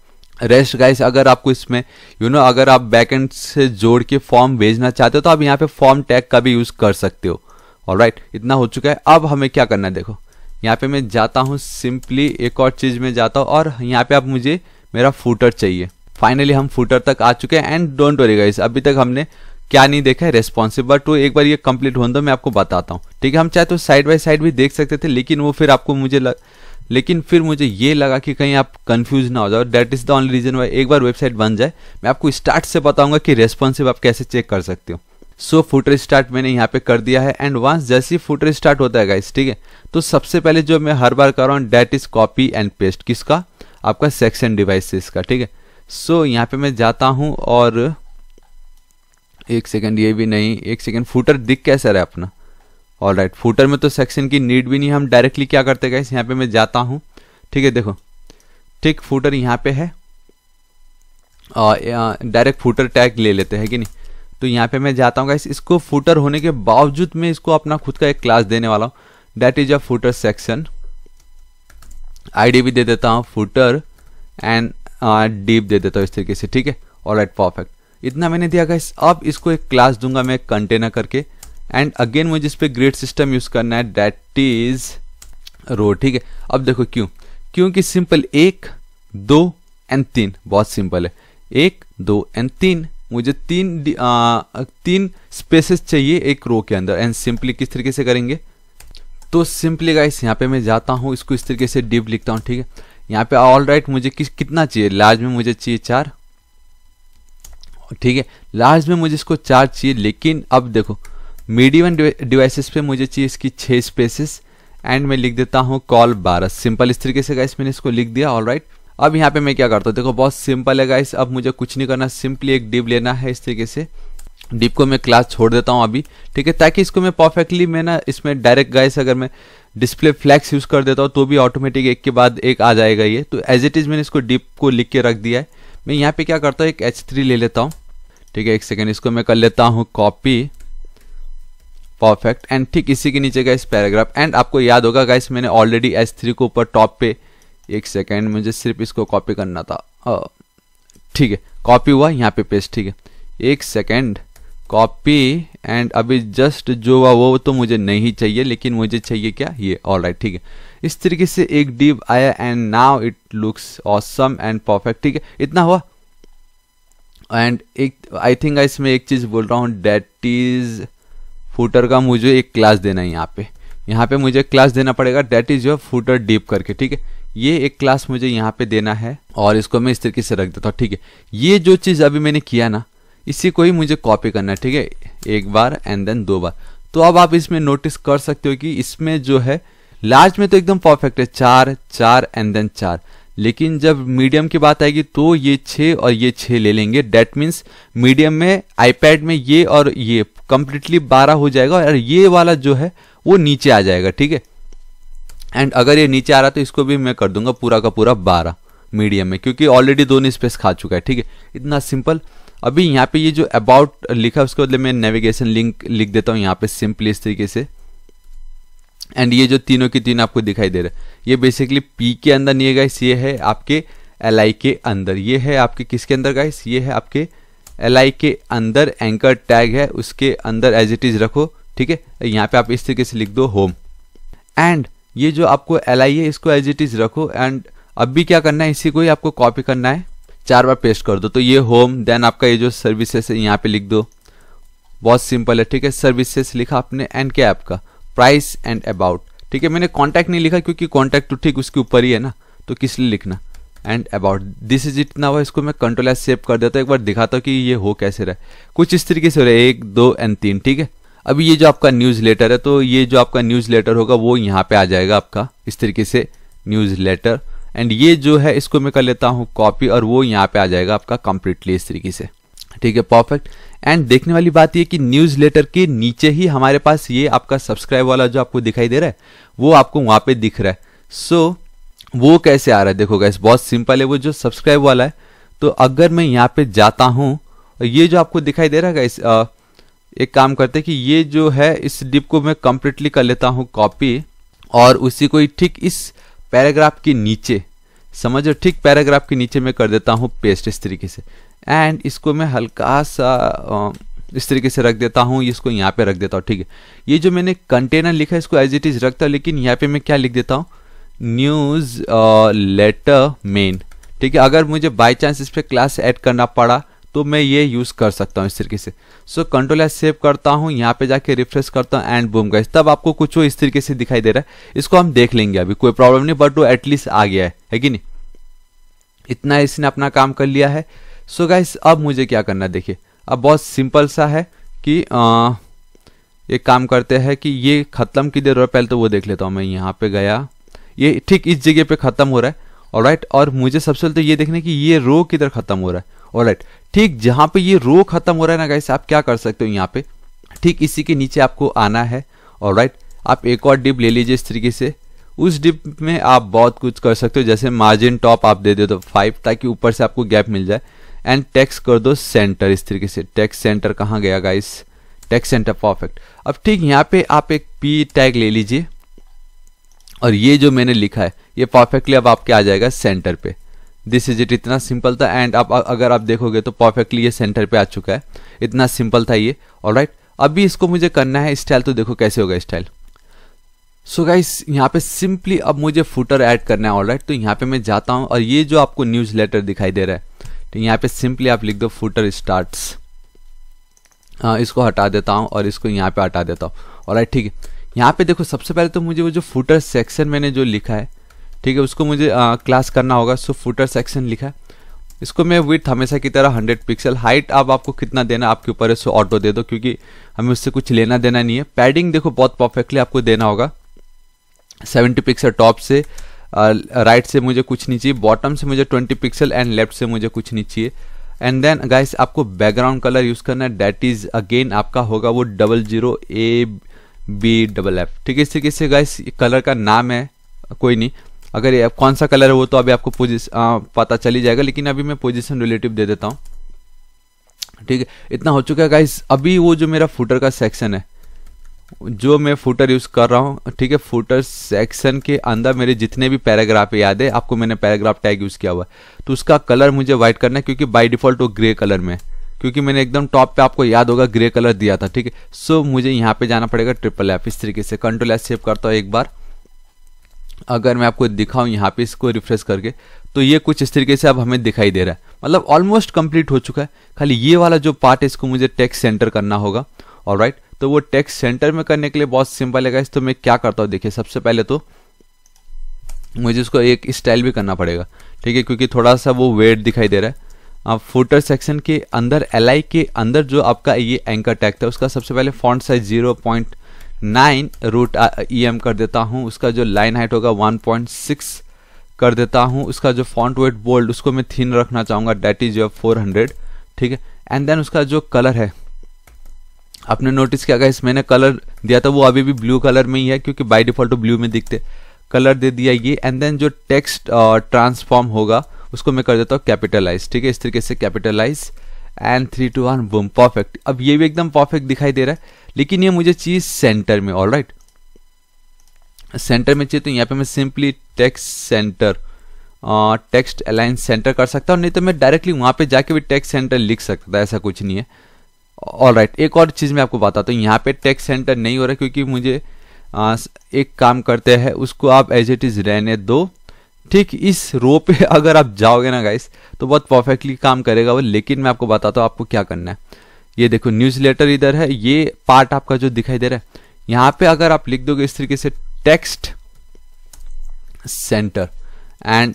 रेस्ट गाइस अगर आपको इसमें यू you नो know, अगर आप बैकएंड से जोड़ के फॉर्म भेजना चाहते हो तो आप यहाँ पे फॉर्म टैग का भी यूज़ कर सकते हो ऑल राइट इतना हो चुका है अब हमें क्या करना है देखो यहाँ पे मैं जाता हूँ सिंपली एक और चीज़ में जाता हूँ और यहाँ पे आप मुझे मेरा फूटर चाहिए फाइनली हम फूटर तक आ चुके हैं एंड डोंट वरी गाइस अभी तक हमने क्या नहीं देखा है रेस्पॉन्सिव टू एक बार ये कंप्लीट होने दो मैं आपको बताता हूँ ठीक है हम चाहे तो साइड बाय साइड भी देख सकते थे लेकिन वो फिर आपको मुझे लग... लेकिन फिर मुझे ये लगा कि कहीं आप कंफ्यूज ना हो जाओ that is the only reason why एक बार वेबसाइट बन जाए मैं आपको स्टार्ट से बताऊंगा कि रेस्पॉन्सिव आप कैसे चेक कर सकते हो सो फुटर स्टार्ट मैंने यहाँ पे कर दिया है एंड वंस जैसे ही फुटर स्टार्ट होता है गाइस ठीक है तो सबसे पहले जो मैं हर बार कर रहा हूँ that is copy and paste किसका आपका सेक्शन डिवाइस का ठीक है सो so, यहाँ पे मैं जाता हूँ और एक सेकंड ये भी नहीं एक सेकंड फूटर दिख कैसा रहा है अपना ऑल राइट फूटर में तो सेक्शन की नीड भी नहीं हम डायरेक्टली क्या करते गए यहाँ पे मैं जाता हूँ ठीक है देखो ठीक फूटर यहाँ पे है डायरेक्ट फूटर टैग ले लेते हैं कि नहीं तो यहाँ पे मैं जाता हूँ इसको फूटर होने के बावजूद मैं इसको अपना खुद का एक क्लास देने वाला हूँ that is a footer section ID भी दे देता हूँ फूटर एंड डीप दे देता हूँ इस तरीके से ठीक है ऑल राइट परफेक्ट इतना मैंने दिया गाइस अब इसको एक क्लास दूंगा मैं कंटेनर करके एंड अगेन मुझे इस पर ग्रेड सिस्टम यूज करना है डेट इज रो ठीक है अब देखो क्यों क्योंकि सिंपल एक दो एंड तीन बहुत सिंपल है एक दो एंड तीन मुझे तीन आ, तीन स्पेसेस चाहिए एक रो के अंदर एंड सिंपली किस तरीके से करेंगे तो सिंपली गाइस यहाँ पे मैं जाता हूँ इसको इस तरीके से डीप लिखता हूँ ठीक है यहाँ पे ऑल राइट right, मुझे किस कितना चाहिए लार्ज में मुझे चाहिए चार ठीक है लास्ट में मुझे इसको चार चाहिए लेकिन अब देखो मीडियम डिवाइसेस पे मुझे चाहिए इसकी छः स्पेसेस एंड मैं लिख देता हूँ कॉल बारह सिंपल इस तरीके से गाइस मैंने इसको लिख दिया ऑल राइट अब यहाँ पे मैं क्या करता हूँ देखो बहुत सिंपल है गाइस अब मुझे कुछ नहीं करना सिंपली एक डिप लेना है इस तरीके से डिप को मैं क्लास छोड़ देता हूँ अभी ठीक है ताकि इसको मैं परफेक्टली मैं ना इसमें डायरेक्ट गाइस अगर मैं डिस्प्ले फ्लैक्स यूज़ कर देता हूँ तो भी ऑटोमेटिक एक के बाद एक आ जाएगा ये तो एज इट इज़ मैंने इसको डिप को लिख के रख दिया है मैं यहाँ पे क्या करता हूँ एक एच थ्री ले लेता हूँ ठीक है एक सेकेंड इसको मैं कर लेता हूँ कॉपी परफेक्ट एंड ठीक इसी के नीचे का इस पैराग्राफ एंड आपको याद होगा गाइस मैंने ऑलरेडी एस थ्री को ऊपर टॉप पे एक सेकेंड मुझे सिर्फ इसको कॉपी करना था ठीक है कॉपी हुआ यहाँ पे पेस्ट ठीक है एक सेकेंड कॉपी एंड अभी जस्ट जो हुआ वो तो मुझे नहीं चाहिए लेकिन मुझे चाहिए क्या ये ऑल राइट ठीक है इस तरीके से एक डीप आया and now it looks awesome and perfect ठीक है इतना हुआ एंड एक आई थिंक इसमें एक चीज़ बोल रहा हूँ डेट इज़ फूटर का मुझे एक क्लास देना है यहाँ पे यहाँ पे मुझे क्लास देना पड़ेगा that is your footer div करके ठीक है ये एक क्लास मुझे यहाँ पे देना है और इसको मैं इस तरीके से रख देता हूँ ठीक है ये जो चीज़ अभी मैंने किया ना इसी को ही मुझे कॉपी करना है ठीक है एक बार एंड देन दो बार तो अब आप इसमें नोटिस कर सकते हो कि इसमें जो है लार्ज में तो एकदम परफेक्ट है चार चार एंड देन चार लेकिन जब मीडियम की बात आएगी तो ये छः और ये छः ले लेंगे डेट मीन्स मीडियम में आईपैड में ये और ये कंप्लीटली बारह हो जाएगा और ये वाला जो है वो नीचे आ जाएगा ठीक है एंड अगर ये नीचे आ रहा तो इसको भी मैं कर दूंगा पूरा का पूरा बारह मीडियम में क्योंकि ऑलरेडी दोनों स्पेस खा चुका है ठीक है इतना सिंपल अभी यहाँ पे ये जो अबाउट लिखा है उसके बदले मैं नेविगेशन लिंक लिख देता हूँ यहाँ पे सिंपली इस तरीके से एंड ये जो तीनों की तीन आपको दिखाई दे रहा है ये बेसिकली पी के अंदर नहीं है गाइस ये है आपके एल आई के अंदर ये है आपके किसके अंदर गाइस ये है आपके एल आई के अंदर एंकर टैग है उसके अंदर एज इट इज रखो ठीक है यहाँ पे आप इस तरीके से लिख दो होम एंड ये जो आपको एल आई है इसको एज इट इज रखो एंड अब भी क्या करना है इसी को ही आपको कॉपी करना है चार बार पेस्ट कर दो तो ये होम देन आपका ये जो सर्विसेस है यहाँ पे लिख दो बहुत सिंपल है ठीक है सर्विसेस लिखा आपने एंड क्या आपका प्राइस एंड अबाउट ठीक है मैंने कॉन्टैक्ट नहीं लिखा क्योंकि कॉन्टैक्ट तो ठीक उसके ऊपर ही है ना तो किस लिए लिखना एंड अबाउट दिस इज इतना हुआ इसको मैं कंट्रोल एस सेव कर देता हूँ एक बार दिखाता हूँ कि ये हो कैसे रहा कुछ इस तरीके से हो रहा है एक दो एंड तीन ठीक है अभी ये जो आपका न्यूज लेटर है तो ये जो आपका न्यूज लेटर होगा वो यहाँ पे आ जाएगा आपका इस तरीके से न्यूज लेटर एंड ये जो है इसको मैं कर लेता हूँ कॉपी और वो यहाँ पे आ जाएगा आपका कंप्लीटली इस तरीके से ठीक है परफेक्ट एंड देखने वाली बात यह कि न्यूज लेटर के नीचे ही हमारे पास ये आपका सब्सक्राइब वाला जो आपको दिखाई दे रहा है वो आपको वहां पे दिख रहा है सो so, वो कैसे आ रहा है देखो गैस बहुत सिंपल है वो जो सब्सक्राइब वाला है तो अगर मैं यहाँ पे जाता हूँ ये जो आपको दिखाई दे रहा है एक काम करते कि ये जो है इस डिप को मैं कंप्लीटली कर लेता हूँ कॉपी और उसी को ठीक इस पैराग्राफ के नीचे समझो ठीक पैराग्राफ के नीचे मैं कर देता हूँ पेस्ट इस तरीके से एंड इसको मैं हल्का सा इस तरीके से रख देता हूँ इसको यहाँ पे रख देता हूँ ठीक है ये जो मैंने कंटेनर लिखा है इसको एज इट इज़ रखता हूँ लेकिन यहाँ पे मैं क्या लिख देता हूँ न्यूज़ लेटर मेन ठीक है अगर मुझे बाई चांस इस पर क्लास एड करना पड़ा तो मैं ये यूज़ कर सकता हूँ इस तरीके से सो कंट्रोल एस सेव करता हूँ यहाँ पे जाके रिफ्रेश करता हूँ एंड बूम गाइस तब आपको कुछ वो इस तरीके से दिखाई दे रहा है इसको हम देख लेंगे अभी कोई प्रॉब्लम नहीं बट वो एटलीस्ट आ गया है है कि नहीं इतना इसने अपना काम कर लिया है सो so गाइस अब मुझे क्या करना देखिए अब बहुत सिंपल सा है कि आ, एक काम करते हैं कि ये ख़त्म किधर हो रहा है पहले तो वो देख लेता हूँ मैं यहाँ पे गया ये ठीक इस जगह पे ख़त्म हो रहा है और राइट और मुझे सबसे पहले तो ये देखना कि ये रो किधर ख़त्म हो रहा है और राइट ठीक जहाँ पे ये रो ख़त्म हो रहा है ना गाइस आप क्या कर सकते हो यहाँ पे ठीक इसी के नीचे आपको आना है और राइट आप एक और डिप ले लीजिए इस तरीके से उस डिप में आप बहुत कुछ कर सकते हो जैसे मार्जिन टॉप आप दे दे तो फाइव ताकि ऊपर से आपको गैप मिल जाए एंड टैक्स कर दो सेंटर इस तरीके से टैक्स सेंटर कहाँ गया गाइस टैक्स सेंटर परफेक्ट अब ठीक यहाँ पे आप एक पी टैग ले लीजिए और ये जो मैंने लिखा है ये परफेक्टली अब आपके आ जाएगा सेंटर पे दिस इज इट इतना सिंपल था एंड आप अगर आप देखोगे तो परफेक्टली ये सेंटर पे आ चुका है इतना सिंपल था ये और राइट अभी इसको मुझे करना है स्टाइल तो देखो कैसे होगा स्टाइल सो गाइस यहाँ पे सिंपली अब मुझे फुटर ऐड करना है ऑलराइट right? तो यहाँ पे मैं जाता हूँ और ये जो आपको न्यूज़ लेटर दिखाई दे रहा है तो यहाँ पे सिंपली आप लिख दो फुटर स्टार्ट्स हाँ, इसको हटा देता हूँ और इसको यहाँ पे हटा देता हूँ और ठीक है यहाँ पे देखो सबसे पहले तो मुझे वो जो फुटर सेक्शन मैंने जो लिखा है ठीक है उसको मुझे आ, हाँ, क्लास करना होगा सो फुटर सेक्शन लिखा है इसको मैं विथ हमेशा की तरह 100 पिक्सल हाइट अब आप आपको कितना देना आपके ऊपर है सो ऑटो दे दो क्योंकि हमें उससे कुछ लेना देना नहीं है पैडिंग देखो बहुत परफेक्टली आपको देना होगा 70 पिक्सल टॉप से राइट uh, से मुझे कुछ नहीं चाहिए बॉटम से मुझे 20 पिक्सल एंड लेफ्ट से मुझे कुछ नहीं चाहिए एंड देन गाइस आपको बैकग्राउंड कलर यूज़ करना है डैट इज़ अगेन आपका होगा वो double zero A B double F ठीक है इस तरीके से गाइस कलर का नाम है कोई नहीं अगर ये कौन सा कलर है वो तो अभी आपको पोजिशन पता चली जाएगा लेकिन अभी मैं पोजिशन रिलेटिव दे देता हूँ ठीक है इतना हो चुका है गाइस अभी वो जो मेरा फुटर का सेक्शन है जो मैं फूटर यूज़ कर रहा हूँ ठीक है फूटर सेक्शन के अंदर मेरे जितने भी पैराग्राफ याद है आपको मैंने पैराग्राफ टैग यूज़ किया हुआ तो उसका कलर मुझे व्हाइट करना है क्योंकि बाई डिफ़ॉल्ट वो ग्रे कलर में क्योंकि मैंने एकदम टॉप पे आपको याद होगा ग्रे कलर दिया था ठीक है सो मुझे यहाँ पे जाना पड़ेगा ट्रिपल एफ इस तरीके से कंट्रोल ऐप सेव करता हूँ एक बार अगर मैं आपको दिखाऊं यहाँ पे इसको रिफ्रेश करके तो ये कुछ इस तरीके से अब हमें दिखाई दे रहा है मतलब ऑलमोस्ट कंप्लीट हो चुका है खाली ये वाला जो पार्ट है इसको मुझे टेक्स्ट सेंटर करना होगा और राइट तो वो टेक्स्ट सेंटर में करने के लिए बहुत सिंपल है तो मैं क्या करता हूँ देखिए सबसे पहले तो मुझे इसको एक स्टाइल भी करना पड़ेगा ठीक है क्योंकि थोड़ा सा वो वेट दिखाई दे रहा है आप फुटर सेक्शन के अंदर एल के अंदर जो आपका ये एंकर टैग था उसका सबसे पहले font size zero point nine root E M कर देता हूँ उसका जो लाइन हाइट होगा वन पॉइंट सिक्स कर देता हूँ उसका जो फॉन्ट वेट बोल्ड उसको मैं थीन रखना चाहूँगा that is your four hundred ठीक है एंड देन उसका जो कलर है आपने नोटिस किया इस मैंने कलर दिया था वो अभी भी ब्लू कलर में ही है क्योंकि बाई डिफॉल्ट ब्लू में दिखते कलर दे दिया ये एंड देन जो टेक्स्ट ट्रांसफॉर्म होगा उसको मैं कर देता हूँ कैपिटलाइज ठीक है इस तरीके से capitalise and three two one boom perfect अब ये भी एकदम परफेक्ट दिखाई दे रहा है लेकिन ये मुझे चीज सेंटर में ऑल राइट सेंटर में चाहिए तो यहाँ पे मैं simply text centre text align centre कर सकता हूँ नहीं तो मैं डायरेक्टली वहां पे जाके भी टेक्स्ट सेंटर लिख सकता था ऐसा कुछ नहीं है ऑल राइट एक और चीज़ मैं आपको बताता हूँ यहाँ पे टेक्स सेंटर नहीं हो रहा क्योंकि मुझे आ, एक काम करते हैं उसको आप एज इट इज़ रहने दो ठीक इस रो पे (laughs) अगर आप जाओगे ना गाइस तो बहुत परफेक्टली काम करेगा वो लेकिन मैं आपको बताता हूँ आपको क्या करना है ये देखो न्यूज़ लेटर इधर है ये पार्ट आपका जो दिखाई दे रहा है यहाँ पे अगर आप लिख दोगे इस तरीके से टेक्स्ट सेंटर एंड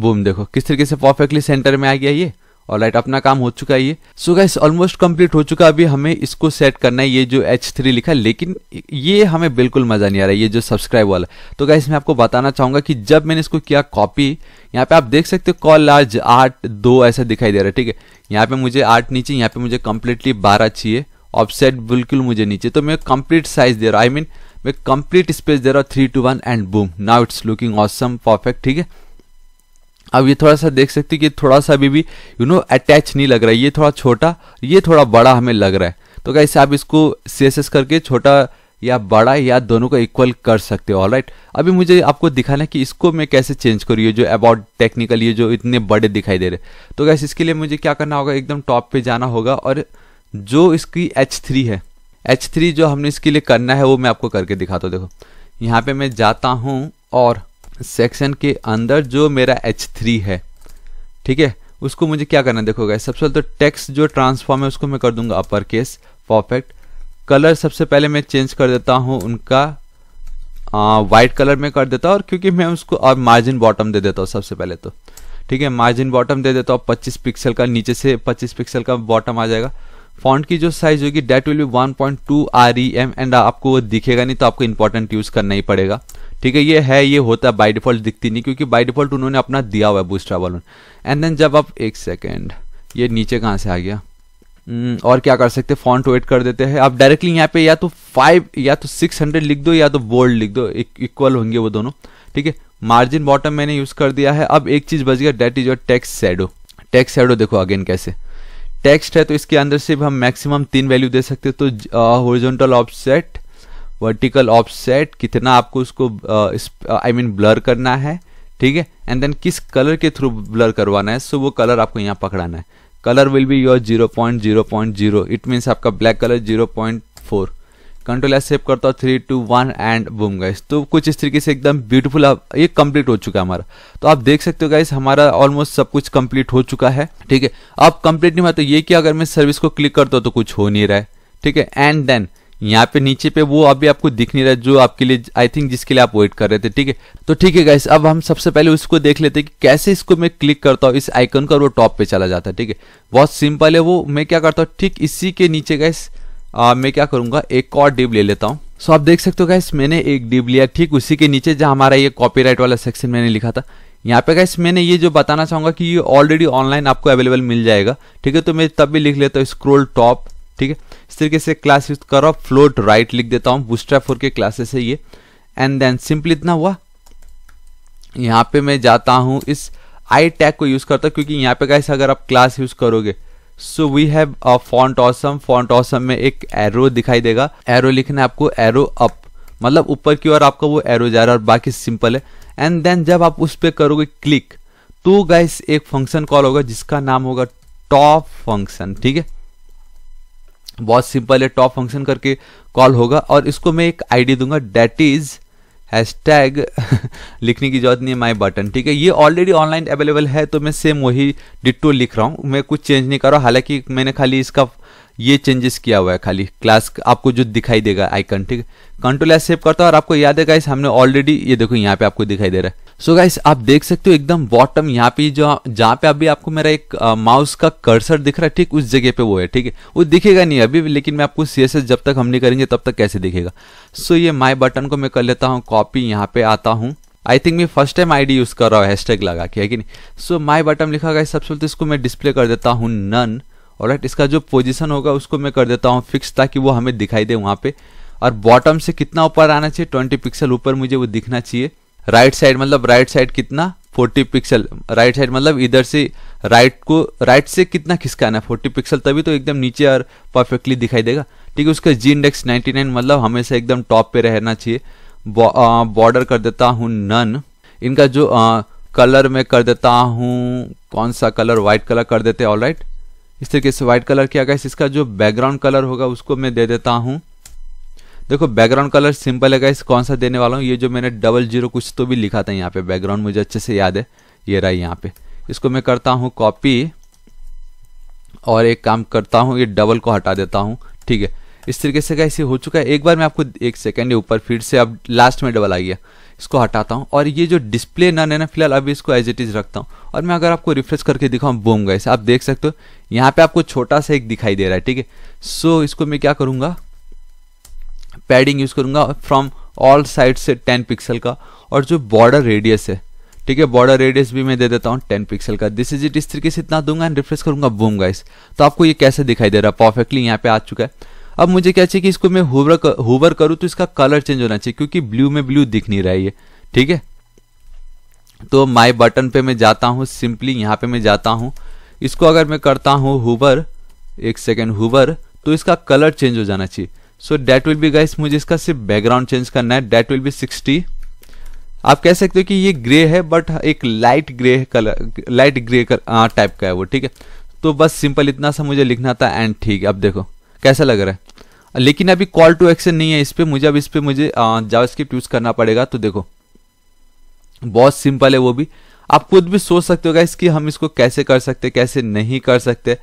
बूम देखो किस तरीके से परफेक्टली सेंटर में आ गया ये और राइट अपना काम हो चुका है ये सो गाइस ऑलमोस्ट कंप्लीट हो चुका है अभी हमें इसको सेट करना है ये जो एच थ्री लिखा है लेकिन ये हमें बिल्कुल मज़ा नहीं आ रहा है ये जो सब्सक्राइब वाला तो गाइस मैं आपको बताना चाहूंगा कि जब मैंने इसको किया कॉपी यहाँ पे आप देख सकते हो कॉल लार्ज आठ दो ऐसा दिखाई दे रहा है ठीक है यहाँ पे मुझे आठ नीचे यहाँ पे मुझे कम्प्लीटली बारह चाहिए ऑफसेट बिल्कुल मुझे नीचे तो मैं कम्प्लीट साइज दे रहा हूँ आई मीन मैं कम्प्लीट स्पेस दे रहा हूँ three two one and boom now it's looking awesome perfect ठीक है अब ये थोड़ा सा देख सकते कि थोड़ा सा भी भी यू नो अटैच नहीं लग रहा है ये थोड़ा छोटा ये थोड़ा बड़ा हमें लग रहा है तो कैसे आप इसको सी करके छोटा या बड़ा या दोनों को इक्वल कर सकते हो राइट अभी मुझे आपको दिखाना है कि इसको मैं कैसे चेंज करूँ ये जो अबाउट टेक्निकल ये जो इतने बड़े दिखाई दे रहे तो कैसे इसके लिए मुझे क्या करना होगा एकदम टॉप पे जाना होगा और जो इसकी एच थ्री है एच थ्री जो हमने इसके लिए करना है वो मैं आपको करके दिखाता हूँ देखो यहाँ पे मैं जाता हूँ और सेक्शन के अंदर जो मेरा एच थ्री है ठीक है उसको मुझे क्या करना देखो गए सबसे पहले तो टेक्स्ट जो ट्रांसफॉर्म है उसको मैं कर दूंगा अपर केस परफेक्ट कलर सबसे पहले मैं चेंज कर देता हूँ उनका वाइट कलर में कर देता हूँ और क्योंकि मैं उसको और मार्जिन बॉटम दे देता हूँ सबसे पहले तो ठीक है मार्जिन बॉटम दे देता हूँ पच्चीस पिक्सल का नीचे से पच्चीस पिक्सल का बॉटम आ जाएगा फॉन्ट की जो साइज होगी that will be one point two R E M and आपको वो दिखेगा नहीं तो आपको इंपॉर्टेंट यूज करना ही पड़ेगा ठीक है ये है ये होता है बाई डिफॉल्ट दिखती नहीं क्योंकि बाई डिफॉल्ट उन्होंने अपना दिया हुआ है बूस्टर बलून एंड देन जब आप एक सेकेंड ये नीचे कहाँ से आ गया hmm, और क्या कर सकते फॉन्ट वेट कर देते हैं आप डायरेक्टली यहाँ पे या तो फाइव या तो सिक्स हंड्रेड लिख दो या तो बोल्ड लिख दो इक्वल होंगे वो दोनों ठीक है मार्जिन बॉटम मैंने यूज कर दिया है अब एक चीज बच गया that is your text shadow text shadow देखो अगेन कैसे टेक्स्ट है तो इसके अंदर से हम मैक्सिमम तीन वैल्यू दे सकते हैं तो horizontal uh, offset vertical offset कितना आपको उसको आई मीन ब्लर करना है ठीक है एंड देन किस कलर के थ्रू ब्लर करवाना है सो so वो कलर आपको यहाँ पकड़ाना है colour will be your zero point zero point zero it means आपका black colour zero point four control S save करता हूँ three two one and boom guys तो कुछ इस तरीके से एकदम ब्यूटीफुल ये कंप्लीट हो चुका है हमारा तो आप देख सकते हो गाइस हमारा ऑलमोस्ट सब कुछ कंप्लीट हो चुका है ठीक है अब कंप्लीट नहीं हुआ तो ये कि अगर मैं सर्विस को क्लिक करता हूँ तो कुछ हो नहीं रहा है ठीक है एंड देन यहाँ पे नीचे पे वो अभी आपको दिख नहीं रहा है जो आपके लिए आई थिंक जिसके लिए आप वेट कर रहे थे ठीक है तो ठीक है गाइस अब हम सबसे पहले उसको देख लेते हैं कि कैसे इसको मैं क्लिक करता हूँ इस आइकन का वो टॉप पे चला जाता है ठीक है बहुत सिंपल है वो मैं क्या करता हूँ ठीक इसी के नीचे गाइस मैं क्या करूंगा एक और डिब ले लेता हूँ सो आप देख सकते हो गैस मैंने एक डिब लिया ठीक उसी के नीचे जहाँ हमारा ये कॉपी वाला सेक्शन मैंने लिखा था यहाँ पे गैस मैंने ये जो बताना चाहूंगा कि ये ऑलरेडी ऑनलाइन आपको अवेलेबल मिल जाएगा ठीक है तो मैं तब भी लिख लेता हूँ स्क्रोल टॉप ठीक है इस तरीके से क्लास यूज करो फ्लोट राइट लिख देता हूं बुस्ट्रा फोर के क्लासेस है ये एंड देन सिंपल इतना हुआ यहां पे मैं जाता हूं इस आई टैग को यूज करता हूँ क्योंकि यहां पे गाइस अगर आप क्लास यूज करोगे so we have font awesome font awesome में एक एरो दिखाई देगा एरो लिखना है आपको एरो अप मतलब ऊपर की ओर आपका वो एरो जा रहा है और बाकी सिंपल है एंड देन जब आप उस पर करोगे क्लिक तो गाइस एक फंक्शन कॉल होगा जिसका नाम होगा टॉप फंक्शन ठीक है बहुत सिंपल है टॉप फंक्शन करके कॉल होगा और इसको मैं एक आईडी दूंगा डेट इज हैश टैग लिखने की जरूरत नहीं है माई बटन ठीक है ये ऑलरेडी ऑनलाइन अवेलेबल है तो मैं सेम वही डिटो लिख रहा हूँ मैं कुछ चेंज नहीं कर रहा हालांकि मैंने खाली इसका ये चेंजेस किया हुआ है खाली क्लास आपको जो दिखाई देगा आइकन ठीक कंट्रोल एस सेव करता है और आपको याद है गाइस हमने ऑलरेडी ये देखो यहाँ पे आपको दिखाई दे रहा है सो so गाइस आप देख सकते हो एकदम बॉटम यहाँ पे जो जहाँ पे अभी आपको मेरा एक माउस का कर्सर दिख रहा है ठीक उस जगह पे वो है ठीक है वो दिखेगा नहीं अभी लेकिन मैं आपको सी जब तक हम नहीं करेंगे तब तक कैसे दिखेगा सो so ये माई बटन को मैं कर लेता हूँ कॉपी यहाँ पे आता हूँ आई थिंक मैं फर्स्ट टाइम आईडी यूज कर रहा हूँ हैशटैग लगा के है कि नहीं सो माई बटन लिखा गया सबसे पहले तो इसको मैं डिस्प्ले कर देता हूँ नन और राइट इसका जो पोजीशन होगा उसको मैं कर देता हूँ फिक्स ताकि वो हमें दिखाई दे वहाँ पे और बॉटम से कितना ऊपर आना चाहिए ट्वेंटी पिक्सल ऊपर मुझे वो दिखना चाहिए राइट साइड मतलब राइट साइड कितना फोर्टी पिक्सल राइट साइड मतलब इधर से राइट को राइट से कितना खिसकाना है फोर्टी पिक्सल तभी तो एकदम नीचे और परफेक्टली दिखाई देगा ठीक है उसका जी इंडेक्स नाइन्टी नाइन मतलब हमेशा एकदम टॉप पे रहना चाहिए बॉर्डर कर देता हूँ नन इनका जो कलर में कर देता हूँ कौन सा कलर व्हाइट कलर कर देते ऑल राइट इस तरीके से व्हाइट कलर किया गया इसका जो बैकग्राउंड कलर होगा उसको मैं दे देता हूँ देखो बैकग्राउंड कलर सिंपल है इस कौन सा देने वाला हूँ ये जो मैंने डबल जीरो कुछ तो भी लिखा था यहाँ पे बैकग्राउंड मुझे अच्छे से याद है ये रहा यहाँ पे इसको मैं करता हूँ कॉपी और एक काम करता हूँ ये डबल को हटा देता हूँ ठीक है इस तरीके से गाइस ये हो चुका है एक बार मैं आपको एक सेकेंड ऊपर फिर से अब लास्ट में डबल आ गया इसको हटाता हूँ और ये जो डिस्प्ले नन है ना फिलहाल अभी इसको एज इट इज़ रखता हूँ और मैं अगर आपको रिफ्रेश करके दिखाऊँ बोम गाइस आप देख सकते हो यहाँ पे आपको छोटा सा एक दिखाई दे रहा है ठीक है सो इसको मैं क्या करूँगा पैडिंग यूज करूँगा फ्रॉम ऑल साइड से टेन पिक्सल का और जो बॉर्डर रेडियस है ठीक है बॉर्डर रेडियस भी मैं दे देता हूँ टेन पिक्सल का दिस इज इट इस तरीके से इतना दूंगा एंड रिफ्रेश करूंगा बूम गाइस तो आपको ये कैसे दिखाई दे रहा है परफेक्टली यहाँ पे आ चुका है अब मुझे क्या चाहिए कि इसको मैं हुवर हुवर करूँ तो इसका कलर चेंज होना चाहिए क्योंकि ब्लू में ब्लू दिख नहीं रहा है ये ठीक है तो माई बटन पे मैं जाता हूँ सिंपली यहाँ पे मैं जाता हूँ इसको अगर मैं करता हूँ हुबर एक सेकेंड हुबर तो इसका कलर चेंज हो जाना चाहिए so that will be guys मुझे इसका सिर्फ बैकग्राउंड चेंज करना है डैट विल बी सिक्सटी आप कह सकते हो कि ये ग्रे है बट एक light grey colour light grey type का है वो ठीक है तो बस सिंपल इतना सा मुझे लिखना था एंड ठीक है अब देखो कैसा लग रहा है लेकिन अभी कॉल टू एक्शन नहीं है इस पर मुझे अब इस पर मुझे जावास्क्रिप्ट यूज़ करना पड़ेगा तो देखो बहुत सिंपल है वो भी आप खुद भी सोच सकते हो गाइस कि हम इसको कैसे कर सकते कैसे नहीं कर सकते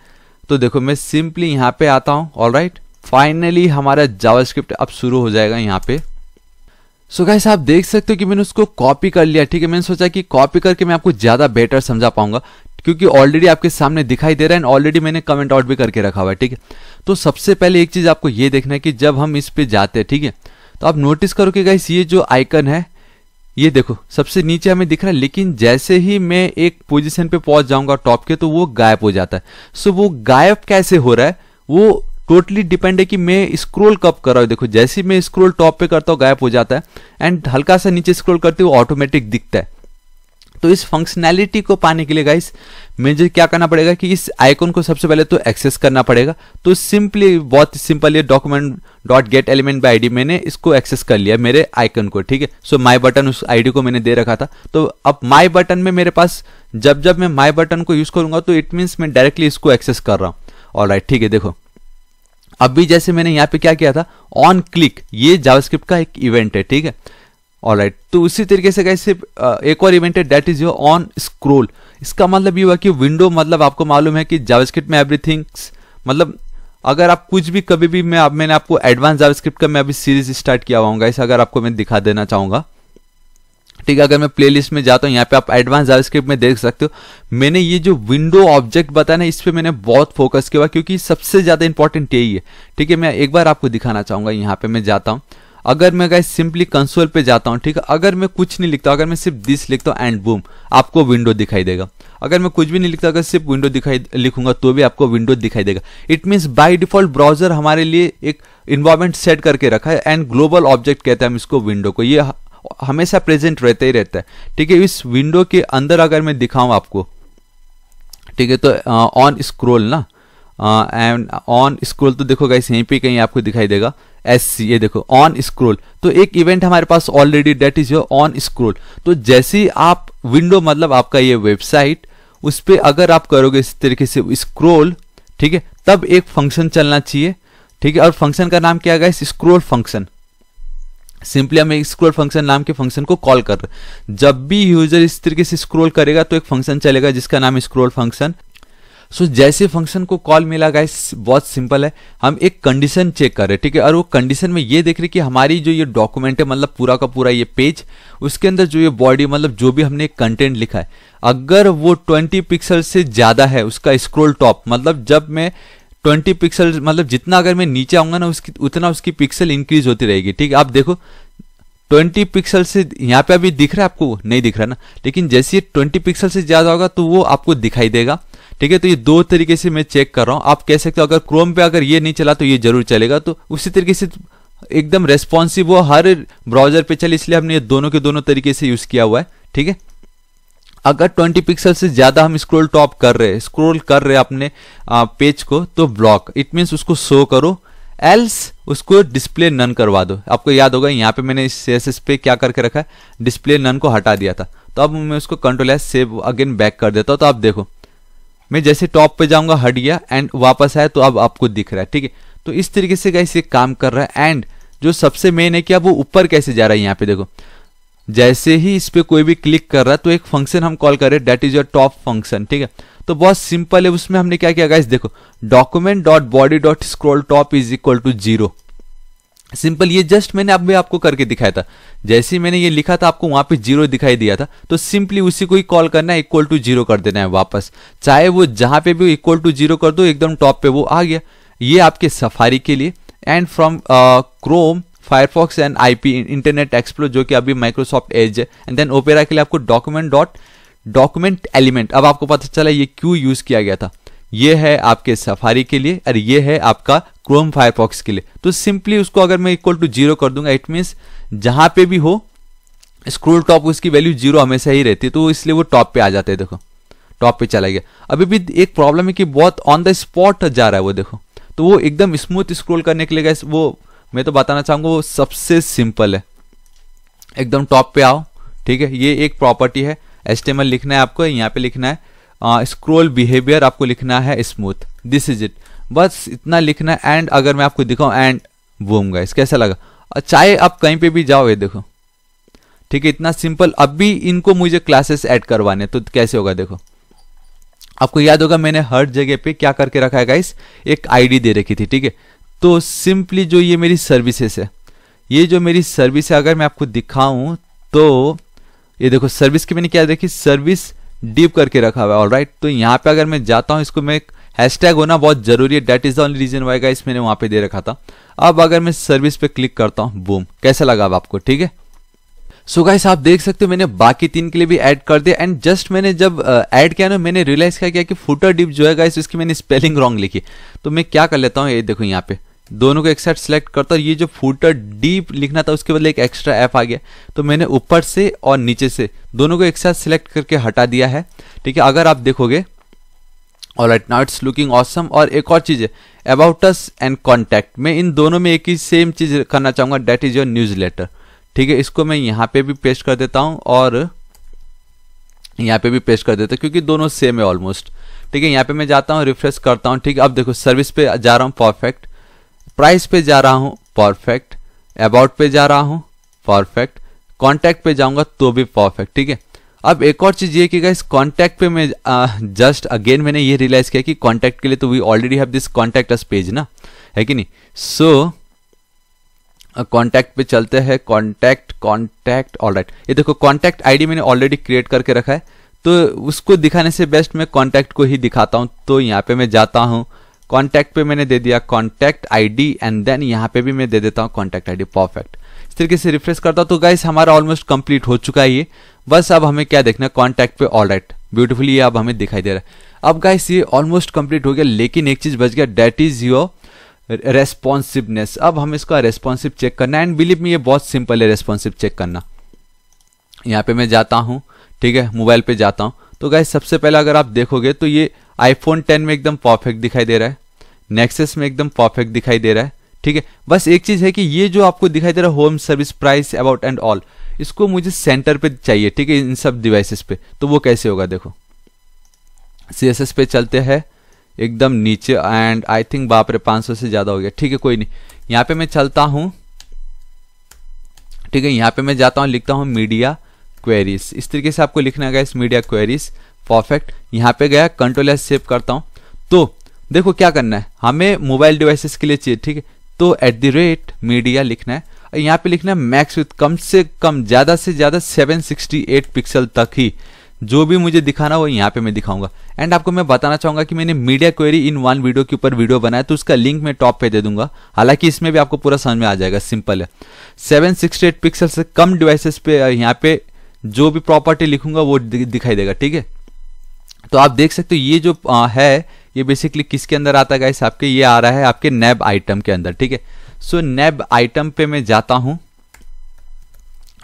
तो देखो मैं सिंपली यहाँ पे आता हूँ ऑल राइट फाइनली हमारा जावास्क्रिप्ट अब शुरू हो जाएगा यहाँ पे सो so गाइस आप देख सकते हो कि मैंने उसको कॉपी कर लिया ठीक है मैंने सोचा कि कॉपी करके मैं आपको ज्यादा बेटर समझा पाऊंगा क्योंकि ऑलरेडी आपके सामने दिखाई दे रहा है ऑलरेडी मैंने कमेंट आउट भी करके रखा हुआ है ठीक है तो सबसे पहले एक चीज आपको ये देखना है कि जब हम इस पे जाते हैं ठीक है तो आप नोटिस करो कि गाइस ये जो आइकन है ये देखो सबसे नीचे हमें दिख रहा है लेकिन जैसे ही मैं एक पोजीशन पे पहुंच जाऊंगा टॉप के तो वो गायब हो जाता है सो वो गायब कैसे हो रहा है वो टोटली डिपेंड है कि मैं स्क्रोल कब कर रहा हूं देखो जैसे मैं स्क्रोल टॉप पे करता हूँ गायब हो जाता है एंड हल्का सा नीचे स्क्रोल करते हुए ऑटोमेटिक दिखता है तो इस फंक्शनैलिटी को पाने के लिए गाइस मुझे क्या करना पड़ेगा कि इस आइकन को सबसे पहले तो एक्सेस करना पड़ेगा तो सिंपली बहुत सिंपल ये document dot get element by I मैंने इसको एक्सेस कर लिया मेरे आइकन को ठीक है सो माई बटन उस आई को मैंने दे रखा था तो अब माई बटन में मेरे पास जब जब मैं माई बटन को यूज करूंगा तो इट मीन्स मैं डायरेक्टली इसको एक्सेस कर रहा हूँ और राइट ठीक है देखो अभी जैसे मैंने यहाँ पे क्या किया था ऑन क्लिक ये जावास्क्रिप्ट का एक इवेंट है ठीक है ऑल राइट तो उसी तरीके से कैसे एक और इवेंट है that is your on scroll इसका मतलब ये हुआ कि विंडो मतलब आपको मालूम है कि जावास्क्रिप्ट में एवरीथिंग मतलब अगर आप कुछ भी कभी भी मैं आप, मैंने आपको एडवांस जावास्क्रिप्ट का मैं अभी सीरीज स्टार्ट किया हुआ इसे अगर आपको मैं दिखा देना चाहूंगा ठीक है अगर मैं प्लेलिस्ट में जाता हूँ यहाँ पे आप एडवांस जावास्क्रिप्ट में देख सकते हो मैंने ये जो विंडो ऑब्जेक्ट बताया ना इस पर मैंने बहुत फोकस किया हुआ क्योंकि सबसे ज़्यादा इंपॉर्टेंट यही है ठीक है मैं एक बार आपको दिखाना चाहूंगा यहाँ पे मैं जाता हूँ अगर मैं गाइस सिंपली कंसोल पे जाता हूँ ठीक है अगर मैं कुछ नहीं लिखता अगर मैं सिर्फ दिस लिखता हूँ एंड बूम आपको विंडो दिखाई देगा अगर मैं कुछ भी नहीं लिखता अगर सिर्फ विंडो दिखाई लिखूंगा तो भी आपको विंडो दिखाई देगा it means by default browser हमारे लिए एक इन्वायरमेंट सेट करके रखा है एंड ग्लोबल ऑब्जेक्ट कहते हैं हम इसको विंडो को ये हमेशा प्रेजेंट रहता ही रहता है ठीक है इस विंडो के अंदर अगर मैं दिखाऊं आपको ठीक है तो ऑन स्क्रोल ना एंड ऑन स्क्रोल तो देखो गाइस यहीं पे कहीं आपको दिखाई देगा एस सी ये देखो ऑन स्क्रोल तो एक इवेंट हमारे पास already that is your on scroll तो जैसे आप विंडो मतलब आपका ये वेबसाइट उस पर अगर आप करोगे इस तरीके से स्क्रोल ठीक है तब एक फंक्शन चलना चाहिए ठीक है और फंक्शन का नाम क्या गाइस स्क्रोल फंक्शन सिंपली हम एक स्क्रोल फंक्शन नाम के फंक्शन को कॉल कर रहे जब भी यूजर इस तरीके से स्क्रोल करेगा तो एक फंक्शन चलेगा जिसका नाम स्क्रोल फंक्शन सो so, जैसे फंक्शन को कॉल मिला गाइस बहुत सिंपल है हम एक कंडीशन चेक कर रहे हैं ठीक है और वो कंडीशन में ये देख रहे कि हमारी जो ये डॉक्यूमेंट है मतलब पूरा का पूरा ये पेज उसके अंदर जो ये बॉडी मतलब जो भी हमने कंटेंट लिखा है अगर वो 20 पिक्सल से ज्यादा है उसका स्क्रोल टॉप मतलब जब मैं 20 पिक्सल मतलब जितना अगर मैं नीचे आऊंगा ना उसकी उतना उसकी पिक्सल इंक्रीज होती रहेगी ठीक है आप देखो 20 पिक्सल से यहाँ पे अभी दिख रहा है आपको नहीं दिख रहा ना लेकिन जैसे 20 पिक्सल से ज्यादा होगा तो वो आपको दिखाई देगा ठीक है तो ये दो तरीके से मैं चेक कर रहा हूं आप कह सकते हो अगर क्रोम पे अगर ये नहीं चला तो ये जरूर चलेगा तो उसी तरीके से एकदम रेस्पॉन्सिव वो हर ब्राउजर पे चले इसलिए हमने ये दोनों के दोनों तरीके से यूज़ किया हुआ है ठीक है अगर 20 पिक्सल से ज़्यादा हम स्क्रोल टॉप कर रहे हैं स्क्रोल कर रहे हैं अपने पेज को तो ब्लॉक इट मीन्स उसको शो करो एल्स उसको डिस्प्ले नन करवा दो आपको याद होगा यहाँ पे मैंने इस एस पे क्या करके रखा है डिस्प्ले नन को हटा दिया था तो अब मैं उसको control S save again back कर देता हूँ तो आप देखो मैं जैसे टॉप पे जाऊंगा हट गया एंड वापस आया तो अब आपको दिख रहा है ठीक है तो इस तरीके से गाइस ये काम कर रहा है एंड जो सबसे मेन है कि अब वो ऊपर कैसे जा रहा है यहाँ पे देखो जैसे ही इस पर कोई भी क्लिक कर रहा है तो एक फंक्शन हम कॉल कर रहे हैं that is your top function ठीक है तो बहुत सिंपल है उसमें हमने क्या किया गाइस देखो document dot body dot scroll top is equal to zero simple ये जस्ट मैंने अब आपको करके दिखाया था जैसे ही मैंने ये लिखा था आपको वहां पे जीरो दिखाई दिया था तो सिंपली उसी को ही कॉल करना है इक्वल टू जीरो कर देना है वापस चाहे वो जहां पे भी इक्वल टू जीरो कर दो एकदम टॉप पे वो आ गया ये आपके सफारी के लिए and from Chrome Firefox and IP internet explore जो कि अभी माइक्रोसॉफ्ट एज है एंड देन ओपेरा के लिए आपको डॉक्यूमेंट डॉट डॉक्यूमेंट एलिमेंट अब आपको पता चला ये क्यों यूज किया गया था ये है आपके सफारी के लिए और ये है आपका क्रोम फायरफॉक्स के लिए तो सिंपली उसको अगर मैं इक्वल टू जीरो कर दूंगा इट मीन्स जहां पे भी हो स्क्रोल टॉप उसकी वैल्यू जीरो हमेशा ही रहती है तो इसलिए वो टॉप पे आ जाते हैं देखो टॉप पे चला गया अभी भी एक प्रॉब्लम है कि बहुत ऑन द स्पॉट जा रहा है वो देखो तो वो एकदम स्मूथ स्क्रोल करने के लिए गए वो मैं तो बताना चाहूंगा वो सबसे सिंपल है एकदम टॉप पे आओ ठीक है ये एक प्रॉपर्टी है एस्टेमल लिखना है आपको यहाँ पे लिखना है स्क्रोल बिहेवियर आपको लिखना है स्मूथ दिस इज इट बस इतना लिखना है एंड अगर मैं आपको दिखाऊं एंड बूम गाइस कैसा लगा चाहे अच्छा, आप कहीं पे भी जाओ ये देखो ठीक है इतना सिंपल अभी इनको मुझे क्लासेस ऐड करवाने तो कैसे होगा देखो आपको याद होगा मैंने हर जगह पे क्या करके रखा है गाइस एक आईडी दे रखी थी ठीक है तो सिंपली जो ये मेरी सर्विसेस है ये जो मेरी सर्विस है अगर मैं आपको दिखाऊं तो ये देखो सर्विस की मैंने क्या देखी सर्विस डीप करके रखा हुआ है ऑलराइट तो यहाँ पे अगर मैं जाता हूँ इसको मैं हैशटैग होना बहुत जरूरी है that is the only reason why guys मैंने वहाँ पे दे रखा था अब अगर मैं सर्विस पे क्लिक करता हूँ बूम कैसा लगा अब आपको ठीक है सो so गाइस आप देख सकते हो मैंने बाकी तीन के लिए भी ऐड कर दिया एंड जस्ट मैंने जब ऐड किया ना मैंने रियलाइज किया कि फुटर डिप जो है गाइस इसकी मैंने स्पेलिंग रॉन्ग लिखी तो मैं क्या कर लेता हूँ ये देखो यहाँ पे दोनों को एक साथ सेलेक्ट करता और ये जो फूटर डीप लिखना था उसके बदले एक एक्स्ट्रा ऐप आ गया तो मैंने ऊपर से और नीचे से दोनों को एक साथ सेलेक्ट करके हटा दिया है ठीक है अगर आप देखोगे और at not it's looking awesome और एक और चीज़ है अबाउट अस एंड कॉन्टैक्ट मैं इन दोनों में एक ही सेम चीज़ करना चाहूँगा that is your newsletter ठीक है इसको मैं यहाँ पे भी पेस्ट कर देता हूँ और यहाँ पे भी पेस्ट कर देता हूँ क्योंकि दोनों सेम है ऑलमोस्ट ठीक है यहाँ पे मैं जाता हूँ रिफ्रेश करता हूँ ठीक है अब देखो सर्विस पे जा रहा हूँ परफेक्ट प्राइस पे जा रहा हूं परफेक्ट अबाउट पे जा रहा हूं परफेक्ट कॉन्टैक्ट पे जाऊंगा तो भी परफेक्ट ठीक है अब एक और चीज ये कि इस कॉन्टैक्ट पे मैं जस्ट अगेन मैंने ये रियलाइज किया कि कॉन्टैक्ट के लिए तो we already have this contact us page ना है कि नहीं सो so, कॉन्टैक्ट पे चलते हैं कॉन्टैक्ट कॉन्टैक्ट ऑल राइट ये देखो कॉन्टैक्ट आईडी मैंने ऑलरेडी क्रिएट करके रखा है तो उसको दिखाने से बेस्ट मैं कॉन्टैक्ट को ही दिखाता हूं तो यहां पे मैं जाता हूं कॉन्टैक्ट पे मैंने दे दिया कॉन्टैक्ट आईडी एंड देन यहाँ पे भी मैं दे देता हूँ कॉन्टैक्ट आईडी परफेक्ट इस तरीके से रिफ्रेश करता हूँ तो गाइस हमारा ऑलमोस्ट कंप्लीट हो चुका है ये बस अब हमें क्या देखना है कॉन्टैक्ट पे ऑल राइट ब्यूटिफुली अब हमें दिखाई दे रहा है अब गाइस ये ऑलमोस्ट कंप्लीट हो गया लेकिन एक चीज बच गया डेट इज योर रेस्पॉन्सिवनेस अब हम इसका रेस्पॉन्सिव चेक करना एंड बिलीव मी ये बहुत सिंपल है रेस्पॉन्सिव चेक करना यहाँ पे मैं जाता हूँ ठीक है मोबाइल पे जाता हूँ तो गाइस सबसे पहले अगर आप देखोगे तो ये आईफोन 10 में एकदम परफेक्ट दिखाई दे रहा है नेक्सेस में एकदम परफेक्ट दिखाई दे रहा है ठीक है बस एक चीज है कि ये जो आपको दिखाई दे रहा है home service price about and all इसको मुझे सेंटर पे चाहिए ठीक है इन सब डिवाइसेस पे तो वो कैसे होगा देखो सीएसएस पे चलते हैं एकदम नीचे एंड आई थिंक बाप रे 500 से ज्यादा हो गया ठीक है कोई नहीं यहां पे मैं चलता हूं ठीक है यहां पे मैं जाता हूं लिखता हूं मीडिया क्वेरीज इस तरीके से आपको लिखना गया इस मीडिया क्वेरीज परफेक्ट यहां पे गया कंट्रोल एस सेव करता हूं तो देखो क्या करना है हमें मोबाइल डिवाइसेस के लिए चाहिए ठीक है तो एट द रेट मीडिया लिखना है और यहाँ पे लिखना है मैक्स विथ कम से कम ज़्यादा से ज़्यादा 768 पिक्सल तक ही जो भी मुझे दिखाना हो यहाँ पे मैं दिखाऊंगा एंड आपको मैं बताना चाहूंगा कि मैंने media query in one video के ऊपर वीडियो बनाया तो उसका लिंक मैं टॉप पे दे दूंगा हालांकि इसमें भी आपको पूरा समझ में आ जाएगा सिंपल है सेवन पिक्सल से कम डिवाइसेस पे यहाँ पे जो भी प्रॉपर्टी लिखूंगा वो दिखाई देगा ठीक है तो आप देख सकते हो ये जो आ, है ये बेसिकली किसके अंदर आता है गाइस आपके ये आ रहा है आपके नेब आइटम के अंदर ठीक है सो नेब आइटम पे मैं जाता हूं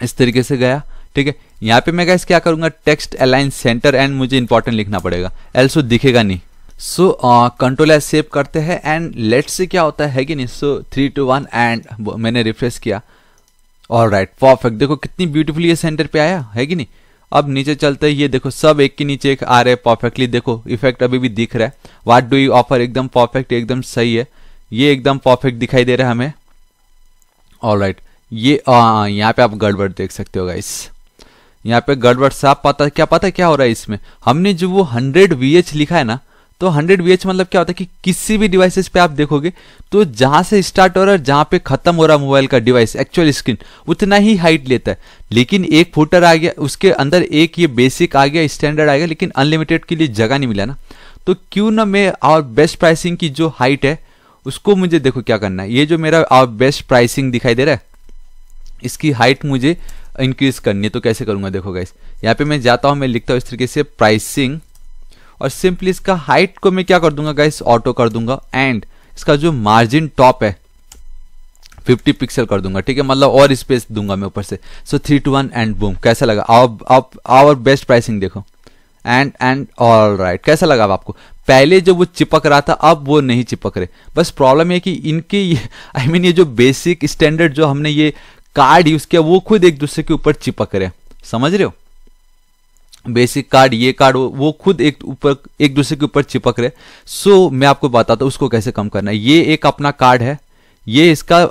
इस तरीके से गया ठीक है यहां पे मैं गाइस क्या करूंगा टेक्स्ट अलाइन सेंटर एंड मुझे इंपॉर्टेंट लिखना पड़ेगा एल्सो दिखेगा नहीं सो कंट्रोल एस सेव करते हैं एंड लेट से क्या होता है कि नहीं so three two one and मैंने रिफ्रेश किया और राइट परफेक्ट देखो कितनी ब्यूटीफुली ये सेंटर पे आया है कि नहीं अब नीचे चलते ही ये देखो सब एक के नीचे एक आ रहे हैं परफेक्टली देखो इफेक्ट अभी भी दिख रहा है व्हाट डू यू ऑफर एकदम परफेक्ट एकदम सही है ये एकदम परफेक्ट दिखाई दे रहा है हमें ऑल राइट ये यहाँ पे आप गड़बड़ देख सकते हो गाइस यहाँ पे गड़बड़ साफ पता क्या पता क्या हो रहा है इसमें हमने जो वो हंड्रेड वी लिखा है ना तो हंड्रेड वी मतलब क्या होता है कि किसी भी डिवाइसेस पे आप देखोगे तो जहां से स्टार्ट हो रहा है जहां पे खत्म हो रहा है मोबाइल का डिवाइस एक्चुअल स्क्रीन उतना ही हाइट लेता है लेकिन एक फूटर आ गया उसके अंदर एक ये बेसिक आ गया स्टैंडर्ड आ गया लेकिन अनलिमिटेड के लिए जगह नहीं मिला ना तो क्यों ना मैं और बेस्ट प्राइसिंग की जो हाइट है उसको मुझे देखो क्या करना है ये जो मेरा और बेस्ट प्राइसिंग दिखाई दे रहा है इसकी हाइट मुझे इंक्रीज करनी है तो कैसे करूंगा देखो गाइस यहाँ पे मैं जाता हूँ मैं लिखता हूँ इस तरीके से प्राइसिंग और सिंपली इसका हाइट को मैं क्या कर दूंगा गाइस ऑटो कर दूंगा एंड इसका जो मार्जिन टॉप है 50 पिक्सल कर दूंगा ठीक है मतलब और स्पेस दूंगा मैं ऊपर से so three two one and boom कैसा लगा आप आवर बेस्ट प्राइसिंग देखो एंड एंड ऑल राइट कैसा लगा अब आपको पहले जो वो चिपक रहा था अब वो नहीं चिपक रहे बस प्रॉब्लम है कि इनके आई I मीन mean, ये जो बेसिक स्टैंडर्ड जो हमने ये कार्ड यूज किया वो खुद एक दूसरे के ऊपर चिपक रहे समझ रहे हो बेसिक कार्ड ये कार्ड वो खुद एक ऊपर एक दूसरे के ऊपर चिपक रहे सो so, मैं आपको बताता हूँ उसको कैसे कम करना है ये एक अपना कार्ड है ये इसका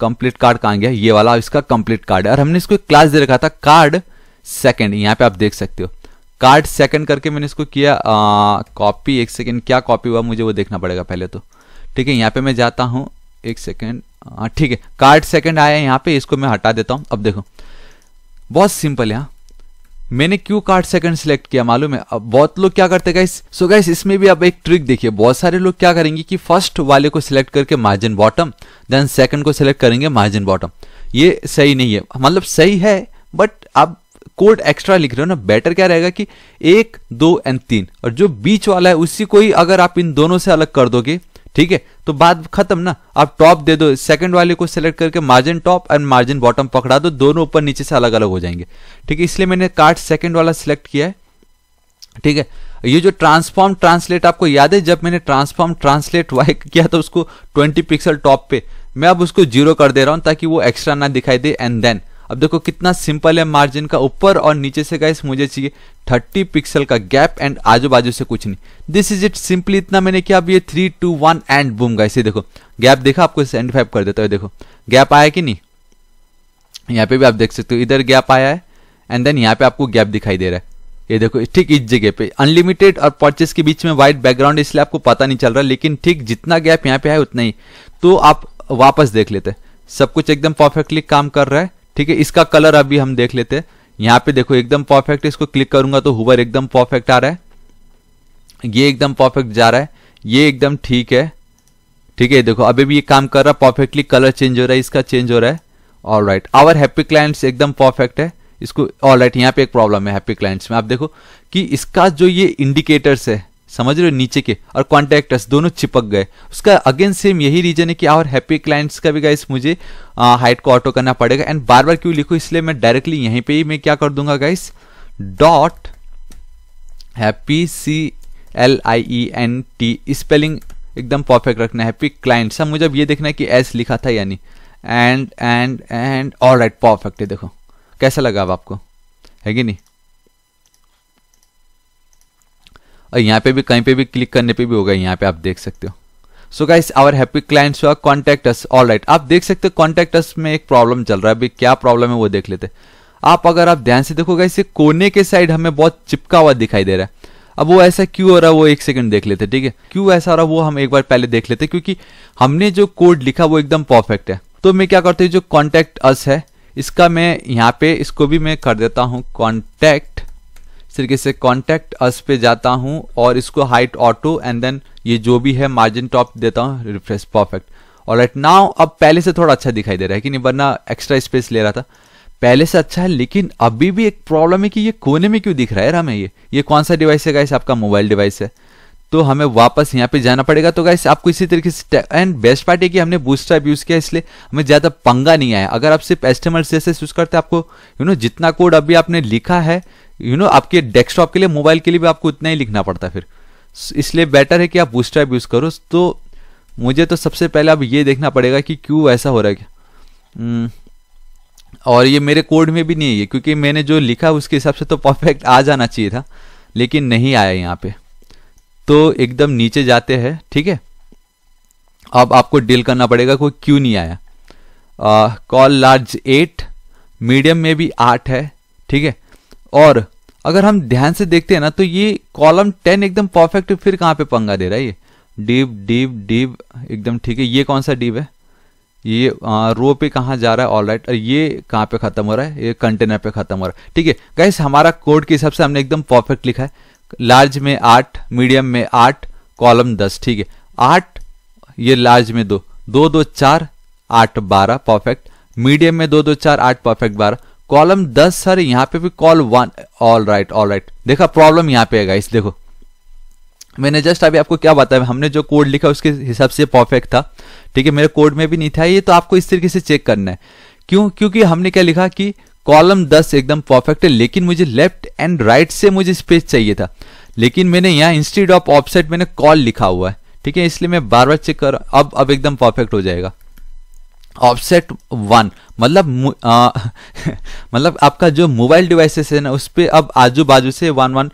कंप्लीट कार्ड कहाँ गया ये वाला इसका कंप्लीट कार्ड है और हमने इसको एक क्लास दे रखा था कार्ड सेकंड यहाँ पे आप देख सकते हो कार्ड सेकंड करके मैंने इसको किया कॉपी एक सेकंड क्या कॉपी हुआ मुझे वो देखना पड़ेगा पहले तो ठीक है यहाँ पे मैं जाता हूँ एक सेकेंड ठीक है कार्ड सेकंड आया यहाँ पे इसको मैं हटा देता हूँ अब देखो बहुत सिंपल यहाँ मैंने क्यों कार्ड सेकंड सिलेक्ट किया मालूम है अब बहुत लोग क्या करते गाइस सो गाइस इसमें भी अब एक ट्रिक देखिए बहुत सारे लोग क्या करेंगे कि फर्स्ट वाले को सिलेक्ट करके मार्जिन बॉटम देन सेकंड को सिलेक्ट करेंगे मार्जिन बॉटम ये सही नहीं है मतलब सही है बट आप कोड एक्स्ट्रा लिख रहे हो ना बेटर क्या रहेगा कि एक दो एंड तीन और जो बीच वाला है उसी को ही अगर आप इन दोनों से अलग कर दोगे ठीक है तो बात खत्म ना आप टॉप दे दो सेकंड वाले को सिलेक्ट करके margin top and margin bottom पकड़ा दो दोनों ऊपर नीचे से अलग अलग हो जाएंगे ठीक है इसलिए मैंने कार्ड सेकंड वाला सिलेक्ट किया है ठीक है ये जो ट्रांसफॉर्म ट्रांसलेट आपको याद है जब मैंने ट्रांसफॉर्म ट्रांसलेट वाई किया था उसको ट्वेंटी पिक्सल टॉप पे मैं अब उसको जीरो कर दे रहा हूं ताकि वो एक्स्ट्रा ना दिखाई दे एंड देन अब देखो कितना सिंपल है मार्जिन का ऊपर और नीचे से गाइस मुझे चाहिए 30 पिक्सल का गैप एंड आजू बाजू से कुछ नहीं दिस इज इट सिंपली इतना मैंने किया अब ये three two one and boom guys ये देखो गैप देखा आपको सेंड फाइव कर देता है देखो गैप आया कि नहीं यहाँ पे भी आप देख सकते हो इधर गैप आया है एंड देन यहाँ पे आपको गैप दिखाई दे रहा है ये देखो ठीक इस जगह पे अनलिमिटेड और परचेस के बीच में व्हाइट बैकग्राउंड इसलिए आपको पता नहीं चल रहा लेकिन ठीक जितना गैप यहाँ पे है उतना ही तो आप वापस देख लेते हैं सब कुछ एकदम परफेक्टली काम कर रहा है ठीक है इसका कलर अभी हम देख लेते हैं यहां पे देखो एकदम परफेक्ट इसको क्लिक करूंगा तो हुबर एकदम परफेक्ट आ रहा है ये एकदम परफेक्ट जा रहा है ये एकदम ठीक है ठीक है देखो अभी भी ये काम कर रहा है परफेक्टली कलर चेंज हो रहा है इसका चेंज हो रहा है all right our happy clients एकदम परफेक्ट है इसको ऑल राइट यहाँ पे एक प्रॉब्लम है हैप्पी क्लाइंट्स में आप देखो कि इसका जो ये इंडिकेटर्स है समझ रहे हो नीचे के और कॉन्टैक्टर्स दोनों चिपक गए उसका अगेन सेम यही रीजन है कि और हैप्पी क्लाइंट्स का भी गाइस मुझे हाइट को ऑटो करना पड़ेगा एंड बार बार क्यों लिखो इसलिए मैं डायरेक्टली यहीं पे ही मैं क्या कर दूंगा guys dot happy C L I E N T spelling एकदम परफेक्ट रखना है हैप्पी क्लाइंट्स अब मुझे अब ये देखना है कि एस लिखा था यानी and and and all right perfect है देखो कैसा लगा अब आपको है कि नहीं और यहाँ पे भी कहीं पे भी क्लिक करने पे भी होगा यहाँ पे आप देख सकते हो so guys our happy clients हुआ कॉन्टैक्ट अस ऑल राइट आप देख सकते हो कॉन्टैक्ट अस में एक प्रॉब्लम चल रहा है अभी क्या प्रॉब्लम है वो देख लेते आप अगर आप ध्यान से देखोगे इसे कोने के साइड हमें बहुत चिपका हुआ दिखाई दे रहा है अब वो ऐसा क्यों हो रहा है वो एक सेकंड देख लेते ठीक है क्यों ऐसा हो रहा वो हम एक बार पहले देख लेते क्योंकि हमने जो कोड लिखा वो एकदम परफेक्ट है तो मैं क्या करता हूँ जो कॉन्टैक्ट अस है इसका मैं यहाँ पे इसको भी मैं कर देता हूँ कॉन्टैक्ट तरीके से कॉन्टैक्ट अस पे जाता हूँ और इसको हाइट ऑटो एंड देन ये जो भी है मार्जिन टॉप देता हूँ रिफ्रेश परफेक्ट और राइट नाउ अब पहले से थोड़ा अच्छा दिखाई दे रहा है कि नहीं वरना एक्स्ट्रा स्पेस ले रहा था पहले से अच्छा है लेकिन अभी भी एक प्रॉब्लम है कि ये कोने में क्यों दिख रहा है हमें ये ये कौन सा डिवाइस है गाइस आपका मोबाइल डिवाइस है तो हमें वापस यहाँ पे जाना पड़ेगा तो गाइस आपको इसी तरीके से एंड बेस्ट पार्ट है कि हमने बूस्टर यूज किया इसलिए हमें ज़्यादा पंगा नहीं आया अगर आप सिर्फ एस्टेमल से यूज करते आपको यू नो जितना कोड अभी आपने लिखा है यू नो आपके डेस्कटॉप के लिए मोबाइल के लिए भी आपको इतना ही लिखना पड़ता है फिर इसलिए बेटर है कि आप बूस्टर यूज़ करो तो मुझे तो सबसे पहले अब ये देखना पड़ेगा कि क्यों ऐसा हो रहा है क्या हम्म, और ये मेरे कोड में भी नहीं है क्योंकि मैंने जो लिखा उसके हिसाब से तो परफेक्ट आ जाना चाहिए था लेकिन नहीं आया यहाँ पे तो एकदम नीचे जाते हैं ठीक है थीके? अब आपको डील करना पड़ेगा कोई क्यों नहीं आया कॉल लार्ज एट मीडियम में भी आठ है ठीक है और अगर हम ध्यान से देखते हैं ना तो ये कॉलम टेन एकदम परफेक्ट फिर कहाँ पे पंगा दे रहा है ये डीप डीप डीप एकदम ठीक है ये कौन सा डीप है ये आ, रो पे कहाँ जा रहा है ऑल राइट ये कहाँ पे खत्म हो रहा है ये कंटेनर पे खत्म हो रहा है ठीक है गैस हमारा कोड के हिसाब से हमने एकदम परफेक्ट लिखा है लार्ज में आठ मीडियम में आठ कॉलम दस ठीक है आठ ये लार्ज में दो दो दो चार आठ बारह परफेक्ट मीडियम में दो दो चार आठ परफेक्ट बारह कॉलम दस सर यहाँ पे भी call one all right all right देखा प्रॉब्लम यहां पे है इस देखो मैंने जस्ट अभी आपको क्या बताया हमने जो कोड लिखा उसके हिसाब से परफेक्ट था ठीक है मेरे कोड में भी नहीं था ये तो आपको इस तरीके से चेक करना है क्यों क्योंकि हमने क्या लिखा कि कॉलम दस एकदम परफेक्ट है लेकिन मुझे लेफ्ट एंड राइट से मुझे स्पेस चाहिए था लेकिन मैंने यहाँ इंस्टीड ऑफ ऑफसेट मैंने कॉल लिखा हुआ है ठीक है इसलिए मैं बार बार चेक कर अब अब एकदम परफेक्ट हो जाएगा ऑफसेट वन मतलब आ, (laughs) मतलब आपका जो मोबाइल डिवाइसेस है ना उस पर अब आजू बाजू से वन वन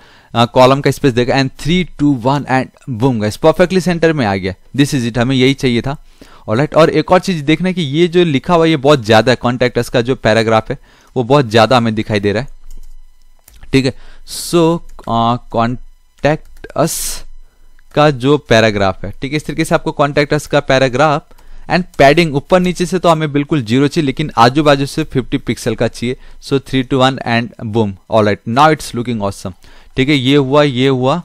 कॉलम का स्पेस देगा and three two one and boom guys perfectly centre में आ गया दिस इज इट हमें यही चाहिए था राइट और एक और चीज़ देखना कि ये जो लिखा हुआ ये बहुत ज़्यादा है कॉन्टेक्टर्स का जो पैराग्राफ है वो बहुत ज़्यादा हमें दिखाई दे रहा है ठीक है सो कॉन्टैक्ट अस का जो पैराग्राफ है ठीक है इस तरीके से आपको कॉन्टैक्ट अस का पैराग्राफ एंड पैडिंग ऊपर नीचे से तो हमें बिल्कुल जीरो चाहिए लेकिन आजू बाजू से 50 पिक्सल का चाहिए so three two one and boom all right now it's looking awesome ठीक है ये हुआ ये हुआ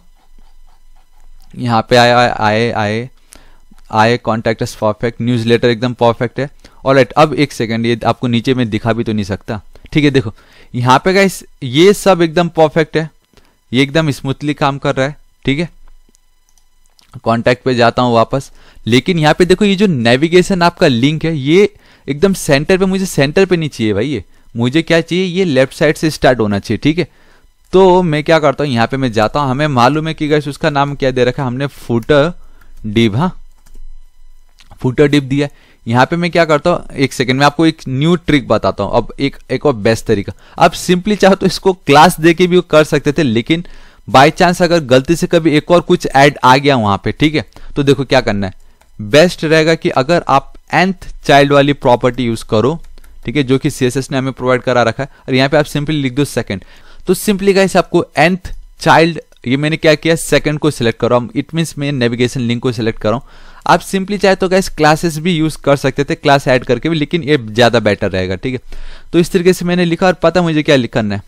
यहाँ पे आए आए आए आए कॉन्टैक्ट परफेक्ट न्यूज लेटर एकदम परफेक्ट है ऑल राइट अब एक सेकेंड ये आपको नीचे में दिखा भी तो नहीं सकता ठीक है देखो यहाँ पे गाइस ये सब एकदम परफेक्ट है ये एकदम स्मूथली काम कर रहा है ठीक है कॉन्टैक्ट पे जाता हूँ वापस लेकिन यहाँ पे देखो ये जो नेविगेशन आपका लिंक है ये एकदम सेंटर पे मुझे सेंटर पे नहीं चाहिए भाई ये मुझे क्या चाहिए ये लेफ्ट साइड से स्टार्ट होना चाहिए ठीक है तो मैं क्या करता हूँ यहाँ पे मैं जाता हूँ हमें मालूम है कि गैस उसका नाम क्या दे रखा हमने फूटर डिप हाँ फूटर डिप दिया यहाँ पे मैं क्या करता हूँ एक सेकेंड में आपको एक न्यू ट्रिक बताता हूँ अब एक एक और बेस्ट तरीका आप सिंपली चाहो तो इसको क्लास दे भी कर सकते थे लेकिन बाय चांस अगर गलती से कभी एक और कुछ ऐड आ गया वहां पे ठीक है तो देखो क्या करना है बेस्ट रहेगा कि अगर आप एंथ चाइल्ड वाली प्रॉपर्टी यूज करो ठीक है जो कि सी ने हमें प्रोवाइड करा रखा है और यहाँ पे आप सिंपली लिख दो सेकंड तो सिंपली गाइस आपको एंथ चाइल्ड ये मैंने क्या किया सेकंड को सिलेक्ट करो इट मीन मैं नेविगेशन लिंक को सिलेक्ट कर रहा हूं आप सिंपली चाहे तो गैस क्लासेस भी यूज कर सकते थे क्लास ऐड करके भी लेकिन ये ज़्यादा बेटर रहेगा ठीक है तो इस तरीके से मैंने लिखा और पता मुझे क्या लिखना है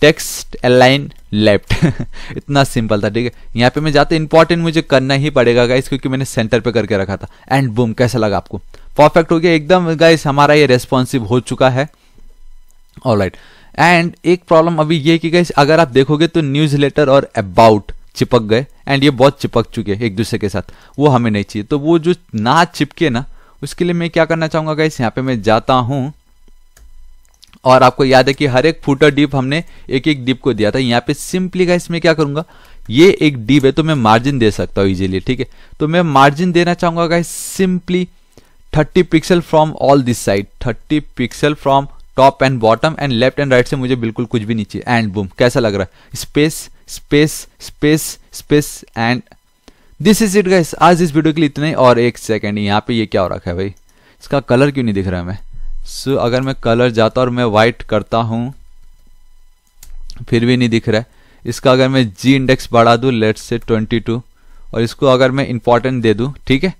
टेक्स्ट अलाइन लेफ्ट (laughs) इतना सिंपल था ठीक है यहाँ पे मैं जाते इंपॉर्टेंट मुझे करना ही पड़ेगा गाइस क्योंकि मैंने सेंटर पे करके रखा था एंड बूम कैसा लगा आपको परफेक्ट हो गया एकदम गाइस हमारा ये रेस्पॉन्सिव हो चुका है ऑल राइट एंड एक प्रॉब्लम अभी ये कि गाइस अगर आप देखोगे तो न्यूज लेटर और अबाउट चिपक गए एंड ये बहुत चिपक चुके हैं एक दूसरे के साथ वो हमें नहीं चाहिए तो वो जो ना चिपके ना उसके लिए मैं क्या करना चाहूंगा गाइस यहाँ पे मैं जाता हूँ और आपको याद है कि हर एक फूटर डिप हमने एक एक डिप को दिया था यहाँ पे सिंपली का इसमें क्या करूंगा ये एक डिप है तो मैं मार्जिन दे सकता हूँ इजीली ठीक है तो मैं मार्जिन देना चाहूंगा guys simply 30 pixel from all this side 30 pixel from top and bottom and left and right से मुझे बिल्कुल कुछ भी नीचे एंड बुम कैसा लग रहा है space space space space and this is it guys आज इस वीडियो के लिए इतने और एक सेकेंड यहाँ पे ये क्या हो रखा है भाई इसका कलर क्यों नहीं दिख रहा है मैं सो अगर मैं कलर जाता और मैं वाइट करता हूँ फिर भी नहीं दिख रहा है इसका अगर मैं जी इंडेक्स बढ़ा दूँ लेट से ट्वेंटी टू और इसको अगर मैं इंपॉर्टेंट दे दूँ ठीक है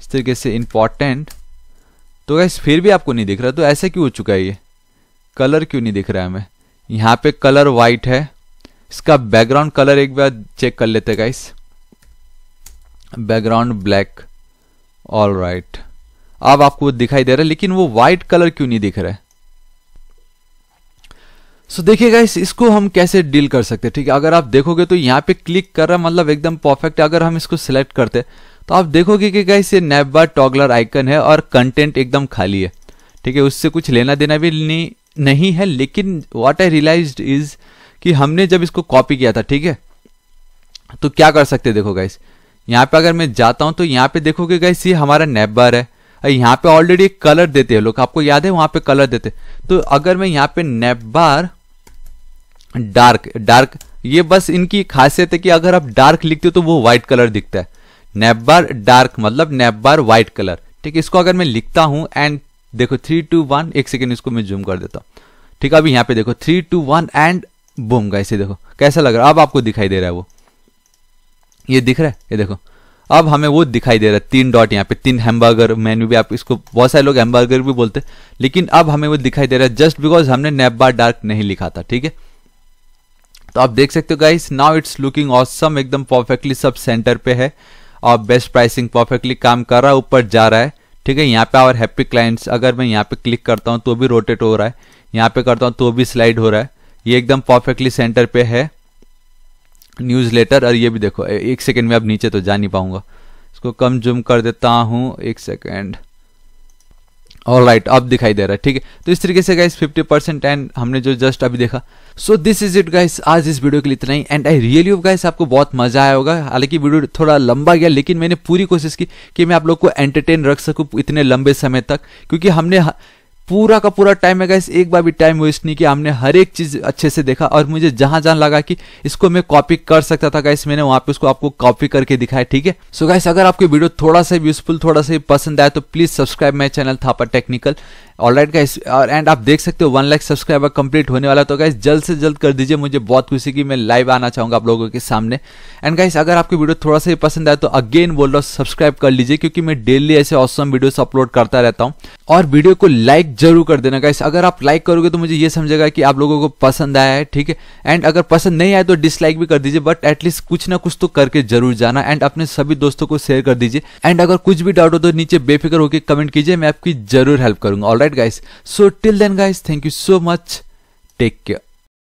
इस तरीके से इंपॉर्टेंट तो गैस फिर भी आपको नहीं दिख रहा तो ऐसे क्यों हो चुका है ये कलर क्यों नहीं दिख रहा है हमें यहाँ पे कलर वाइट है इसका बैकग्राउंड कलर एक बार चेक कर लेते guys background black all right अब आपको दिखाई दे रहा है लेकिन वो व्हाइट कलर क्यों नहीं दिख रहा है सो so, देखिएगा इस, इसको हम कैसे डील कर सकते हैं ठीक है अगर आप देखोगे तो यहां पे क्लिक कर रहा मतलब एकदम परफेक्ट है अगर हम इसको सिलेक्ट करते तो आप देखोगे कि गाइस ये नेबबार टॉगलर आइकन है और कंटेंट एकदम खाली है ठीक है उससे कुछ लेना देना भी नहीं नहीं है लेकिन वॉट आई रियलाइज इज कि हमने जब इसको कॉपी किया था ठीक है तो क्या कर सकते देखो गाइस यहां पे अगर मैं जाता हूँ तो यहां पे देखोगे गाइस ये हमारा नेबर है यहाँ पे ऑलरेडी कलर देते हैं लोग आपको याद है वहां पे कलर देते तो अगर मैं यहाँ पे नेबार डार्क डार्क ये बस इनकी खासियत है कि अगर आप डार्क लिखते हो तो वो व्हाइट कलर दिखता है नेबार डार्क मतलब नेबार व्हाइट कलर ठीक है इसको अगर मैं लिखता हूं एंड देखो थ्री टू वन एक सेकेंड इसको मैं जूम कर देता हूं ठीक है अभी यहाँ पे देखो three two one and boom इसे देखो कैसा लग रहा है अब आपको दिखाई दे रहा है वो ये दिख रहा है ये देखो अब हमें वो दिखाई दे रहा है तीन डॉट यहाँ पे तीन हैमबर्गर मेन्यू भी आप इसको बहुत सारे लोग हैमबर्गर भी बोलते हैं लेकिन अब हमें वो दिखाई दे रहा है जस्ट बिकॉज हमने नेप बार डार्क नहीं लिखा था ठीक है तो आप देख सकते हो guys now it's looking awesome एकदम परफेक्टली सब सेंटर पे है और बेस्ट प्राइसिंग परफेक्टली काम कर रहा है ऊपर जा रहा है ठीक है यहाँ पे और हैप्पी क्लाइंट्स अगर मैं यहाँ पे क्लिक करता हूँ तो भी रोटेट हो रहा है यहाँ पे करता हूँ तो भी स्लाइड हो रहा है ये एकदम परफेक्टली सेंटर पे है न्यूज़ लेटर और ये भी देखो एक सेकेंड में अब नीचे तो जा नहीं पाऊंगा इसको कम जुम कर देता हूं एक सेकेंड ऑल राइट अब दिखाई दे रहा है ठीक है तो इस तरीके से गाइस 50 परसेंट एंड हमने जो जस्ट अभी देखा so this is it guys आज इस वीडियो के लिए इतना ही and I really hope guys आपको बहुत मजा आया होगा हालांकि वीडियो थोड़ा लंबा गया लेकिन मैंने पूरी कोशिश की कि मैं आप लोग को एंटरटेन रख सकूँ इतने लंबे समय तक क्योंकि हमने हा... पूरा का पूरा टाइम है गैस एक बार भी टाइम वेस्ट नहीं किया हमने हर एक चीज़ अच्छे से देखा और मुझे जहां जहां लगा कि इसको मैं कॉपी कर सकता था गैस मैंने वहां पे उसको आपको कॉपी करके दिखाया ठीक है सो गाइस गैस अगर आपको वीडियो थोड़ा सा यूजफुल थोड़ा सा पसंद आया तो please subscribe my channel Thapa technical all right guys और एंड आप देख सकते हो वन लाख सब्सक्राइबर कंप्लीट होने वाला तो गाइस जल्द से जल्द कर दीजिए मुझे बहुत खुशी की मैं लाइव आना चाहूंगा आप लोगों के सामने एंड गाइस अगर आपकी वीडियो थोड़ा सा पसंद आए तो अगेन बोल रहा हूँ सब्सक्राइब कर लीजिए क्योंकि मैं डेली ऐसे ऑसम वीडियोस अपलोड करता रहता हूँ और वीडियो को लाइक जरूर कर देना गाइस अगर आप लाइक करोगे तो मुझे ये समझेगा कि आप लोगों को पसंद आया है ठीक है एंड अगर पसंद नहीं आया तो डिसलाइक भी कर दीजिए बट एटलीस्ट कुछ ना कुछ तो करके जरूर जाना एंड अपने सभी दोस्तों को शेयर कर दीजिए एंड अगर कुछ भी डाउट हो तो नीचे बेफिक्र होकर कमेंट कीजिए मैं आपकी जरूर हेल्प करूंगा alright guys so till then guys thank you so much take care